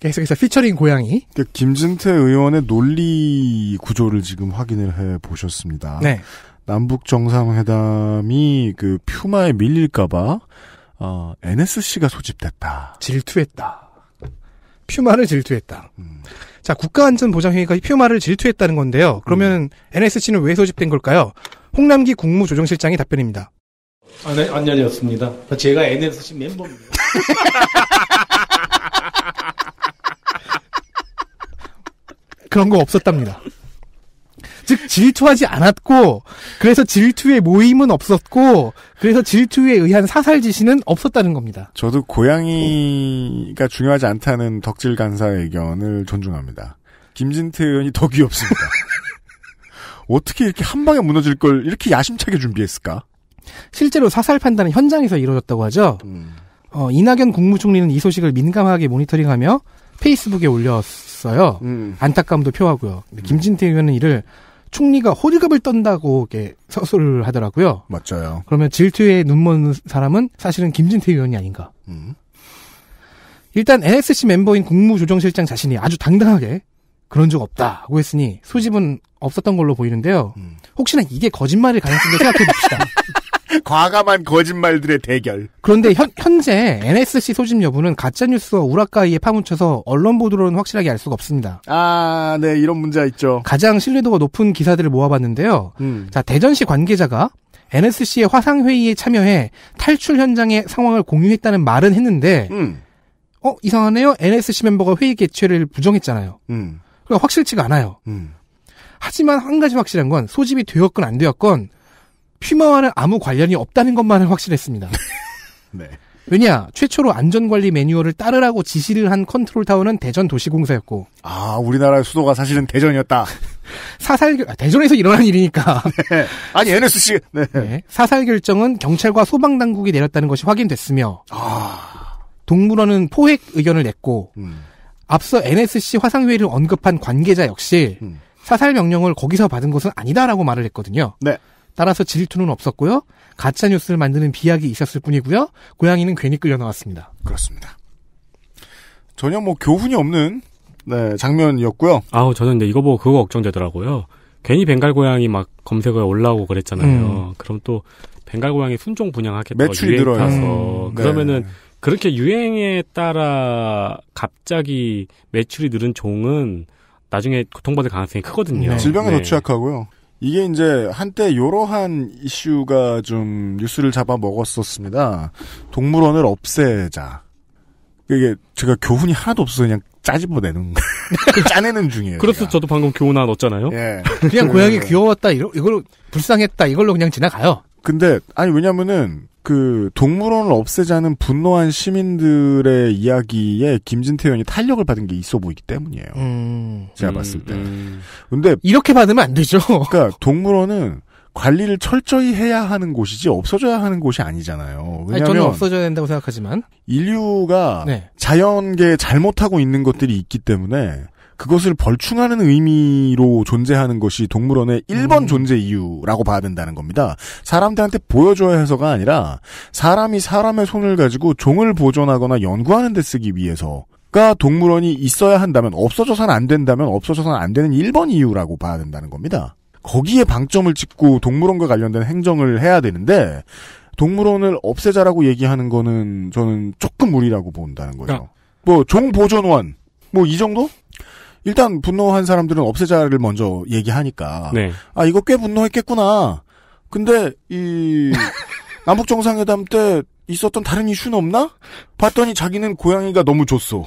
계속해서 피처링 고양이. 그러니까 김진태 의원의 논리 구조를 지금 확인을 해 보셨습니다. 네. 남북 정상회담이
그 퓨마에 밀릴까봐 어, NSC가 소집됐다. 질투했다. 퓨마를 질투했다. 음. 자, 국가안전보장회의가 퓨마를 질투했다는 건데요. 그러면 음. NSC는 왜 소집된 걸까요? 홍남기 국무조정실장이 답변입니다.
아, 네, 안녕이었습니다. 제가 NSC
멤버입니다. [laughs]
[laughs] 그런 거 없었답니다. 즉 질투하지 않았고 그래서 질투의 모임은 없었고 그래서 질투에 의한 사살 지시는 없었다는 겁니다. 저도 고양이가
중요하지 않다는 덕질 간사의 견을 존중합니다. 김진태 의원이 덕이 없습니다
[laughs] 어떻게 이렇게 한 방에 무너질 걸 이렇게 야심차게 준비했을까? 실제로 사살 판단은 현장에서 이루어졌다고 하죠. 음. 어, 이낙연 국무총리는 이 소식을 민감하게 모니터링하며 페이스북에 올렸어요. 음. 안타까움도 표하고요. 근데 김진태 의원은 이를 총리가 호들갑을 떤다고 이렇게 서술을 하더라고요. 맞아요. 그러면 질투에 눈먼 사람은 사실은 김진태 의원이 아닌가. 음. 일단 NSC 멤버인 국무조정실장 자신이 아주 당당하게 그런 적 없다고 했으니 소집은 없었던 걸로 보이는데요. 음. 혹시나 이게 거짓말일 가능성도 생각해 봅시다. [laughs]
[laughs] 과감한 거짓말들의 대결.
그런데 현, 현재 NSC 소집 여부는 가짜뉴스와 우라카이에 파묻혀서 언론 보도로는 확실하게 알 수가 없습니다.
아,
네, 이런 문제가 있죠. 가장 신뢰도가 높은 기사들을 모아봤는데요. 음. 자, 대전시 관계자가 NSC의 화상회의에 참여해 탈출 현장의 상황을 공유했다는 말은 했는데, 음. 어, 이상하네요? NSC 멤버가 회의 개최를 부정했잖아요. 음. 그러니까 확실치가 않아요. 음. 하지만 한 가지 확실한 건 소집이 되었건 안 되었건 피마와는 아무 관련이 없다는 것만을 확실했습니다. [laughs] 네. 왜냐 최초로 안전관리 매뉴얼을 따르라고 지시를 한 컨트롤타워는 대전도시공사였고 아 우리나라의 수도가 사실은 대전이었다 [laughs] 사살 아, 대전에서 일어난 일이니까 [laughs] 네. 아니 NSC 네. 네. 사살 결정은 경찰과 소방당국이 내렸다는 것이 확인됐으며 아... 동물원은 포획 의견을 냈고 음. 앞서 NSC 화상회의를 언급한 관계자 역시 음. 사살 명령을 거기서 받은 것은 아니다라고 말을 했거든요 네. 따라서 질투는 없었고요. 가짜 뉴스를 만드는 비약이 있었을 뿐이고요. 고양이는 괜히 끌려 나왔습니다. 그렇습니다.
전혀 뭐 교훈이 없는 네, 장면이었고요. 아우 저는 근데 이거 보고 그거 걱정되더라고요. 괜히 벵갈 고양이 막 검색어에 올라오고 그랬잖아요. 음. 그럼 또 벵갈 고양이 순종 분양하겠다. 매출이 늘어요. 음, 네. 그러면은 그렇게 유행에 따라 갑자기 매출이 늘은 종은 나중에 고통받을 가능성이 크거든요. 네. 질병에도 네.
취약하고요. 이게 이제 한때 이러한 이슈가 좀 뉴스를 잡아 먹었었습니다. 동물원을 없애자. 이게
제가 교훈이 하나도 없어서 그냥 짜집어내는 [laughs] 짜내는 중이에요.
그래서 그렇죠. 저도 방금 교훈 하나 넣었잖아요.
예. 그냥 고양이 그 귀여웠다 이걸 불쌍했다 이걸로 그냥 지나가요. 근데 아니
왜냐면은 그 동물원을 없애자는 분노한 시민들의 이야기에 김진태 의원이 탄력을 받은 게 있어 보이기 때문이에요. 음, 제가 음, 봤을 때. 음. 근데 이렇게 받으면 안 되죠. [laughs] 그러니까 동물원은 관리를 철저히 해야 하는 곳이지 없어져야 하는 곳이 아니잖아요. 왜냐면 아니, 저는 없어져야
된다고 생각하지만 인류가 네.
자연계에 잘못하고 있는 것들이 있기 때문에 그것을 벌충하는 의미로 존재하는 것이 동물원의 1번 음. 존재 이유라고 봐야 된다는 겁니다. 사람들한테 보여줘야 해서가 아니라 사람이 사람의 손을 가지고 종을 보존하거나 연구하는 데 쓰기 위해서 가 동물원이 있어야 한다면 없어져서는 안 된다면 없어져서는 안 되는 1번 이유라고 봐야 된다는 겁니다. 거기에 방점을 찍고 동물원과 관련된 행정을 해야 되는데 동물원을 없애자라고 얘기하는 거는 저는 조금 무리라고 본다는 거죠. 그 아. 뭐종 보존원 뭐 이 정도? 일단 분노한 사람들은 없애자를 먼저 얘기하니까 네. 아 이거 꽤 분노했겠구나. 근데 이 [laughs] 남북 정상회담 때 있었던 다른 이슈는 없나? 봤더니 자기는 고양이가 너무 좋소.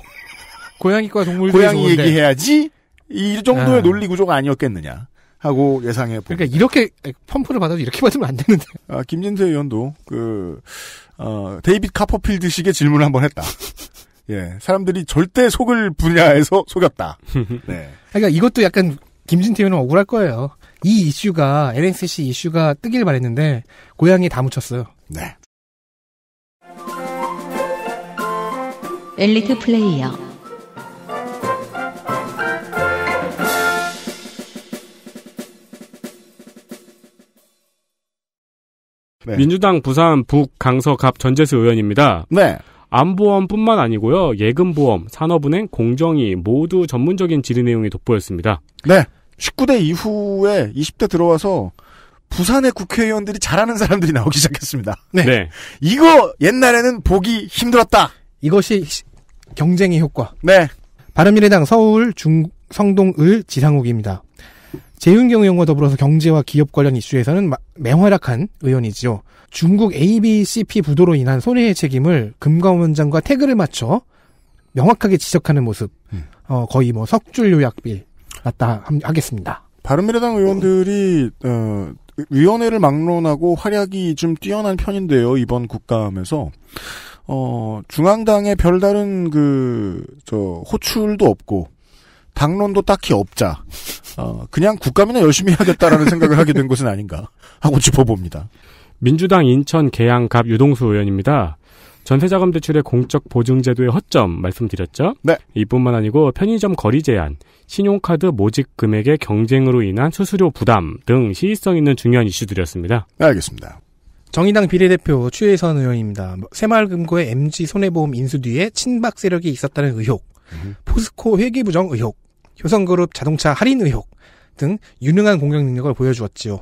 고양이과 동물 고양이 좋은데. 얘기해야지.
이 정도의 아. 논리 구조가 아니었겠느냐 하고 예상해 보니 그러니까 이렇게 펌프를 받아도 이렇게 받으면 안 되는데. 아, 김진태 의원도 그 어, 데이빗 카퍼필드식의 질문을 한번 했다. 예, 사람들이 절대 속을 분야에서 속였다. [laughs] 네.
그러니까 이것도 약간 김진태 의원은 억울할 거예요. 이 이슈가 LNCC 이슈가 뜨길 바랬는데 고양이 다 묻혔어요. 네.
엘리트
플레이어 네. 민주당 부산 북 강서갑 전재수 의원입니다. 네. 안보험뿐만 아니고요. 예금보험, 산업은행, 공정위 모두 전문적인 질의 내용이 돋보였습니다. 네. 19대 이후에 20대 들어와서 부산의 국회의원들이 잘하는 사람들이 나오기 시작했습니다.
네. 네. 이거 옛날에는 보기 힘들었다. 이것이 경쟁의 효과. 네. 바른미래당 서울 중 성동을 지상욱입니다. 재윤경 의원과 더불어서 경제와 기업 관련 이슈에서는 맹활약한 의원이지요. 중국 ABCP 부도로 인한 손해의 책임을 금감원장과 태그를 맞춰 명확하게 지적하는 모습. 음. 어, 거의 뭐 석줄 요약비 맞다 하겠습니다.
바른미래당 의원들이 어, 위원회를 막론하고 활약이 좀 뛰어난 편인데요. 이번 국감에서 어, 중앙당에 별다른 그저 호출도 없고 당론도 딱히 없자. 어, 그냥 국감이나 열심히 해야겠다라는 생각을
하게 된 것은 아닌가 하고 짚어봅니다. 민주당 인천 계양갑 유동수 의원입니다. 전세자금 대출의 공적 보증제도의 허점 말씀드렸죠? 네. 이뿐만 아니고 편의점 거리 제한, 신용카드 모집 금액의 경쟁으로 인한 수수료 부담 등 시의성 있는 중요한 이슈들이었습니다.
네, 알겠습니다. 정의당 비례대표 추혜선 의원입니다. 새마을금고의 MG 손해보험 인수 뒤에 친박 세력이 있었다는 의혹, 포스코 회계부정 의혹, 효성그룹 자동차 할인 의혹 등 유능한 공격 능력을 보여주었지요.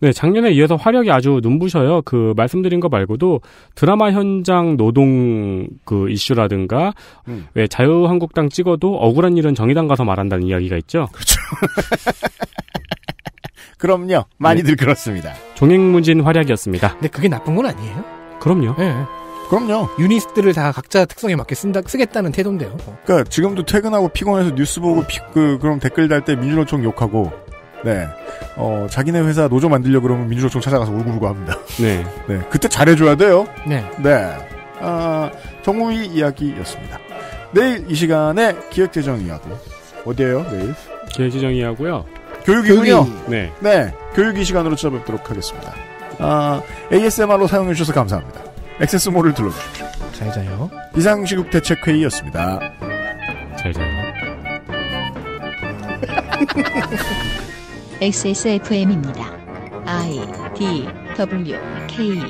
네, 작년에 이어서 화력이 아주 눈부셔요. 그 말씀드린 거 말고도 드라마 현장 노동 그 이슈라든가 음. 왜 자유한국당 찍어도 억울한 일은 정의당 가서 말한다는 이야기가 있죠. 그렇죠. [laughs] 그럼요. 많이들 네. 그렇습니다. 종횡무진 활약이었습니다. 근데 그게 나쁜
건 아니에요? 그럼요. 네. 그럼요. 유닛들을 다 각자 특성에 맞게 쓴다, 쓰겠다는 태도인데요. 뭐.
그니까 지금도 퇴근하고 피곤해서 뉴스 보고 피, 그, 그럼 댓글 달 때 민주노총 욕하고 네. 어, 자기네 회사 노조 만들려 그러면 민주노총 찾아가서 울고불고 합니다. 네. [laughs] 네. 그때 잘해줘야 돼요. 네. 네. 아, 정우희 이야기였습니다. 내일 이 시간에 기획재정이하고, 어디에요, 내일? 기획재정이하고요. 교육이군요. 이 네. 네. 교육이 시간으로 찾아뵙도록 하겠습니다. 아, ASMR로 사용해주셔서 감사합니다. 액세스몰을 들러주십시오. 잘 자요. 비상시국 대책회의였습니다.
잘 자요.
XSFM입니다. [laughs] I D W K